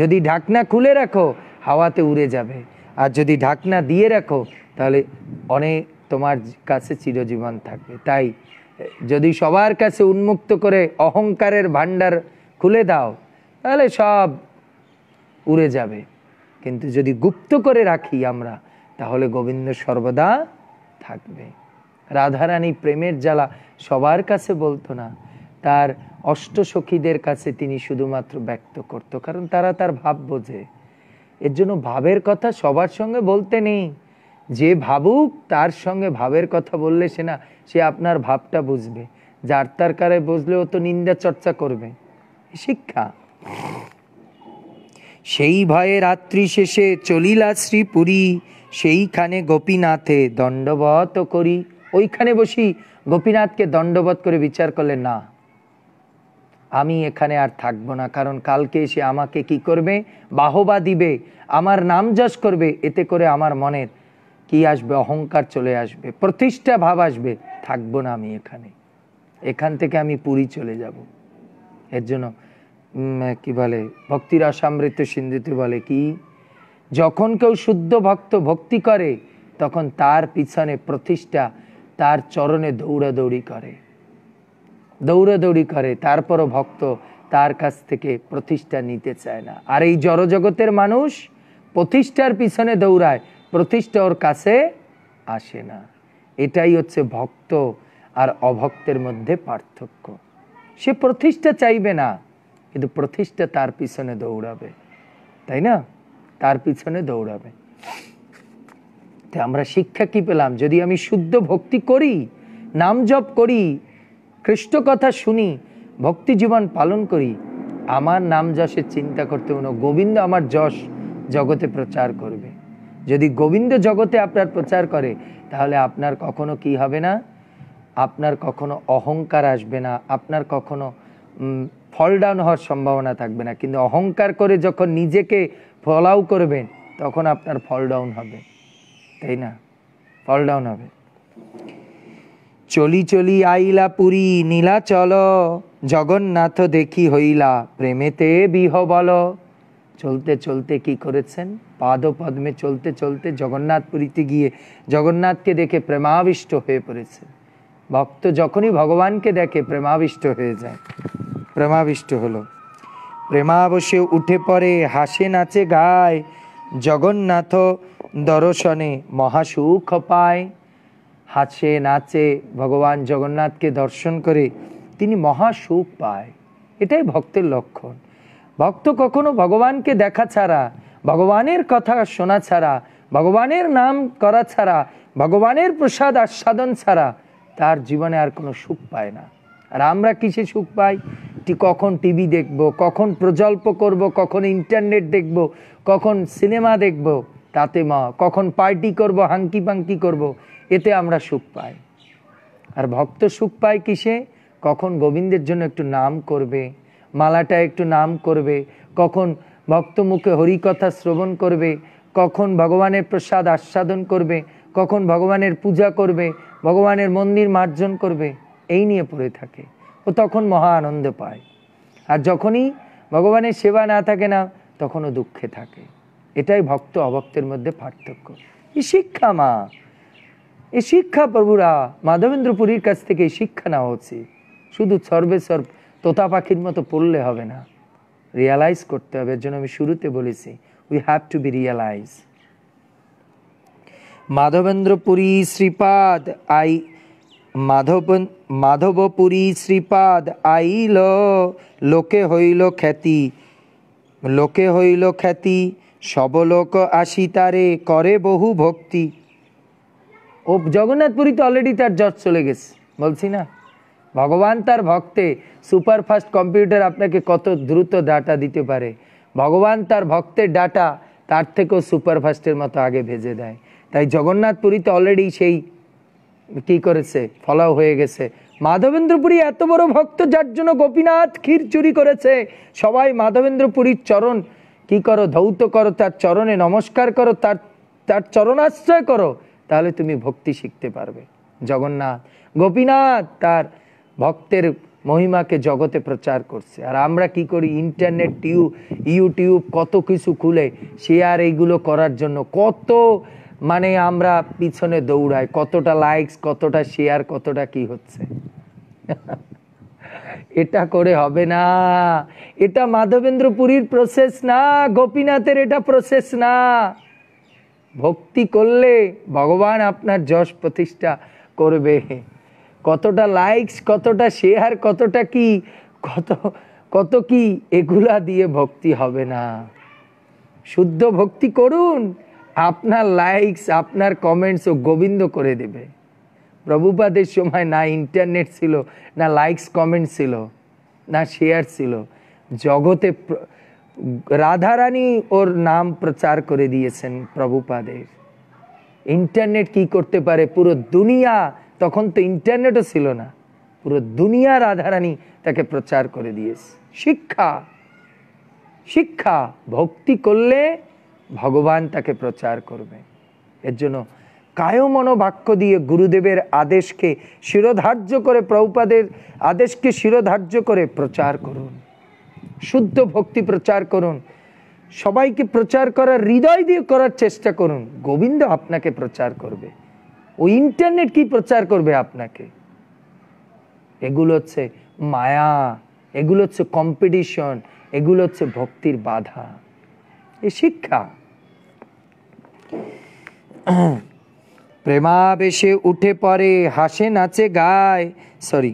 যদি ঢাকনা খুলে রাখো হাওয়াতে উড়ে যাবে আর যদি ঢাকনা দিয়ে রাখো তাহলে অনেক তোমার কাছে চিরজীবন থাকবে তাই যদি সবার কাছে উন্মুক্ত করে অহংকারের ভাণ্ডার খুলে দাও তাহলে সব উড়ে যাবে কিন্তু যদি গুপ্ত করে রাখি আমরা তাহলে গোবিন্দ সর্বদা থাকবে রাধারানী প্রেমের জ্বালা সবার কাছে বলতো না তার অষ্টসখীদের কাছে তিনি শুধুমাত্র ব্যক্ত করত কারণ তারা তার ভাব বোঝে এর জন্য ভাবের কথা সবার সঙ্গে বলতে নেই যে ভাবুক তার সঙ্গে ভাবের কথা বললে সে না সে আপনার ভাবটা বুঝবে যার তার কারে ও তো নিন্দা চর্চা করবে শিক্ষা সেই ভয়ে রাত্রি শেষে চলিলা শ্রীপুরী সেইখানে গোপীনাথে দণ্ডবত করি ওইখানে বসি গোপীনাথকে দণ্ডবত করে বিচার করলে না আমি এখানে আর থাকব না কারণ কালকে এসে আমাকে কি করবে বাহবা দিবে আমার নাম যশ করবে এতে করে আমার মনের কি আসবে অহংকার চলে আসবে প্রতিষ্ঠা ভাব আসবে থাকবো না আমি এখানে এখান থেকে আমি পুরী চলে যাব এর জন্য কি বলে ভক্তির অসামৃত সিন্ধুতে বলে কি যখন কেউ শুদ্ধ ভক্ত ভক্তি করে তখন তার পিছনে প্রতিষ্ঠা তার চরণে দৌড়াদৌড়ি করে দৌড়াদৌড়ি করে তারপরও ভক্ত তার কাছ থেকে প্রতিষ্ঠা নিতে চায় না আর এই জড়জগতের মানুষ প্রতিষ্ঠার পিছনে দৌড়ায় প্রতিষ্ঠা ওর কাছে আসে না এটাই হচ্ছে ভক্ত আর অভক্তের মধ্যে পার্থক্য সে প্রতিষ্ঠা চাইবে না কিন্তু প্রতিষ্ঠা তার পিছনে দৌড়াবে তাই না তার পিছনে দৌড়াবে তো আমরা শিক্ষা কি পেলাম যদি আমি শুদ্ধ ভক্তি করি নাম জপ করি খ্রিস্ট কথা শুনি ভক্তি জীবন পালন করি আমার নাম যশের চিন্তা করতে মনে গোবিন্দ আমার যশ জগতে প্রচার করবে যদি গোবিন্দ জগতে আপনার প্রচার করে তাহলে আপনার কখনো কি হবে না আপনার কখনো অহংকার আসবে না আপনার কখনো ফল ডাউন হওয়ার সম্ভাবনা থাকবে না কিন্তু অহংকার করে যখন নিজেকে ফলাও করবেন তখন আপনার ফল ডাউন হবে তাই না ফল ডাউন হবে চলি চলি আইলা পুরী নীলাচল জগন্নাথ দেখি হইলা প্রেমেতে বিহ বল চলতে চলতে কি করেছেন পদ্মে চলতে চলতে জগন্নাথ পুরীতে গিয়ে জগন্নাথকে দেখে প্রেমাবিষ্ট হয়ে পড়েছে ভক্ত যখনই ভগবানকে দেখে প্রেমাবিষ্ট হয়ে যায় প্রেমাবিষ্ট হলো প্রেমাবশে উঠে পড়ে হাসে নাচে গায় জগন্নাথ দর্শনে মহাসুখ পায় হাসে নাচে ভগবান জগন্নাথকে দর্শন করে তিনি মহা সুখ পায় এটাই ভক্তের লক্ষণ ভক্ত কখনো ভগবানকে দেখা ছাড়া ভগবানের কথা শোনা ছাড়া ভগবানের নাম করা ছাড়া ভগবানের প্রসাদ আস্বাদন ছাড়া তার জীবনে আর কোনো সুখ পায় না আর আমরা কিসে সুখ পাই কখন টিভি দেখব কখন প্রজল্প করব কখন ইন্টারনেট দেখব কখন সিনেমা দেখব তাতে মা কখন পার্টি করব হাঙ্কি পাঙ্কি করব। এতে আমরা সুখ পাই আর ভক্ত সুখ পায় কিসে কখন গোবিন্দের জন্য একটু নাম করবে মালাটা একটু নাম করবে কখন ভক্ত মুখে হরিকথা শ্রবণ করবে কখন ভগবানের প্রসাদ আস্বাদন করবে কখন ভগবানের পূজা করবে ভগবানের মন্দির মার্জন করবে এই নিয়ে পড়ে থাকে ও তখন মহা আনন্দ পায় আর যখনই ভগবানের সেবা না থাকে না তখনও দুঃখে থাকে এটাই ভক্ত অভক্তের মধ্যে পার্থক্য এই শিক্ষা মা এই শিক্ষা প্রভুরা মাধবেন্দ্রপুরীর কাছ থেকে শিক্ষা নেওয়া উচিত শুধু সর্বে সর্ব তোতা পাখির মতো পড়লে হবে না রিয়ালাইজ করতে হবে এর জন্য আমি শুরুতে বলেছি we have to be realise Madhavendrapuri Shripad আই মাধব মাধবপুরী শ্রীপাদ আইল লোকে হইল খ্যাতি লোকে হইল খ্যাতি সবলোক আসি তারে করে বহু ভক্তি ও জগন্নাথপুরীতে অলরেডি তার জজ চলে গেছে বলছি না ভগবান তার ভক্তে সুপারফাস্ট কম্পিউটার আপনাকে কত দ্রুত ডাটা দিতে পারে ভগবান তার ভক্তের ডাটা তার থেকেও সুপারফাস্টের মতো আগে ভেজে দেয় তাই জগন্নাথপুরীতে অলরেডি সেই কি করেছে ফলাও হয়ে গেছে মাধবেন্দ্রপুরী এত বড় ভক্ত যার জন্য গোপীনাথ ক্ষীর চুরি করেছে সবাই মাধবেন্দ্রপুরীর চরণ কি করো ধৌত করো তার চরণে নমস্কার করো তার তার চরণাশ্রয় করো তাহলে তুমি ভক্তি শিখতে পারবে জগন্নাথ গোপীনাথ তার ভক্তের মহিমাকে জগতে প্রচার করছে আর আমরা কি করি ইন্টারনেট টিউব ইউটিউব কত কিছু খুলে সে আর এইগুলো করার জন্য কত মানে আমরা পিছনে দৌড়াই কতটা লাইকস কতটা শেয়ার কতটা কি হচ্ছে এটা করে হবে না এটা মাধবেন্দ্র পুরীর প্রসেস না গোপীনাথের এটা প্রসেস না ভক্তি করলে ভগবান আপনার যশ প্রতিষ্ঠা করবে কতটা লাইকস কতটা শেয়ার কতটা কি কত কত কি এগুলা দিয়ে ভক্তি হবে না শুদ্ধ ভক্তি করুন আপনার লাইকস আপনার কমেন্টস ও গোবিন্দ করে দেবে প্রভুপাদের সময় না ইন্টারনেট ছিল না লাইকস কমেন্ট ছিল না শেয়ার ছিল জগতে রাধারানী ওর নাম প্রচার করে দিয়েছেন প্রভুপাদের ইন্টারনেট কি করতে পারে পুরো দুনিয়া তখন তো ইন্টারনেটও ছিল না পুরো দুনিয়া রাধারানী তাকে প্রচার করে দিয়েছে শিক্ষা শিক্ষা ভক্তি করলে ভগবান তাকে প্রচার করবে এর জন্য কায় মনোবাক্য দিয়ে গুরুদেবের আদেশকে শিরোধার্য করে প্রভুপাদের আদেশকে শিরোধার্য করে প্রচার করুন শুদ্ধ ভক্তি প্রচার করুন সবাইকে প্রচার করার হৃদয় দিয়ে করার চেষ্টা করুন গোবিন্দ আপনাকে প্রচার করবে ও ইন্টারনেট কি প্রচার করবে আপনাকে এগুলো হচ্ছে মায়া এগুলো হচ্ছে কম্পিটিশন এগুলো হচ্ছে ভক্তির বাধা এ শিক্ষা প্রেমাবেশে উঠে পড়ে হাসে নাচে গায় সরি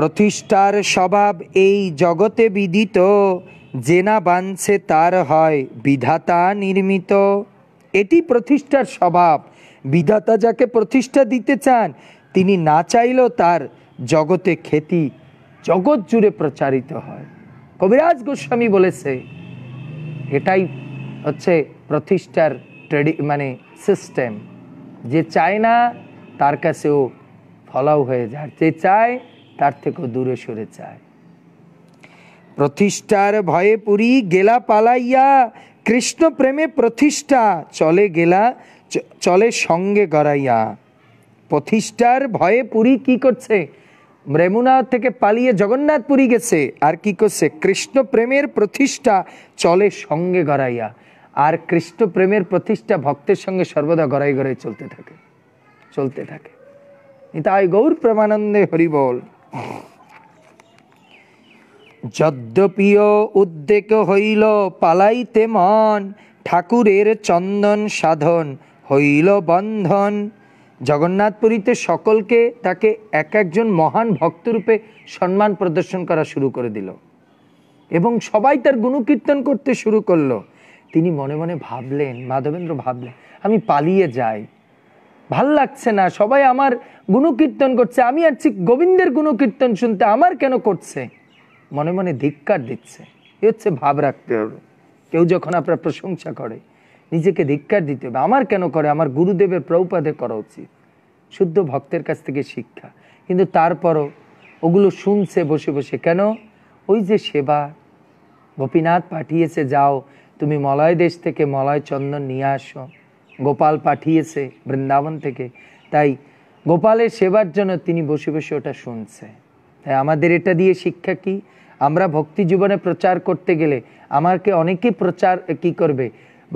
প্রতিষ্ঠার স্বভাব এই জগতে বিদিত জেনা বাঞ্ছে তার হয় বিধাতা নির্মিত এটি প্রতিষ্ঠার স্বভাব বিধাতা যাকে প্রতিষ্ঠা দিতে চান তিনি না চাইলেও তার জগতে খ্যাতি জগৎ জুড়ে প্রচারিত হয় কবিরাজ গোস্বামী বলেছে এটাই হচ্ছে প্রতিষ্ঠার ট্রেডি মানে সিস্টেম যে চায় না তার কাছেও ফলাও হয়ে যায় যে চায় তার থেকেও দূরে সরে চায় প্রতিষ্ঠার ভয়ে পুরি গেলা পালাইয়া কৃষ্ণ প্রেমে প্রতিষ্ঠা চলে গেলা চলে সঙ্গে গড়াইয়া প্রতিষ্ঠার ভয়ে পুরি কি করছে রেমুনা থেকে পালিয়ে জগন্নাথ পুরী গেছে আর কি করছে কৃষ্ণ প্রেমের প্রতিষ্ঠা চলে সঙ্গে গড়াইয়া আর কৃষ্ণ প্রেমের প্রতিষ্ঠা ভক্তের সঙ্গে সর্বদা গড়াই গড়াই চলতে থাকে চলতে থাকে নিতাই গৌর প্রেমানন্দে হরিবল যদ্যপিও উদ্বেগ হইল পালাইতে মন ঠাকুরের চন্দন সাধন হইল বন্ধন জগন্নাথপুরীতে সকলকে তাকে এক একজন মহান ভক্তরূপে সম্মান প্রদর্শন করা শুরু করে দিল এবং সবাই তার গুণকীর্তন করতে শুরু করলো তিনি মনে মনে ভাবলেন মাধবেন্দ্র ভাবলেন আমি পালিয়ে যাই ভাল লাগছে না সবাই আমার গুণকীর্তন করছে আমি আর গোবিন্দের গুণকীর্তন শুনতে আমার কেন করছে মনে মনে ধিক্কার দিচ্ছে এ হচ্ছে ভাব রাখতে হবে কেউ যখন আপনার প্রশংসা করে নিজেকে ধিক্কার দিতে হবে আমার কেন করে আমার গুরুদেবের প্রৌপাদে করা উচিত শুদ্ধ ভক্তের কাছ থেকে শিক্ষা কিন্তু তারপরও ওগুলো শুনছে বসে বসে কেন ওই যে সেবা গোপীনাথ পাঠিয়েছে যাও তুমি মলয় দেশ থেকে মলয় চন্দন নিয়ে আসো গোপাল পাঠিয়েছে বৃন্দাবন থেকে তাই গোপালের সেবার জন্য তিনি বসে বসে ওটা শুনছে তাই আমাদের এটা দিয়ে শিক্ষা কি আমরা ভক্তি জীবনে প্রচার করতে গেলে আমাকে অনেকে প্রচার কি করবে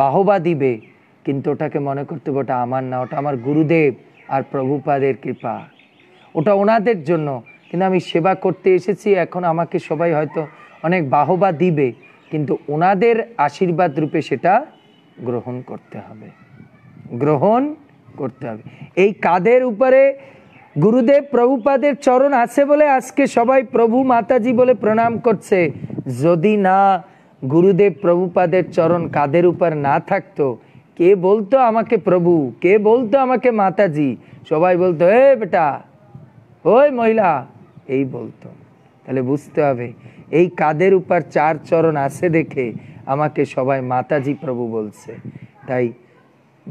বাহবা দিবে কিন্তু ওটাকে মনে করতে হবে ওটা আমার না ওটা আমার গুরুদেব আর প্রভুপাদের কৃপা ওটা ওনাদের জন্য কিন্তু আমি সেবা করতে এসেছি এখন আমাকে সবাই হয়তো অনেক বাহবা দিবে কিন্তু ওনাদের আশীর্বাদ রূপে সেটা গ্রহণ করতে হবে গ্রহণ করতে হবে এই কাদের উপরে গুরুদেব প্রভুপাদের চরণ আছে বলে আজকে সবাই প্রভু মাতাজি বলে প্রণাম করছে যদি না গুরুদেব প্রভুপাদের চরণ কাদের উপর না থাকতো কে বলতো আমাকে প্রভু কে বলতো আমাকে মাতাজি সবাই বলতো এ বেটা ওই মহিলা এই বলতো তাহলে বুঝতে হবে এই কাদের উপর চার চরণ আছে দেখে আমাকে সবাই মাতাজি প্রভু বলছে তাই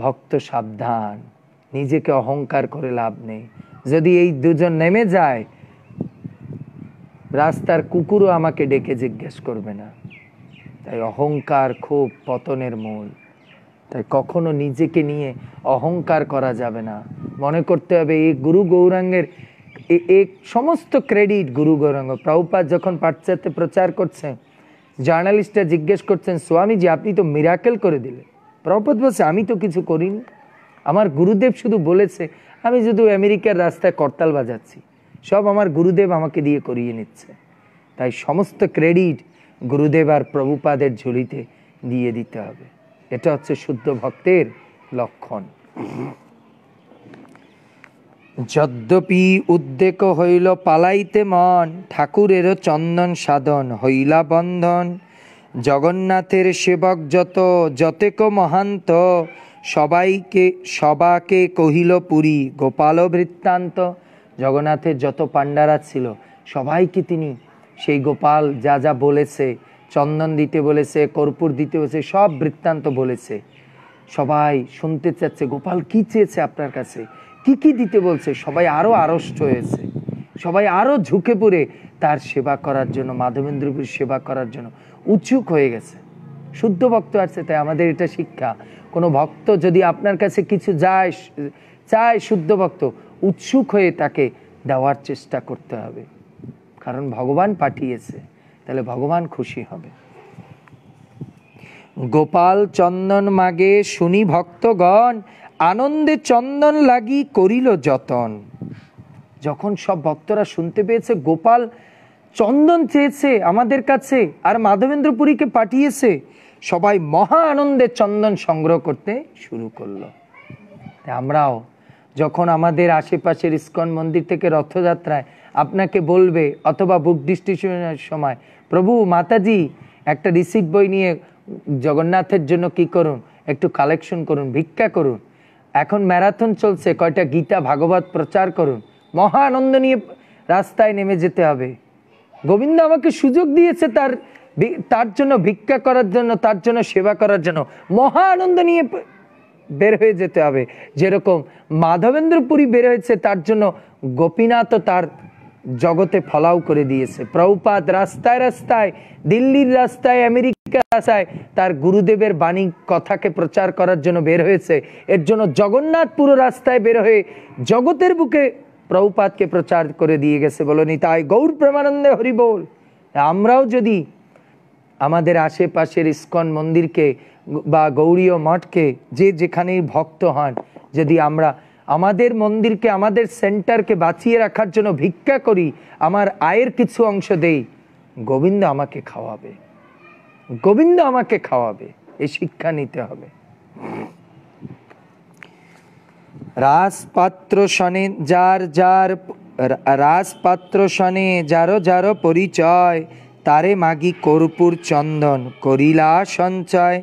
ভক্ত সাবধান নিজেকে অহংকার করে লাভ নেই যদি এই দুজন নেমে যায় রাস্তার কুকুরও আমাকে ডেকে জিজ্ঞেস করবে না তাই অহংকার খুব পতনের মূল তাই কখনো নিজেকে নিয়ে অহংকার করা যাবে না মনে করতে হবে এই গুরু গৌরাঙ্গের এক সমস্ত ক্রেডিট গুরু গৌরাঙ্গ প্রভুপাত যখন পাশ্চাত্যে প্রচার করছেন জার্নালিস্টরা জিজ্ঞেস করছেন স্বামীজি আপনি তো মিরাকেল করে দিলেন প্রপদ বলছে আমি তো কিছু করিনি আমার গুরুদেব শুধু বলেছে আমি শুধু আমেরিকার রাস্তায় করতাল বাজাচ্ছি সব আমার গুরুদেব আমাকে দিয়ে করিয়ে নিচ্ছে তাই সমস্ত ক্রেডিট গুরুদেব আর প্রভুপাদের ঝুলিতে দিয়ে দিতে হবে এটা হচ্ছে শুদ্ধ ভক্তের লক্ষণ যদ্যপি উদ্বেগ হইল পালাইতে মন ঠাকুরেরও চন্দন সাধন হইলা বন্ধন জগন্নাথের সেবক যত যতেক মহান্ত সবাইকে সবাকে কহিল পুরী গোপাল বৃত্তান্ত জগন্নাথের যত পাণ্ডারা ছিল সবাইকে তিনি সেই গোপাল যা যা বলেছে চন্দন দিতে বলেছে কর্পূর দিতে বলেছে সব বৃত্তান্ত বলেছে সবাই শুনতে চাচ্ছে গোপাল কি চেয়েছে আপনার কাছে কি কি দিতে বলছে সবাই আরও আড়ষ্ট হয়েছে সবাই আরও ঝুঁকে পড়ে তার সেবা করার জন্য মাধবেন্দ্রপুর সেবা করার জন্য উচুক হয়ে গেছে শুদ্ধ ভক্ত আছে তাই আমাদের এটা শিক্ষা কোনো ভক্ত যদি আপনার কাছে কিছু যায় চায় শুদ্ধ ভক্ত উৎসুক হয়ে তাকে দেওয়ার চেষ্টা করতে হবে কারণ ভগবান পাঠিয়েছে তাহলে ভগবান খুশি হবে গোপাল চন্দন মাগে শুনি ভক্তগণ আনন্দে চন্দন লাগি করিল যতন যখন সব ভক্তরা শুনতে পেয়েছে গোপাল চন্দন চেয়েছে আমাদের কাছে আর মাধবেন্দ্রপুরীকে পাঠিয়েছে সবাই মহা আনন্দে চন্দন সংগ্রহ করতে শুরু করলো আমরাও যখন আমাদের আশেপাশের ইস্কন মন্দির থেকে রথযাত্রায় আপনাকে বলবে অথবা বুক ডিস্ট্রিবিউশনের সময় প্রভু মাতাজি একটা রিসিপ্ট বই নিয়ে জগন্নাথের জন্য কি করুন একটু কালেকশন করুন ভিক্ষা করুন এখন ম্যারাথন চলছে কয়টা গীতা ভাগবত প্রচার করুন মহা আনন্দ নিয়ে রাস্তায় নেমে যেতে হবে গোবিন্দ আমাকে সুযোগ দিয়েছে তার তার জন্য ভিক্ষা করার জন্য তার জন্য সেবা করার জন্য মহা আনন্দ নিয়ে বের হয়ে যেতে হবে যেরকম মাধবেন্দ্রপুরী বের হয়েছে তার জন্য গোপীনাথও তার জগতে ফলাও করে দিয়েছে প্রভুপাত রাস্তায় রাস্তায় দিল্লির রাস্তায় আমেরিকা রাস্তায় তার গুরুদেবের বাণী কথাকে প্রচার করার জন্য বের হয়েছে এর জন্য জগন্নাথপুর রাস্তায় বের হয়ে জগতের বুকে প্রভুপাতকে প্রচার করে দিয়ে গেছে বলো তাই গৌর প্রেমানন্দে হরিবোল আমরাও যদি আমাদের আশেপাশের ইস্কন মন্দিরকে বা গৌরীয় মঠকে যে যেখানেই ভক্ত হন যদি আমরা আমাদের মন্দিরকে আমাদের সেন্টারকে বাঁচিয়ে রাখার জন্য ভিক্ষা করি আমার আয়ের কিছু অংশ দেই গোবিন্দ আমাকে খাওয়াবে গোবিন্দ আমাকে খাওয়াবে এই শিক্ষা নিতে হবে রাজপাত্র শনি যার যার রাজপাত্র শনি যারো যারো পরিচয় তারে মাগি কর্পূর চন্দন করিলা সঞ্চয়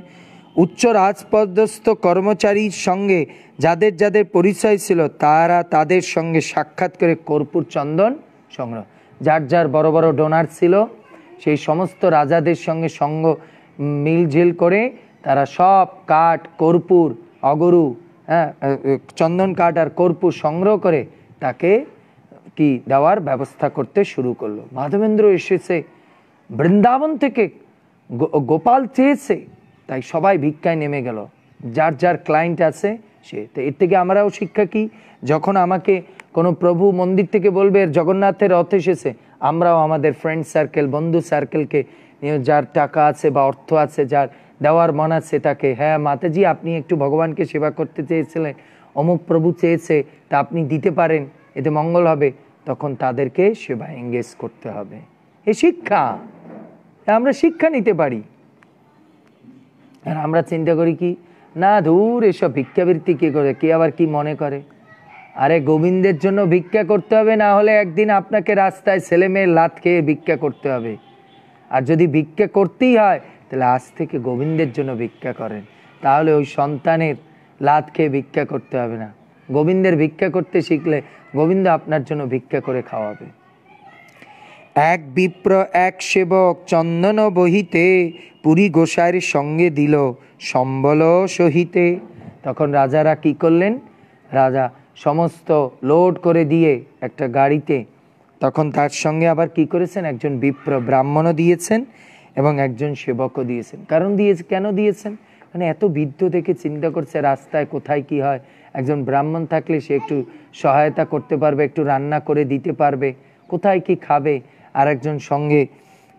উচ্চ রাজপদস্থ কর্মচারীর সঙ্গে যাদের যাদের পরিচয় ছিল তারা তাদের সঙ্গে সাক্ষাৎ করে কর্পূর চন্দন সংগ্রহ যার যার বড় বড় ডোনার ছিল সেই সমস্ত রাজাদের সঙ্গে সঙ্গ মিলঝিল করে তারা সব কাঠ কর্পূর অগরু হ্যাঁ, চন্দন কাঠ আর কর্পূর সংগ্রহ করে তাকে কি দেওয়ার ব্যবস্থা করতে শুরু করলো মাধবেন্দ্র এসেছে বৃন্দাবন থেকে গোপাল চেয়েছে তাই সবাই ভিক্ষায় নেমে গেল যার যার ক্লায়েন্ট আছে সে তো এর থেকে আমরাও শিক্ষা কি যখন আমাকে কোনো প্রভু মন্দির থেকে বলবে জগন্নাথের রথ এসেছে আমরাও আমাদের ফ্রেন্ড সার্কেল বন্ধু সার্কেলকে যার টাকা আছে বা অর্থ আছে যার দেওয়ার মন আছে তাকে হ্যাঁ মাতাজি আপনি একটু ভগবানকে সেবা করতে চেয়েছিলেন অমুক প্রভু চেয়েছে তা আপনি দিতে পারেন এতে মঙ্গল হবে তখন তাদেরকে সেবা এঙ্গেজ করতে হবে এ শিক্ষা আমরা শিক্ষা নিতে পারি আর আমরা চিন্তা করি কি না দূর এসব ভিক্ষাবৃত্তি কে করে কে আবার কি মনে করে আরে গোবিন্দের জন্য ভিক্ষা করতে হবে না হলে একদিন আপনাকে রাস্তায় ছেলে মেয়ে লাত খেয়ে ভিক্ষা করতে হবে আর যদি ভিক্ষা করতেই হয় তাহলে আজ থেকে গোবিন্দের জন্য ভিক্ষা করেন তাহলে ওই সন্তানের লাত খেয়ে ভিক্ষা করতে হবে না গোবিন্দের ভিক্ষা করতে শিখলে গোবিন্দ আপনার জন্য ভিক্ষা করে খাওয়াবে এক বিপ্র এক সেবক চন্দন বহিতে পুরী গোসাইয়ের সঙ্গে দিল সম্বল সহিতে তখন রাজারা কি করলেন রাজা সমস্ত লোড করে দিয়ে একটা গাড়িতে তখন তার সঙ্গে আবার কি করেছেন একজন বিপ্র ব্রাহ্মণও দিয়েছেন এবং একজন সেবকও দিয়েছেন কারণ দিয়েছে কেন দিয়েছেন মানে এত বৃদ্ধ দেখে চিন্তা করছে রাস্তায় কোথায় কি হয় একজন ব্রাহ্মণ থাকলে সে একটু সহায়তা করতে পারবে একটু রান্না করে দিতে পারবে কোথায় কি খাবে আর একজন সঙ্গে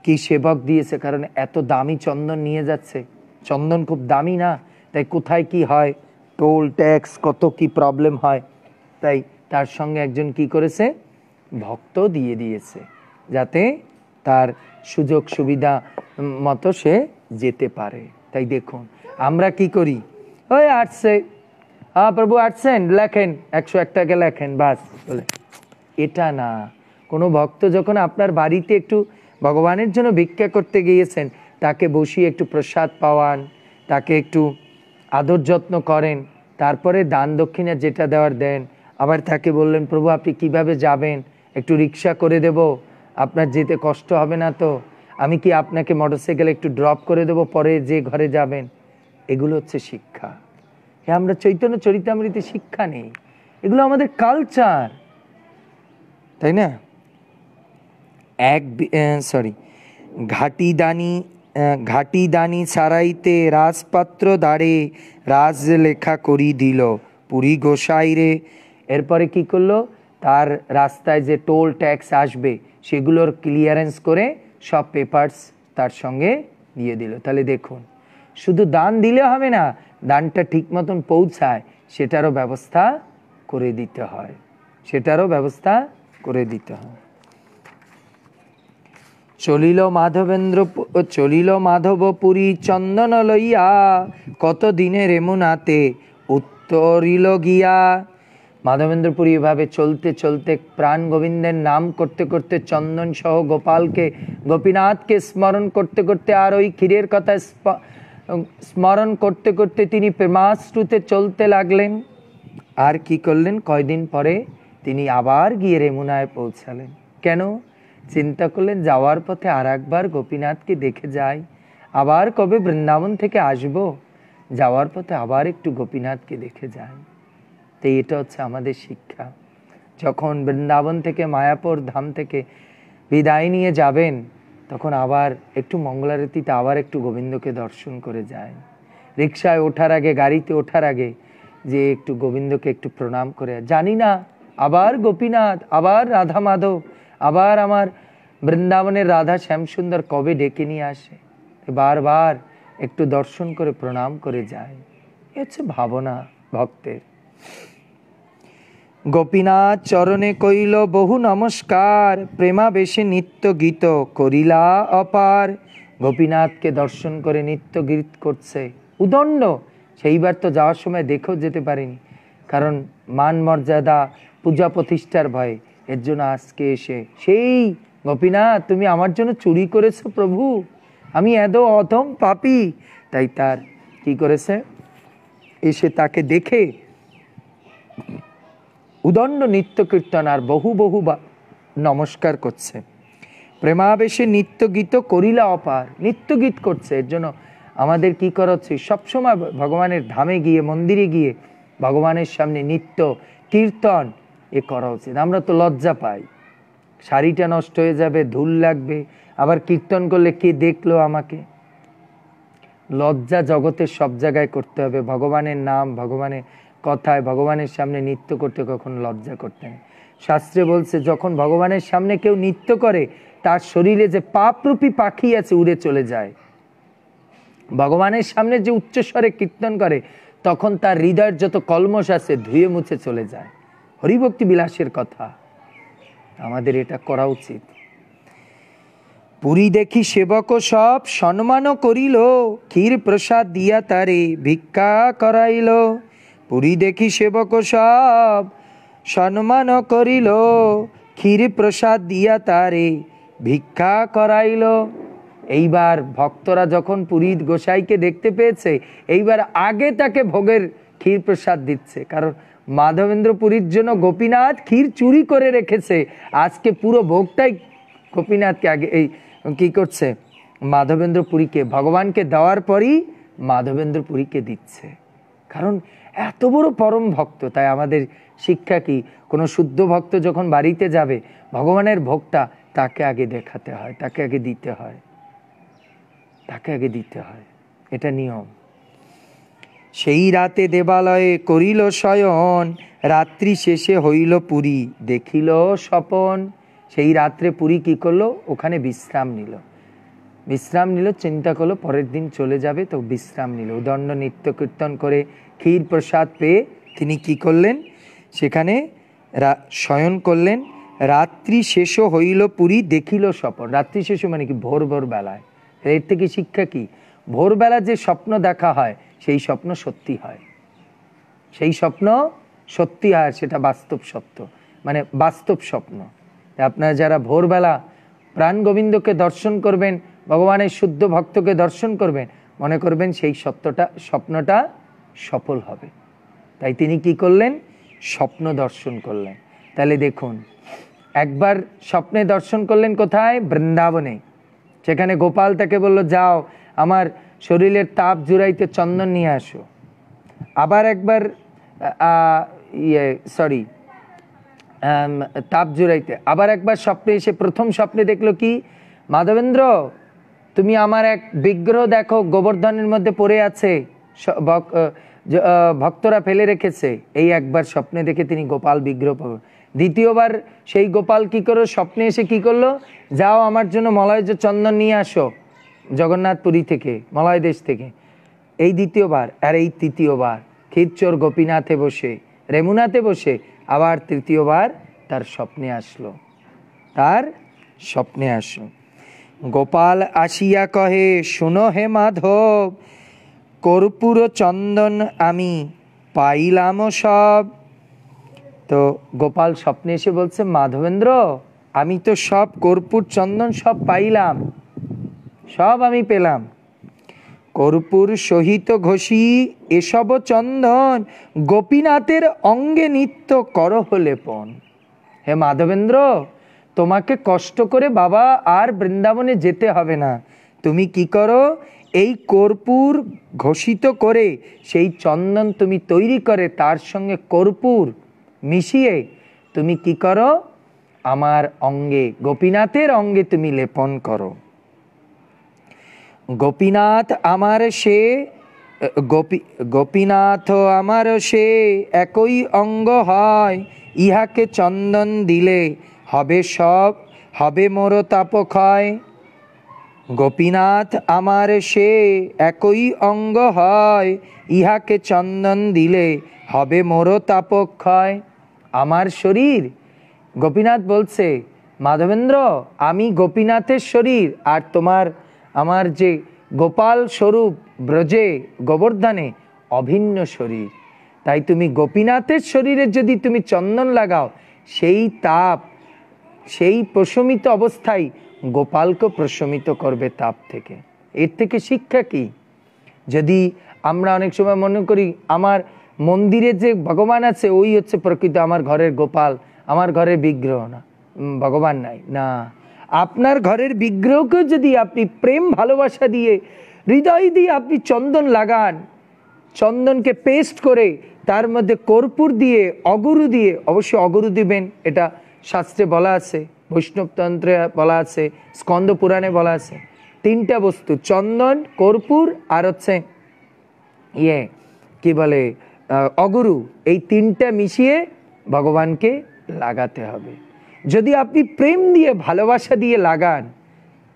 কি সেবক দিয়েছে কারণ এত দামি চন্দন নিয়ে যাচ্ছে চন্দন খুব দামি না তাই কোথায় কি হয় টোল ট্যাক্স কত কি প্রবলেম হয় তাই তার সঙ্গে একজন কি করেছে ভক্ত দিয়ে দিয়েছে যাতে তার সুযোগ সুবিধা মতো সে যেতে পারে তাই দেখুন আমরা কি করি ওই আর্টসে হ্যাঁ প্রভু আটসেন লেখেন একশো একটাকে লেখেন বাস বলে এটা না কোনো ভক্ত যখন আপনার বাড়িতে একটু ভগবানের জন্য ভিক্ষা করতে গিয়েছেন তাকে বসিয়ে একটু প্রসাদ পাওয়ান তাকে একটু আদর যত্ন করেন তারপরে দান দক্ষিণা যেটা দেওয়ার দেন আবার তাকে বললেন প্রভু আপনি কিভাবে যাবেন একটু রিক্সা করে দেবো আপনার যেতে কষ্ট হবে না তো আমি কি আপনাকে মোটরসাইকেল একটু ড্রপ করে দেবো পরে যে ঘরে যাবেন এগুলো হচ্ছে শিক্ষা হ্যাঁ আমরা চৈতন্য চরিতামৃতে শিক্ষা নেই এগুলো আমাদের কালচার তাই না এক সরি ঘাটিদানি ঘাটিদানি সারাইতে রাজপাত্র দাঁড়ে রাজ লেখা করি দিল পুরী গোসাই রে এরপরে কি করলো তার রাস্তায় যে টোল ট্যাক্স আসবে সেগুলোর ক্লিয়ারেন্স করে সব পেপার্স তার সঙ্গে দিয়ে দিল তাহলে দেখুন শুধু দান দিলে হবে না দানটা ঠিক মতন পৌঁছায় সেটারও ব্যবস্থা করে দিতে হয় সেটারও ব্যবস্থা করে দিতে হয় চলিল মাধবেন্দ্র চলিল মাধবপুরী চন্দন লইয়া কত দিনের এমুনাতে উত্তরিল গিয়া মাধবেন্দ্রপুর এভাবে চলতে চলতে প্রাণ গোবিন্দের নাম করতে করতে চন্দন সহ গোপালকে গোপীনাথকে স্মরণ করতে করতে আর ওই ক্ষীরের কথা স্মরণ করতে করতে তিনি প্রেমাশ্রুতে চলতে লাগলেন আর কি করলেন কয়দিন পরে তিনি আবার গিয়ে রেমুনায় পৌঁছালেন কেন চিন্তা করলেন যাওয়ার পথে আর একবার গোপীনাথকে দেখে যাই আবার কবে বৃন্দাবন থেকে আসব যাওয়ার পথে আবার একটু গোপীনাথকে দেখে যায় তাই এটা হচ্ছে আমাদের শিক্ষা যখন বৃন্দাবন থেকে মায়াপুর ধাম থেকে বিদায় নিয়ে যাবেন তখন আবার একটু মঙ্গলারতিতে আবার একটু গোবিন্দকে দর্শন করে যায় রিক্সায় ওঠার আগে গাড়িতে ওঠার আগে যে একটু গোবিন্দকে একটু প্রণাম করে জানি না আবার গোপীনাথ আবার রাধা মাধব আবার আমার বৃন্দাবনের রাধা শ্যামসুন্দর কবে ডেকে নিয়ে আসে বারবার একটু দর্শন করে প্রণাম করে যায় এ হচ্ছে ভাবনা ভক্তের গোপীনাথ চরণে কইল বহু নমস্কার প্রেমাবেশে নিত্য গীত করিলা অপার গোপীনাথকে দর্শন করে নিত্য গীত করছে উদণ্ড সেইবার তো যাওয়ার সময় দেখেও যেতে পারিনি কারণ মান মর্যাদা পূজা প্রতিষ্ঠার ভয়ে এর জন্য আজকে এসে সেই গোপীনাথ তুমি আমার জন্য চুরি করেছো প্রভু আমি এত অধম পাপি তাই তার কি করেছে এসে তাকে দেখে উদণ্ড নিত্য আর বহু বহু নমস্কার করছে প্রেমাবেশে গীত করিলা অপার গীত করছে এর জন্য আমাদের কি করা উচিত সবসময় ভগবানের ধামে গিয়ে মন্দিরে গিয়ে ভগবানের সামনে নিত্য কীর্তন এ করা উচিত আমরা তো লজ্জা পাই শাড়িটা নষ্ট হয়ে যাবে ধুল লাগবে আবার কীর্তন করলে কে দেখলো আমাকে লজ্জা জগতের সব জায়গায় করতে হবে ভগবানের নাম ভগবানের কথায় ভগবানের সামনে নৃত্য করতে কখনো লজ্জা করতেন শাস্ত্রে বলছে যখন ভগবানের সামনে কেউ নৃত্য করে তার শরীরে যে পাপরূপী পাখি আছে উড়ে চলে যায় ভগবানের সামনে যে উচ্চস্বরে কীর্তন করে তখন তার হৃদয়ের যত কলমস আছে ধুয়ে মুছে চলে যায় হরিভক্তি বিলাসের কথা আমাদের এটা করা উচিত পুরী দেখি সেবক সব সম্মান করিল ক্ষীর প্রসাদ দিয়া তারে ভিক্ষা করাইল পুরী দেখি সেবক সব সম্মান করিল ক্ষীর প্রসাদ দিয়া তারে ভিক্ষা করাইল এইবার ভক্তরা যখন পুরীত গোসাইকে দেখতে পেয়েছে এইবার আগে তাকে ভোগের ক্ষীর প্রসাদ দিচ্ছে কারণ মাধবেন্দ্র পুরীর জন্য গোপীনাথ ক্ষীর চুরি করে রেখেছে আজকে পুরো ভোগটাই গোপীনাথকে আগে এই কী করছে মাধবেন্দ্র পুরীকে ভগবানকে দেওয়ার পরই মাধবেন্দ্র পুরীকে দিচ্ছে কারণ এত বড় পরম ভক্ত তাই আমাদের শিক্ষা কি কোনো শুদ্ধ ভক্ত যখন বাড়িতে যাবে ভগবানের ভোগটা তাকে আগে দেখাতে হয় তাকে আগে দিতে হয় তাকে আগে দিতে হয় এটা নিয়ম সেই রাতে দেবালয়ে করিল শয়ন রাত্রি শেষে হইল পুরী দেখিল স্বপন সেই রাত্রে পুরী কি করলো ওখানে বিশ্রাম নিল বিশ্রাম নিল চিন্তা করলো পরের দিন চলে যাবে তো বিশ্রাম নিল উদণ্ড নিত্য কীর্তন করে ক্ষীর প্রসাদ পেয়ে তিনি কি করলেন সেখানে শয়ন করলেন রাত্রি শেষও হইল পুরী দেখিল স্বপন রাত্রি শেষ মানে কি ভোর ভোর বেলায় এর থেকে শিক্ষা কি ভোরবেলা যে স্বপ্ন দেখা হয় সেই স্বপ্ন সত্যি হয় সেই স্বপ্ন সত্যি হয় সেটা বাস্তব সত্য মানে বাস্তব স্বপ্ন আপনারা যারা ভোরবেলা প্রাণ গোবিন্দকে দর্শন করবেন ভগবানের শুদ্ধ ভক্তকে দর্শন করবেন মনে করবেন সেই সত্যটা স্বপ্নটা সফল হবে তাই তিনি কি করলেন স্বপ্ন দর্শন করলেন তাহলে দেখুন একবার স্বপ্নে দর্শন করলেন কোথায় বৃন্দাবনে সেখানে গোপাল তাকে বলল যাও আমার শরীরের তাপ জুড়াইতে চন্দন নিয়ে আসো আবার একবার ইয়ে সরি তাপ জুড়াইতে আবার একবার স্বপ্নে এসে প্রথম স্বপ্নে দেখলো কি মাধবেন্দ্র তুমি আমার এক বিগ্রহ দেখো গোবর্ধনের মধ্যে পড়ে আছে ভক্তরা ফেলে রেখেছে এই একবার স্বপ্নে দেখে তিনি গোপাল বিগ্রহ পাবেন দ্বিতীয়বার সেই গোপাল কি করো স্বপ্নে এসে কি করলো যাও আমার জন্য মলয় যে চন্দন নিয়ে আসো জগন্নাথপুরী থেকে মলয় দেশ থেকে এই দ্বিতীয়বার আর এই তৃতীয়বার ক্ষীরচোর গোপীনাথে বসে রেমুনাতে বসে আবার তৃতীয়বার তার স্বপ্নে আসলো তার স্বপ্নে আসলো গোপাল আসিয়া কহে শুন হে মাধব কর্পূর চন্দন আমি পাইলাম সব তো গোপাল স্বপ্নে এসে বলছে মাধবেন্দ্র আমি তো সব কর্পূর চন্দন সব পাইলাম সব আমি পেলাম কর্পূর সহিত ঘোষি এসব চন্দন গোপীনাথের অঙ্গে নিত্য কর হলে পণ হে মাধবেন্দ্র তোমাকে কষ্ট করে বাবা আর বৃন্দাবনে যেতে হবে না তুমি কি করো এই কর্পূর ঘোষিত করে সেই চন্দন তুমি তৈরি করে তার সঙ্গে কর্পূর মিশিয়ে তুমি কি করো আমার অঙ্গে গোপীনাথের অঙ্গে তুমি লেপন করো গোপীনাথ আমার সে গোপী গোপীনাথ আমার সে একই অঙ্গ হয় ইহাকে চন্দন দিলে হবে সব হবে মোর তাপক্ষয় গোপীনাথ আমার সে একই অঙ্গ হয় ইহাকে চন্দন দিলে হবে মোর তাপক্ষয় আমার শরীর গোপীনাথ বলছে মাধবেন্দ্র আমি গোপীনাথের শরীর আর তোমার আমার যে গোপাল স্বরূপ ব্রজে গোবর্ধনে অভিন্ন শরীর তাই তুমি গোপীনাথের শরীরে যদি তুমি চন্দন লাগাও সেই তাপ সেই প্রশমিত অবস্থায় গোপালকে প্রশমিত করবে তাপ থেকে এর থেকে শিক্ষা কি যদি আমরা অনেক সময় মনে করি আমার মন্দিরে যে ভগবান আছে ওই হচ্ছে প্রকৃত আমার ঘরের গোপাল আমার ঘরের বিগ্রহ না ভগবান নাই না আপনার ঘরের বিগ্রহকে যদি আপনি প্রেম ভালোবাসা দিয়ে হৃদয় দিয়ে আপনি চন্দন লাগান চন্দনকে পেস্ট করে তার মধ্যে কর্পূর দিয়ে অগুরু দিয়ে অবশ্যই অগুরু দিবেন এটা শাস্ত্রে বলা আছে বৈষ্ণবতন্ত্রে বলা আছে স্কন্দ পুরাণে বলা আছে তিনটা বস্তু চন্দন কর্পূর আর হচ্ছে ইয়ে কি বলে অগুরু এই তিনটা মিশিয়ে ভগবানকে লাগাতে হবে যদি আপনি প্রেম দিয়ে ভালোবাসা দিয়ে লাগান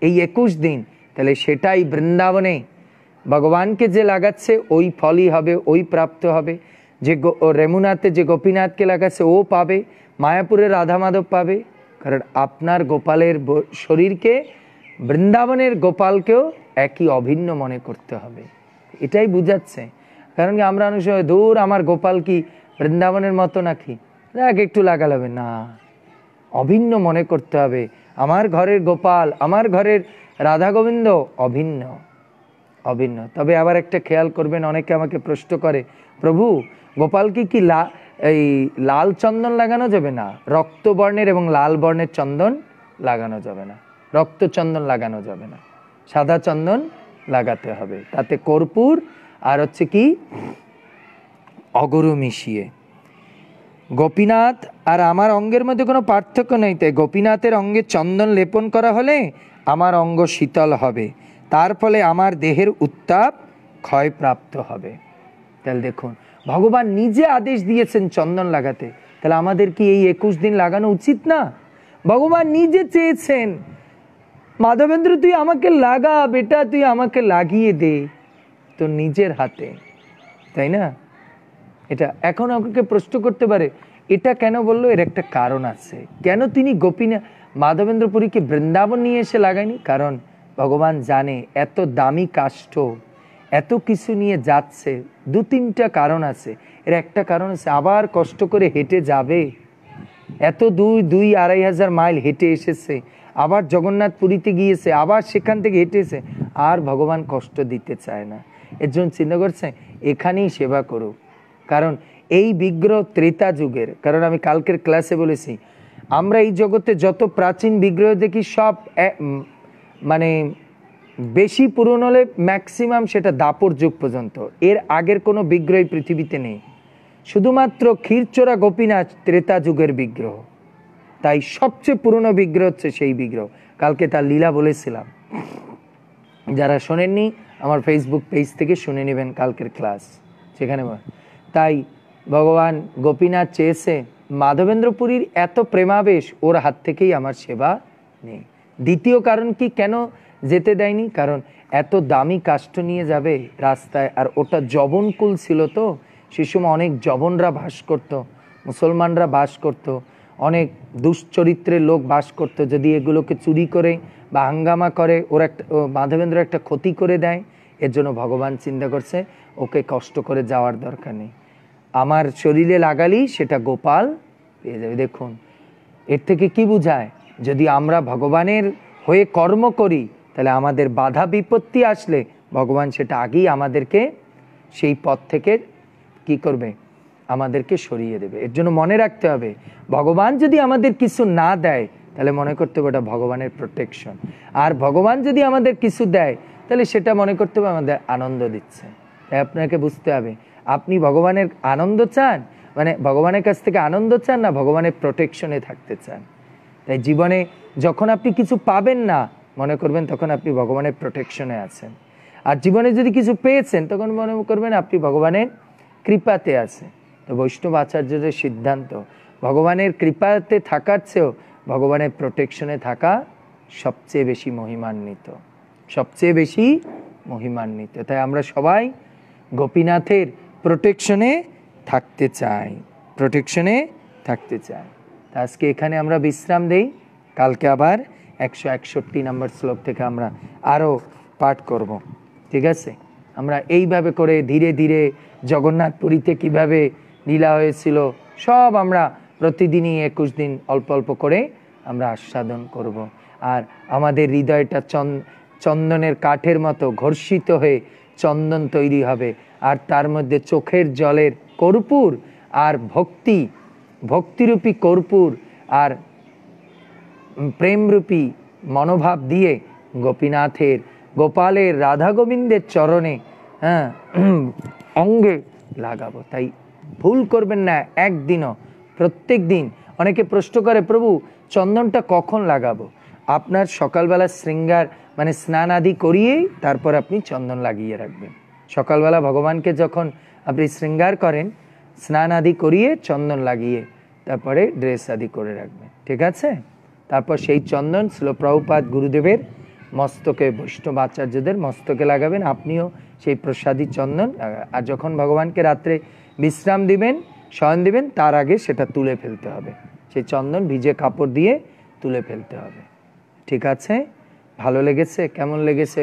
এই একুশ দিন তাহলে সেটাই বৃন্দাবনে ভগবানকে যে লাগাচ্ছে ওই ফলই হবে ওই প্রাপ্ত হবে যে রেমুনাথে যে গোপীনাথকে লাগাচ্ছে ও পাবে মায়াপুরে রাধা মাধব পাবে কারণ আপনার গোপালের শরীরকে বৃন্দাবনের গোপালকেও একই অভিন্ন মনে করতে হবে এটাই বুঝাচ্ছে কারণ কি আমরা অনেক সময় দূর আমার গোপাল কি বৃন্দাবনের মতো নাকি এক একটু লাগালাবে না অভিন্ন মনে করতে হবে আমার ঘরের গোপাল আমার ঘরের রাধা গোবিন্দ অভিন্ন অভিন্ন তবে আবার একটা খেয়াল করবেন অনেকে আমাকে প্রশ্ন করে প্রভু গোপাল কি কি লা এই লাল চন্দন লাগানো যাবে না রক্ত বর্ণের এবং লাল বর্ণের চন্দন লাগানো যাবে না রক্ত চন্দন লাগানো যাবে না সাদা চন্দন লাগাতে হবে তাতে কর্পূর আর হচ্ছে কি অগরু মিশিয়ে গোপীনাথ আর আমার অঙ্গের মধ্যে কোনো পার্থক্য নেই তাই গোপীনাথের অঙ্গে চন্দন লেপন করা হলে আমার অঙ্গ শীতল হবে তার ফলে আমার দেহের উত্তাপ ক্ষয়প্রাপ্ত হবে তাহলে দেখুন ভগবান নিজে আদেশ দিয়েছেন চন্দন লাগাতে তাহলে আমাদের কি এই একুশ দিন লাগানো উচিত না ভগবান নিজে চেয়েছেন মাধবেন্দ্র তুই আমাকে লাগা বেটা তুই আমাকে লাগিয়ে দে তো নিজের হাতে তাই না এটা এখন আমাকে প্রশ্ন করতে পারে এটা কেন বললো এর একটা কারণ আছে কেন তিনি গোপীনা মাধবেন্দ্রপুরীকে বৃন্দাবন নিয়ে এসে লাগায়নি কারণ ভগবান জানে এত দামি কাষ্ট এত কিছু নিয়ে যাচ্ছে দু তিনটা কারণ আছে এর একটা কারণ আছে আবার কষ্ট করে হেঁটে যাবে এত দুই দুই আড়াই হাজার মাইল হেঁটে এসেছে আবার জগন্নাথ পুরীতে গিয়েছে আবার সেখান থেকে হেঁটেছে আর ভগবান কষ্ট দিতে চায় না এর জন্য চিন্তা করছে এখানেই সেবা করো কারণ এই বিগ্রহ ত্রেতা যুগের কারণ আমি কালকের ক্লাসে বলেছি আমরা এই জগতে যত প্রাচীন বিগ্রহ দেখি সব মানে বেশি পুরনো হলে ম্যাক্সিমাম সেটা দাপর যুগ পর্যন্ত এর আগের কোনো বিগ্রহ পৃথিবীতে নেই শুধুমাত্র ক্ষীরচোরা গোপীনাথ ত্রেতা যুগের বিগ্রহ তাই সবচেয়ে পুরনো বিগ্রহ হচ্ছে সেই বিগ্রহ কালকে তার লীলা বলেছিলাম যারা শোনেননি আমার ফেসবুক পেজ থেকে শুনে নেবেন কালকের ক্লাস সেখানে তাই ভগবান গোপীনাথ চেয়েছে মাধবেন্দ্রপুরীর এত প্রেমাবেশ ওর হাত থেকেই আমার সেবা নেই দ্বিতীয় কারণ কি কেন যেতে দেয়নি কারণ এত দামি কাষ্ট নিয়ে যাবে রাস্তায় আর ওটা জবনকুল ছিল তো সে সময় অনেক জবনরা বাস করত মুসলমানরা বাস করত অনেক দুশ্চরিত্রের লোক বাস করত যদি এগুলোকে চুরি করে বা হাঙ্গামা করে ওর একটা মাধবেন্দ্র একটা ক্ষতি করে দেয় এর জন্য ভগবান চিন্তা করছে ওকে কষ্ট করে যাওয়ার দরকার নেই আমার শরীরে লাগালি সেটা গোপাল পেয়ে যাবে দেখুন এর থেকে কি বুঝায় যদি আমরা ভগবানের হয়ে কর্ম করি তাহলে আমাদের বাধা বিপত্তি আসলে ভগবান সেটা আগেই আমাদেরকে সেই পথ থেকে কি করবে আমাদেরকে সরিয়ে দেবে এর জন্য মনে রাখতে হবে ভগবান যদি আমাদের কিছু না দেয় তাহলে মনে করতে হবে ওটা ভগবানের প্রোটেকশন আর ভগবান যদি আমাদের কিছু দেয় তাহলে সেটা মনে করতে হবে আমাদের আনন্দ দিচ্ছে তাই আপনাকে বুঝতে হবে আপনি ভগবানের আনন্দ চান মানে ভগবানের কাছ থেকে আনন্দ চান না ভগবানের প্রোটেকশনে থাকতে চান তাই জীবনে যখন আপনি কিছু পাবেন না মনে করবেন তখন আপনি ভগবানের প্রোটেকশনে আছেন আর জীবনে যদি কিছু পেয়েছেন তখন মনে করবেন আপনি ভগবানের কৃপাতে আছেন তো বৈষ্ণব আচার্যদের সিদ্ধান্ত ভগবানের কৃপাতে থাকার চেয়েও ভগবানের প্রোটেকশনে থাকা সবচেয়ে বেশি মহিমান্বিত সবচেয়ে বেশি মহিমান্বিত তাই আমরা সবাই গোপীনাথের প্রোটেকশনে থাকতে চাই প্রোটেকশনে থাকতে চাই তা আজকে এখানে আমরা বিশ্রাম দেই কালকে আবার একশো একষট্টি নম্বর শ্লোক থেকে আমরা আরও পাঠ করব। ঠিক আছে আমরা এইভাবে করে ধীরে ধীরে জগন্নাথ পুরীতে কীভাবে লীলা হয়েছিল সব আমরা প্রতিদিনই একুশ দিন অল্প অল্প করে আমরা আস্বাদন করব। আর আমাদের হৃদয়টা চন্দনের কাঠের মতো ঘর্ষিত হয়ে চন্দন তৈরি হবে আর তার মধ্যে চোখের জলের কর্পূর আর ভক্তি ভক্তিরূপী কর্পূর আর প্রেমরূপী মনোভাব দিয়ে গোপীনাথের গোপালের রাধা গোবিন্দের চরণে হ্যাঁ অঙ্গে লাগাবো তাই ভুল করবেন না একদিনও প্রত্যেক দিন অনেকে প্রশ্ন করে প্রভু চন্দনটা কখন লাগাবো আপনার সকালবেলা শৃঙ্গার মানে স্নান আদি করিয়েই তারপর আপনি চন্দন লাগিয়ে রাখবেন সকালবেলা ভগবানকে যখন আপনি শৃঙ্গার করেন স্নান আদি করিয়ে চন্দন লাগিয়ে তারপরে ড্রেস আদি করে রাখবেন ঠিক আছে তারপর সেই চন্দন শ্লোপ্রভুপাত গুরুদেবের মস্তকে বৈষ্ণব আচার্যদের মস্তকে লাগাবেন আপনিও সেই প্রসাদী চন্দন আর যখন ভগবানকে রাত্রে বিশ্রাম দিবেন শয়ন দিবেন তার আগে সেটা তুলে ফেলতে হবে সেই চন্দন ভিজে কাপড় দিয়ে তুলে ফেলতে হবে ঠিক আছে ভালো লেগেছে কেমন লেগেছে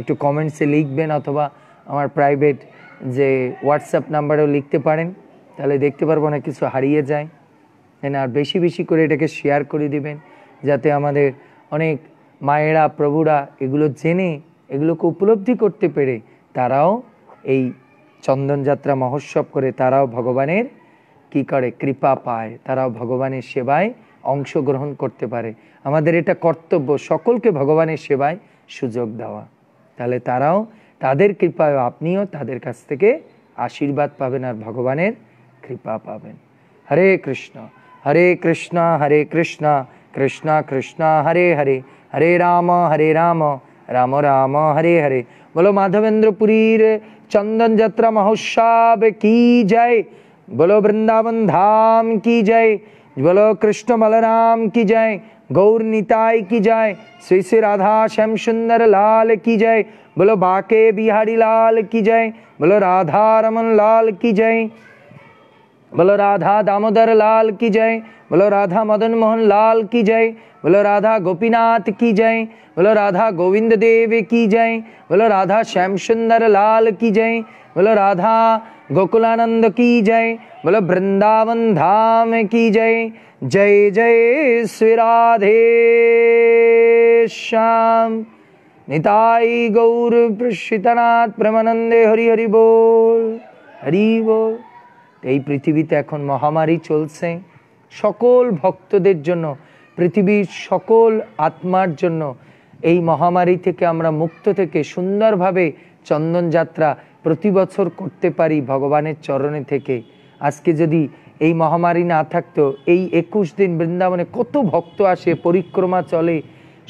একটু কমেন্টসে লিখবেন অথবা আমার প্রাইভেট যে হোয়াটসঅ্যাপ নাম্বারেও লিখতে পারেন তাহলে দেখতে পারবো না কিছু হারিয়ে যায় আর বেশি বেশি করে এটাকে শেয়ার করে দিবেন যাতে আমাদের অনেক মায়েরা প্রভুরা এগুলো জেনে এগুলোকে উপলব্ধি করতে পেরে তারাও এই চন্দনযাত্রা মহোৎসব করে তারাও ভগবানের কি করে কৃপা পায় তারাও ভগবানের সেবায় অংশগ্রহণ করতে পারে আমাদের এটা কর্তব্য সকলকে ভগবানের সেবায় সুযোগ দেওয়া তাহলে তারাও তাদের কৃপায় আপনিও তাদের কাছ থেকে আশীর্বাদ পাবেন আর ভগবানের কৃপা পাবেন হরে কৃষ্ণ হরে কৃষ্ণ হরে কৃষ্ণ कृष्णा कृष्णा हरे हरे हरे राम हरे राम राम राम हरे हरे बोलो माधवेंद्रपुरी चंदन जत्रा महोत्सव की जय बोलो वृंदावन धाम की जय बोलो कृष्ण बलराम की जय गौर निताय की जय श्री श्री राधा श्याम सुंदर लाल की जय बोलो बाके बिहारी लाल की जय बोलो राधा रमन लाल की जय बोलो राधा दामोदर लाल की जय बोलो राधा मदन मोहन लाल की जय बोलो राधा गोपीनाथ की जय बोलो राधा गोविंद देव की जय बोलो राधा श्याम सुंदर लाल की जय बोलो राधा गोकुलानंद की जय बोलो वृंदावन धाम की जय जय जय श्री राधे श्याम निताई गौर प्रशितनाथ प्रमानंदे हरि हरि बोल हरि बोल এই পৃথিবীতে এখন মহামারী চলছে সকল ভক্তদের জন্য পৃথিবীর সকল আত্মার জন্য এই মহামারী থেকে আমরা মুক্ত থেকে সুন্দরভাবে চন্দনযাত্রা প্রতি বছর করতে পারি ভগবানের চরণে থেকে আজকে যদি এই মহামারী না থাকতো এই একুশ দিন বৃন্দাবনে কত ভক্ত আসে পরিক্রমা চলে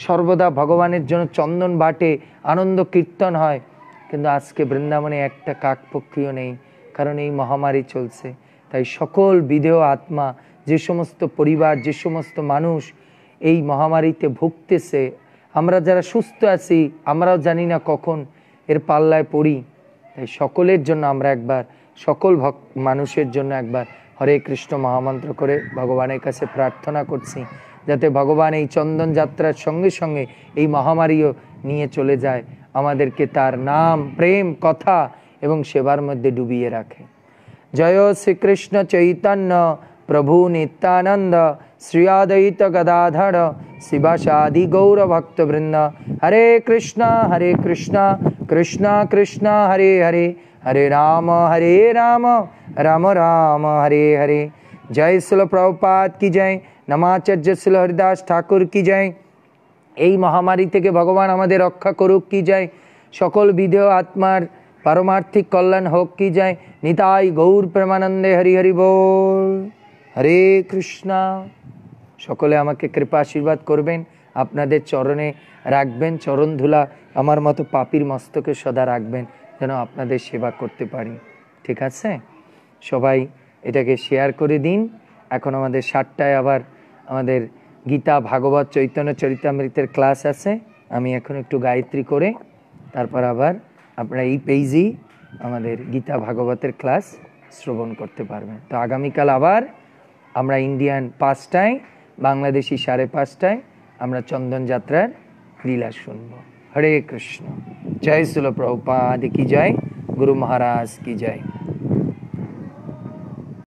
সর্বদা ভগবানের জন্য চন্দন বাটে আনন্দ কীর্তন হয় কিন্তু আজকে বৃন্দাবনে একটা কাকপক্ষীয় নেই কারণ এই মহামারী চলছে তাই সকল বিদেহ আত্মা যে সমস্ত পরিবার যে সমস্ত মানুষ এই মহামারীতে ভুগতেছে আমরা যারা সুস্থ আছি আমরাও জানি না কখন এর পাল্লায় পড়ি তাই সকলের জন্য আমরা একবার সকল ভক মানুষের জন্য একবার হরে কৃষ্ণ মহামন্ত্র করে ভগবানের কাছে প্রার্থনা করছি যাতে ভগবান এই চন্দন যাত্রার সঙ্গে সঙ্গে এই মহামারীও নিয়ে চলে যায় আমাদেরকে তার নাম প্রেম কথা এবং সেবার মধ্যে ডুবিয়ে রাখে জয় শ্রীকৃষ্ণ চৈতন্য প্রভু নিত্যানন্দ শ্রীয়াদয়িত গদাধর শিবাশাদি গৌর ভক্তবৃন্দ হরে কৃষ্ণ হরে কৃষ্ণ কৃষ্ণ কৃষ্ণ হরে হরে হরে রাম হরে রাম রাম রাম হরে হরে জয় শিল প্রভুপাত কি জয় নমাচার্য শিল হরিদাস ঠাকুর কি জয় এই মহামারী থেকে ভগবান আমাদের রক্ষা করুক কি জয় সকল বিধেয় আত্মার পারমার্থিক কল্যাণ হোক কি যায় নিতাই গৌর প্রেমানন্দে হরি হরি বল হরে কৃষ্ণা সকলে আমাকে কৃপা আশীর্বাদ করবেন আপনাদের চরণে রাখবেন চরণ ধুলা আমার মতো পাপির মস্তকে সদা রাখবেন যেন আপনাদের সেবা করতে পারি ঠিক আছে সবাই এটাকে শেয়ার করে দিন এখন আমাদের সাতটায় আবার আমাদের গীতা ভাগবত চৈতন্য চরিতামৃতের ক্লাস আছে আমি এখন একটু গায়ত্রী করে তারপর আবার আপনারা এই পেজেই আমাদের গীতা ভাগবতের ক্লাস শ্রবণ করতে পারবেন তো আগামীকাল আবার আমরা ইন্ডিয়ান পাঁচটায় বাংলাদেশি সাড়ে পাঁচটায় আমরা চন্দন যাত্রার লীলা শুনব হরে কৃষ্ণ জয় শিল প্রভুপাদ কি জয় গুরু মহারাজ কি জয়